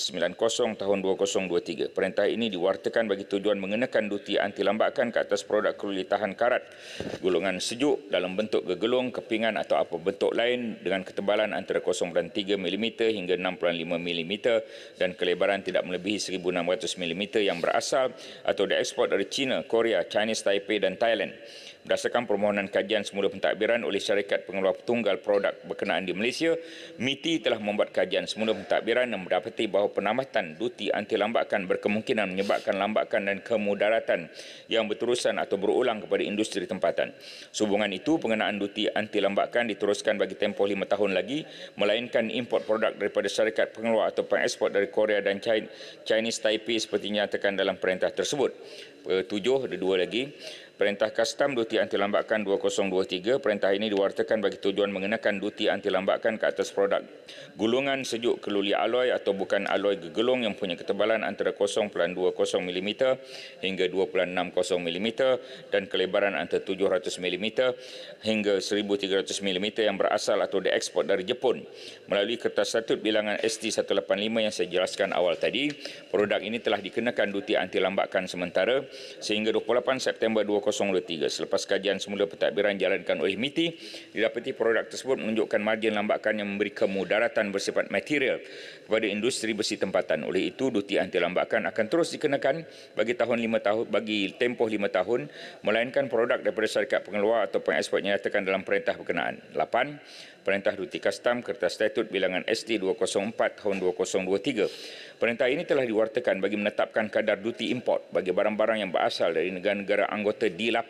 Speaker 16: tahun 2023. Perintah ini diwartakan bagi tujuan mengenakan duti anti lambakan ke atas produk kruli tahan karat gulungan sejuk dalam bentuk gegelung, kepingan atau apa bentuk lain dengan ketebalan antara 0.3 mm hingga 6.5 mm dan kelebaran tidak melebihi 1600 mm yang berasal atau diekspor dari China, Korea, Chinese Taipei dan Thailand berdasarkan permohonan kajian semula pentadbiran oleh syarikat pengeluar tunggal produk berkenaan di Malaysia, MITI telah membuat kajian semula pentadbiran dan mendapati bahawa penambatan duti anti lambakan berkemungkinan menyebabkan lambakan dan kemudaratan yang berterusan atau berulang kepada industri tempatan. Sehubungan itu, pengenaan duti anti lambakan diteruskan bagi tempoh lima tahun lagi, melainkan import produk daripada syarikat pengeluar atau pengeksport dari Korea dan China, Chinese Taipei seperti nyatakan dalam perintah tersebut. Tujuh, ada dua lagi. Perintah Kastam Duti Anti Lambakan 2023 perintah ini diwartakan bagi tujuan mengenakan duti anti lambakan ke atas produk gulungan sejuk keluli aloi atau bukan aloi gegelung yang punya ketebalan antara 0.20 mm hingga 2.60 mm dan kelebaran antara 700 mm hingga 1300 mm yang berasal atau diekspor dari Jepun melalui kertas statut bilangan ST185 yang saya jelaskan awal tadi produk ini telah dikenakan duti anti lambakan sementara sehingga 28 September 20 2.03. Selepas kajian semula pentadbiran jalankan oleh MITI, didapati produk tersebut menunjukkan margin lambakan yang memberi kemudaratan bersifat material kepada industri besi tempatan. Oleh itu, duti anti lambakan akan terus dikenakan bagi tahun 5 tahun bagi tempoh 5 tahun melainkan produk daripada syarikat pengeluar atau pengeksport yang dalam perintah berkenaan. 8. Perintah Duti Kastam Kertas Statut Bilangan SD 204 Tahun 2023. Perintah ini telah diwartakan bagi menetapkan kadar duti import bagi barang-barang yang berasal dari negara-negara anggota D8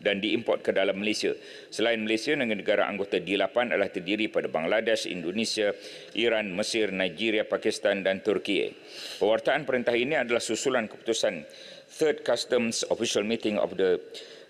Speaker 16: dan diimport ke dalam Malaysia. Selain Malaysia, negara-negara anggota D8 adalah terdiri pada Bangladesh, Indonesia, Iran, Mesir, Nigeria, Pakistan dan Turki. Pewartaan perintah ini adalah susulan keputusan Third Customs Official Meeting of the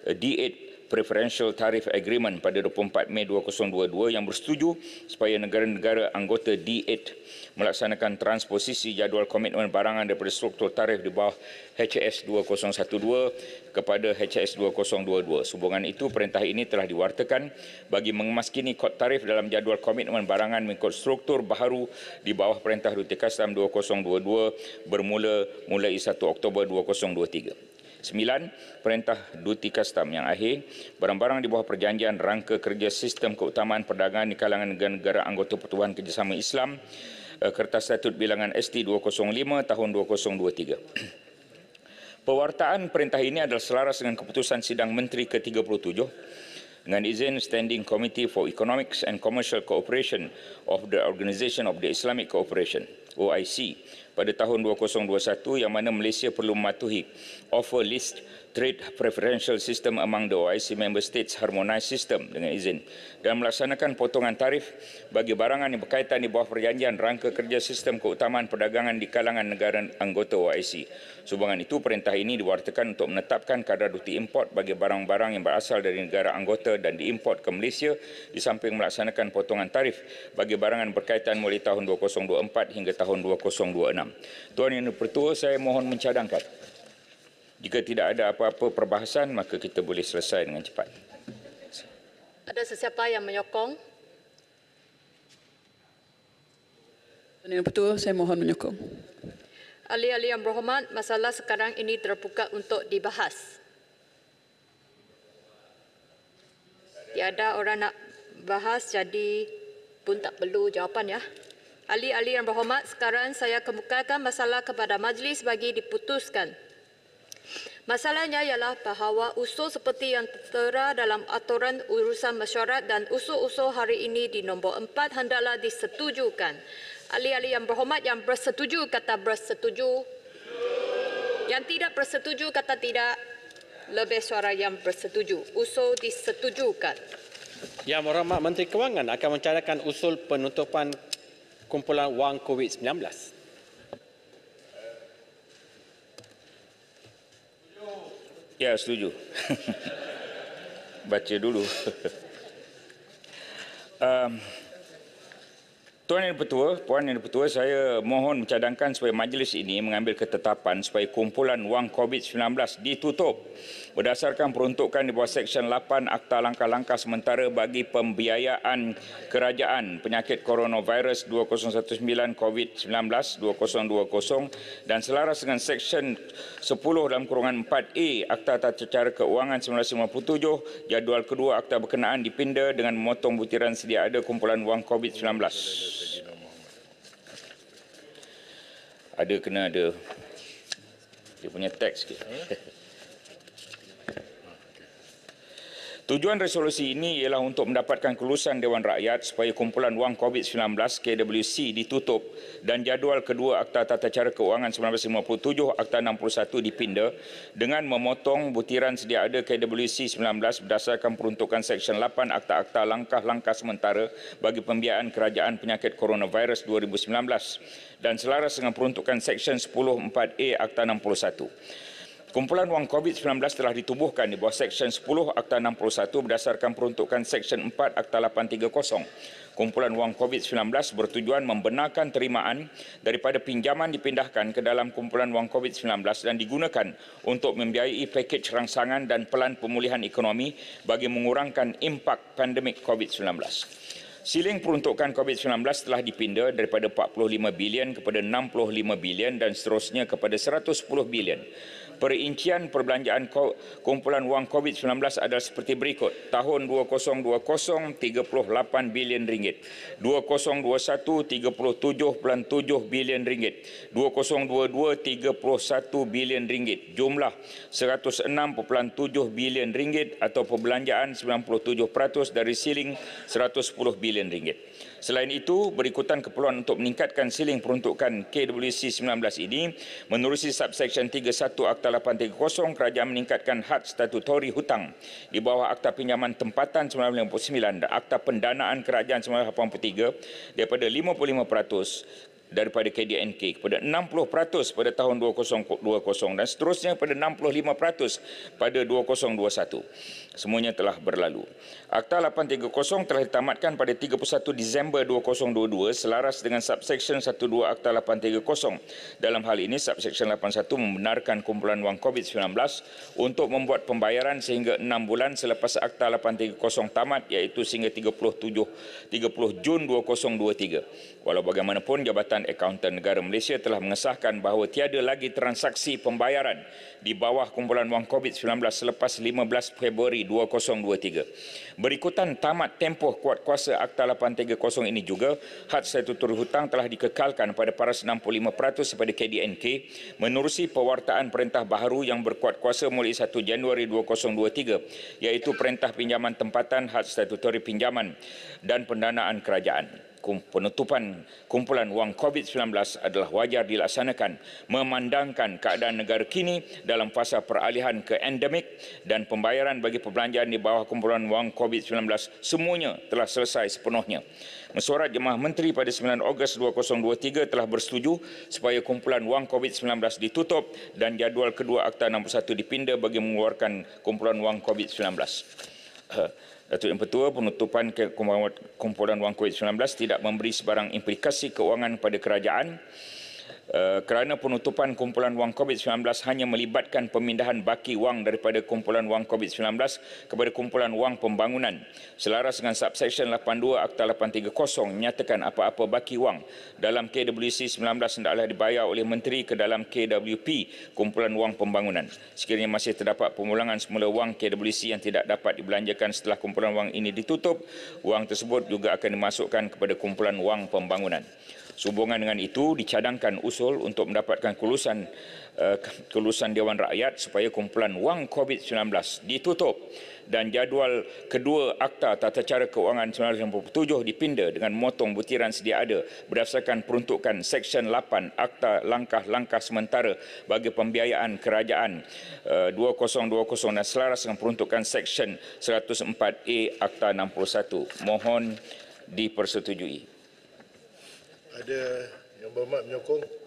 Speaker 16: D8 Preferential Tariff Agreement pada 24 Mei 2022 yang bersetuju supaya negara-negara anggota D8 melaksanakan transposisi jadual komitmen barangan daripada struktur tarif di bawah HS 2012 kepada HS 2022. Sehubungan itu, perintah ini telah diwartakan bagi mengemaskini kod tarif dalam jadual komitmen barangan mengikut struktur baru di bawah Perintah Duti 2022 bermula mulai 1 Oktober 2023. Sembilan, Perintah duti Custom yang akhir, barang-barang di bawah perjanjian rangka kerja sistem keutamaan perdagangan di kalangan negara-negara anggota Pertubuhan Kerjasama Islam, eh, Kertas Statut Bilangan ST 205 tahun 2023. Pewartaan perintah ini adalah selaras dengan keputusan sidang Menteri ke-37 dengan izin Standing Committee for Economics and Commercial Cooperation of the Organization of the Islamic Cooperation, OIC, pada tahun 2021 yang mana Malaysia perlu mematuhi offer list trade preferential system among the OIC member states harmonized system dengan izin dan melaksanakan potongan tarif bagi barangan yang berkaitan di bawah perjanjian rangka kerja sistem keutamaan perdagangan di kalangan negara anggota OIC. Sumbangan itu perintah ini diwartakan untuk menetapkan kadar duti import bagi barang-barang yang berasal dari negara anggota dan diimport ke Malaysia di samping melaksanakan potongan tarif bagi barangan berkaitan mulai tahun 2024 hingga tahun 2026 malam. Tuan Yang Pertua, saya mohon mencadangkan. Jika tidak ada apa-apa perbahasan, maka kita boleh selesai dengan cepat.
Speaker 7: Ada sesiapa yang menyokong? Tuan Yang Pertua, saya mohon menyokong. Ali-ali yang berhormat, masalah sekarang ini terbuka untuk dibahas. Tiada orang nak bahas, jadi pun tak perlu jawapan ya. Ali-ali yang berhormat, sekarang saya kemukakan masalah kepada majlis bagi diputuskan. Masalahnya ialah bahawa usul seperti yang tertera dalam aturan urusan mesyuarat dan usul-usul hari ini di nombor empat hendaklah disetujukan. Ali-ali yang berhormat yang bersetuju kata bersetuju. Yang tidak bersetuju kata tidak. Lebih suara yang bersetuju. Usul disetujukan.
Speaker 8: Yang berhormat Menteri Kewangan akan mencadangkan usul penutupan kumpulan wang COVID-19.
Speaker 13: Ya, setuju.
Speaker 16: Baca dulu. um, Tuan Yang Petua, Puan Yang Petua, saya mohon mencadangkan supaya majlis ini mengambil ketetapan supaya kumpulan wang COVID-19 ditutup berdasarkan peruntukan di bawah Seksyen 8 Akta Langkah-Langkah Sementara bagi Pembiayaan Kerajaan Penyakit Coronavirus 2019 COVID-19 2020 dan selaras dengan Seksyen 10 dalam kurungan 4A Akta Tata Cara Keuangan 1957 jadual kedua akta berkenaan dipinda dengan memotong butiran sedia ada kumpulan wang COVID-19. Ada kena ada dia punya teks sikit. Eh? Tujuan resolusi ini ialah untuk mendapatkan kelulusan Dewan Rakyat supaya kumpulan wang COVID-19 KWC ditutup dan jadual kedua Akta Tata Cara Keuangan 1957 Akta 61 dipinda dengan memotong butiran sedia ada KWC 19 berdasarkan peruntukan Seksyen 8 Akta-Akta Langkah-Langkah Sementara bagi Pembiayaan Kerajaan Penyakit Coronavirus 2019 dan selaras dengan peruntukan Seksyen 10.4A Akta 61. Kumpulan wang COVID-19 telah ditubuhkan di bawah Seksyen 10 Akta 61 berdasarkan peruntukan Seksyen 4 Akta 830. Kumpulan wang COVID-19 bertujuan membenarkan terimaan daripada pinjaman dipindahkan ke dalam kumpulan wang COVID-19 dan digunakan untuk membiayai paket rangsangan dan pelan pemulihan ekonomi bagi mengurangkan impak pandemik COVID-19. Siling peruntukan COVID-19 telah dipinda daripada 45 bilion kepada 65 bilion dan seterusnya kepada 110 bilion perincian perbelanjaan kumpulan wang COVID-19 adalah seperti berikut. Tahun 2020 38 bilion ringgit. 2021 37.7 bilion ringgit. 2022 31 bilion ringgit. Jumlah 106.7 bilion ringgit atau perbelanjaan 97% dari siling 110 bilion ringgit. Selain itu, berikutan keperluan untuk meningkatkan siling peruntukan KWC 19 ini, menerusi subseksyen 31 Akta 830, kerajaan meningkatkan had statutori hutang di bawah Akta Pinjaman Tempatan 1999 dan Akta Pendanaan Kerajaan 1983 daripada 55% daripada KDNK kepada 60% pada tahun 2020 dan seterusnya pada 65% pada 2021. Semuanya telah berlalu. Akta 830 telah ditamatkan pada 31 Disember 2022 selaras dengan subsection 12 Akta 830. Dalam hal ini subsection 81 membenarkan kumpulan wang COVID-19 untuk membuat pembayaran sehingga 6 bulan selepas Akta 830 tamat iaitu sehingga 37 30 Jun 2023. Walau bagaimanapun, Jabatan Akaunten Negara Malaysia telah mengesahkan bahawa tiada lagi transaksi pembayaran di bawah kumpulan wang COVID-19 selepas 15 Februari 2023. Berikutan tamat tempoh kuat kuasa Akta 830 ini juga, had setutur hutang telah dikekalkan pada paras 65% kepada KDNK menerusi pewartaan perintah baharu yang berkuat kuasa mulai 1 Januari 2023 iaitu Perintah Pinjaman Tempatan had statutory pinjaman dan pendanaan kerajaan penutupan kumpulan wang COVID-19 adalah wajar dilaksanakan memandangkan keadaan negara kini dalam fasa peralihan ke endemik dan pembayaran bagi perbelanjaan di bawah kumpulan wang COVID-19 semuanya telah selesai sepenuhnya. Mesyuarat Jemaah Menteri pada 9 Ogos 2023 telah bersetuju supaya kumpulan wang COVID-19 ditutup dan jadual kedua Akta 61 dipindah bagi mengeluarkan kumpulan wang COVID-19. Eh, Datuk Yang Pertua, penutupan kumpulan wang COVID-19 tidak memberi sebarang implikasi keuangan kepada kerajaan Eh, kerana penutupan kumpulan wang COVID-19 hanya melibatkan pemindahan baki wang daripada kumpulan wang COVID-19 kepada kumpulan wang pembangunan. Selaras dengan subsection 82 Akta 830 menyatakan apa-apa baki wang dalam KWC-19 hendaklah dibayar oleh Menteri ke dalam KWP kumpulan wang pembangunan. Sekiranya masih terdapat pemulangan semula wang KWC yang tidak dapat dibelanjakan setelah kumpulan wang ini ditutup, wang tersebut juga akan dimasukkan kepada kumpulan wang pembangunan. Sehubungan dengan itu dicadangkan usul untuk mendapatkan kelulusan eh, kelulusan Dewan Rakyat supaya kumpulan wang COVID-19 ditutup dan jadual kedua Akta Tata Cara Keuangan 1997 dipinda dengan motong butiran sedia ada berdasarkan peruntukan Seksyen 8 Akta Langkah-Langkah Sementara bagi Pembiayaan Kerajaan 2020 eh, dan selaras dengan peruntukan Seksyen 104A Akta 61. Mohon dipersetujui
Speaker 2: ada yang berhormat menyokong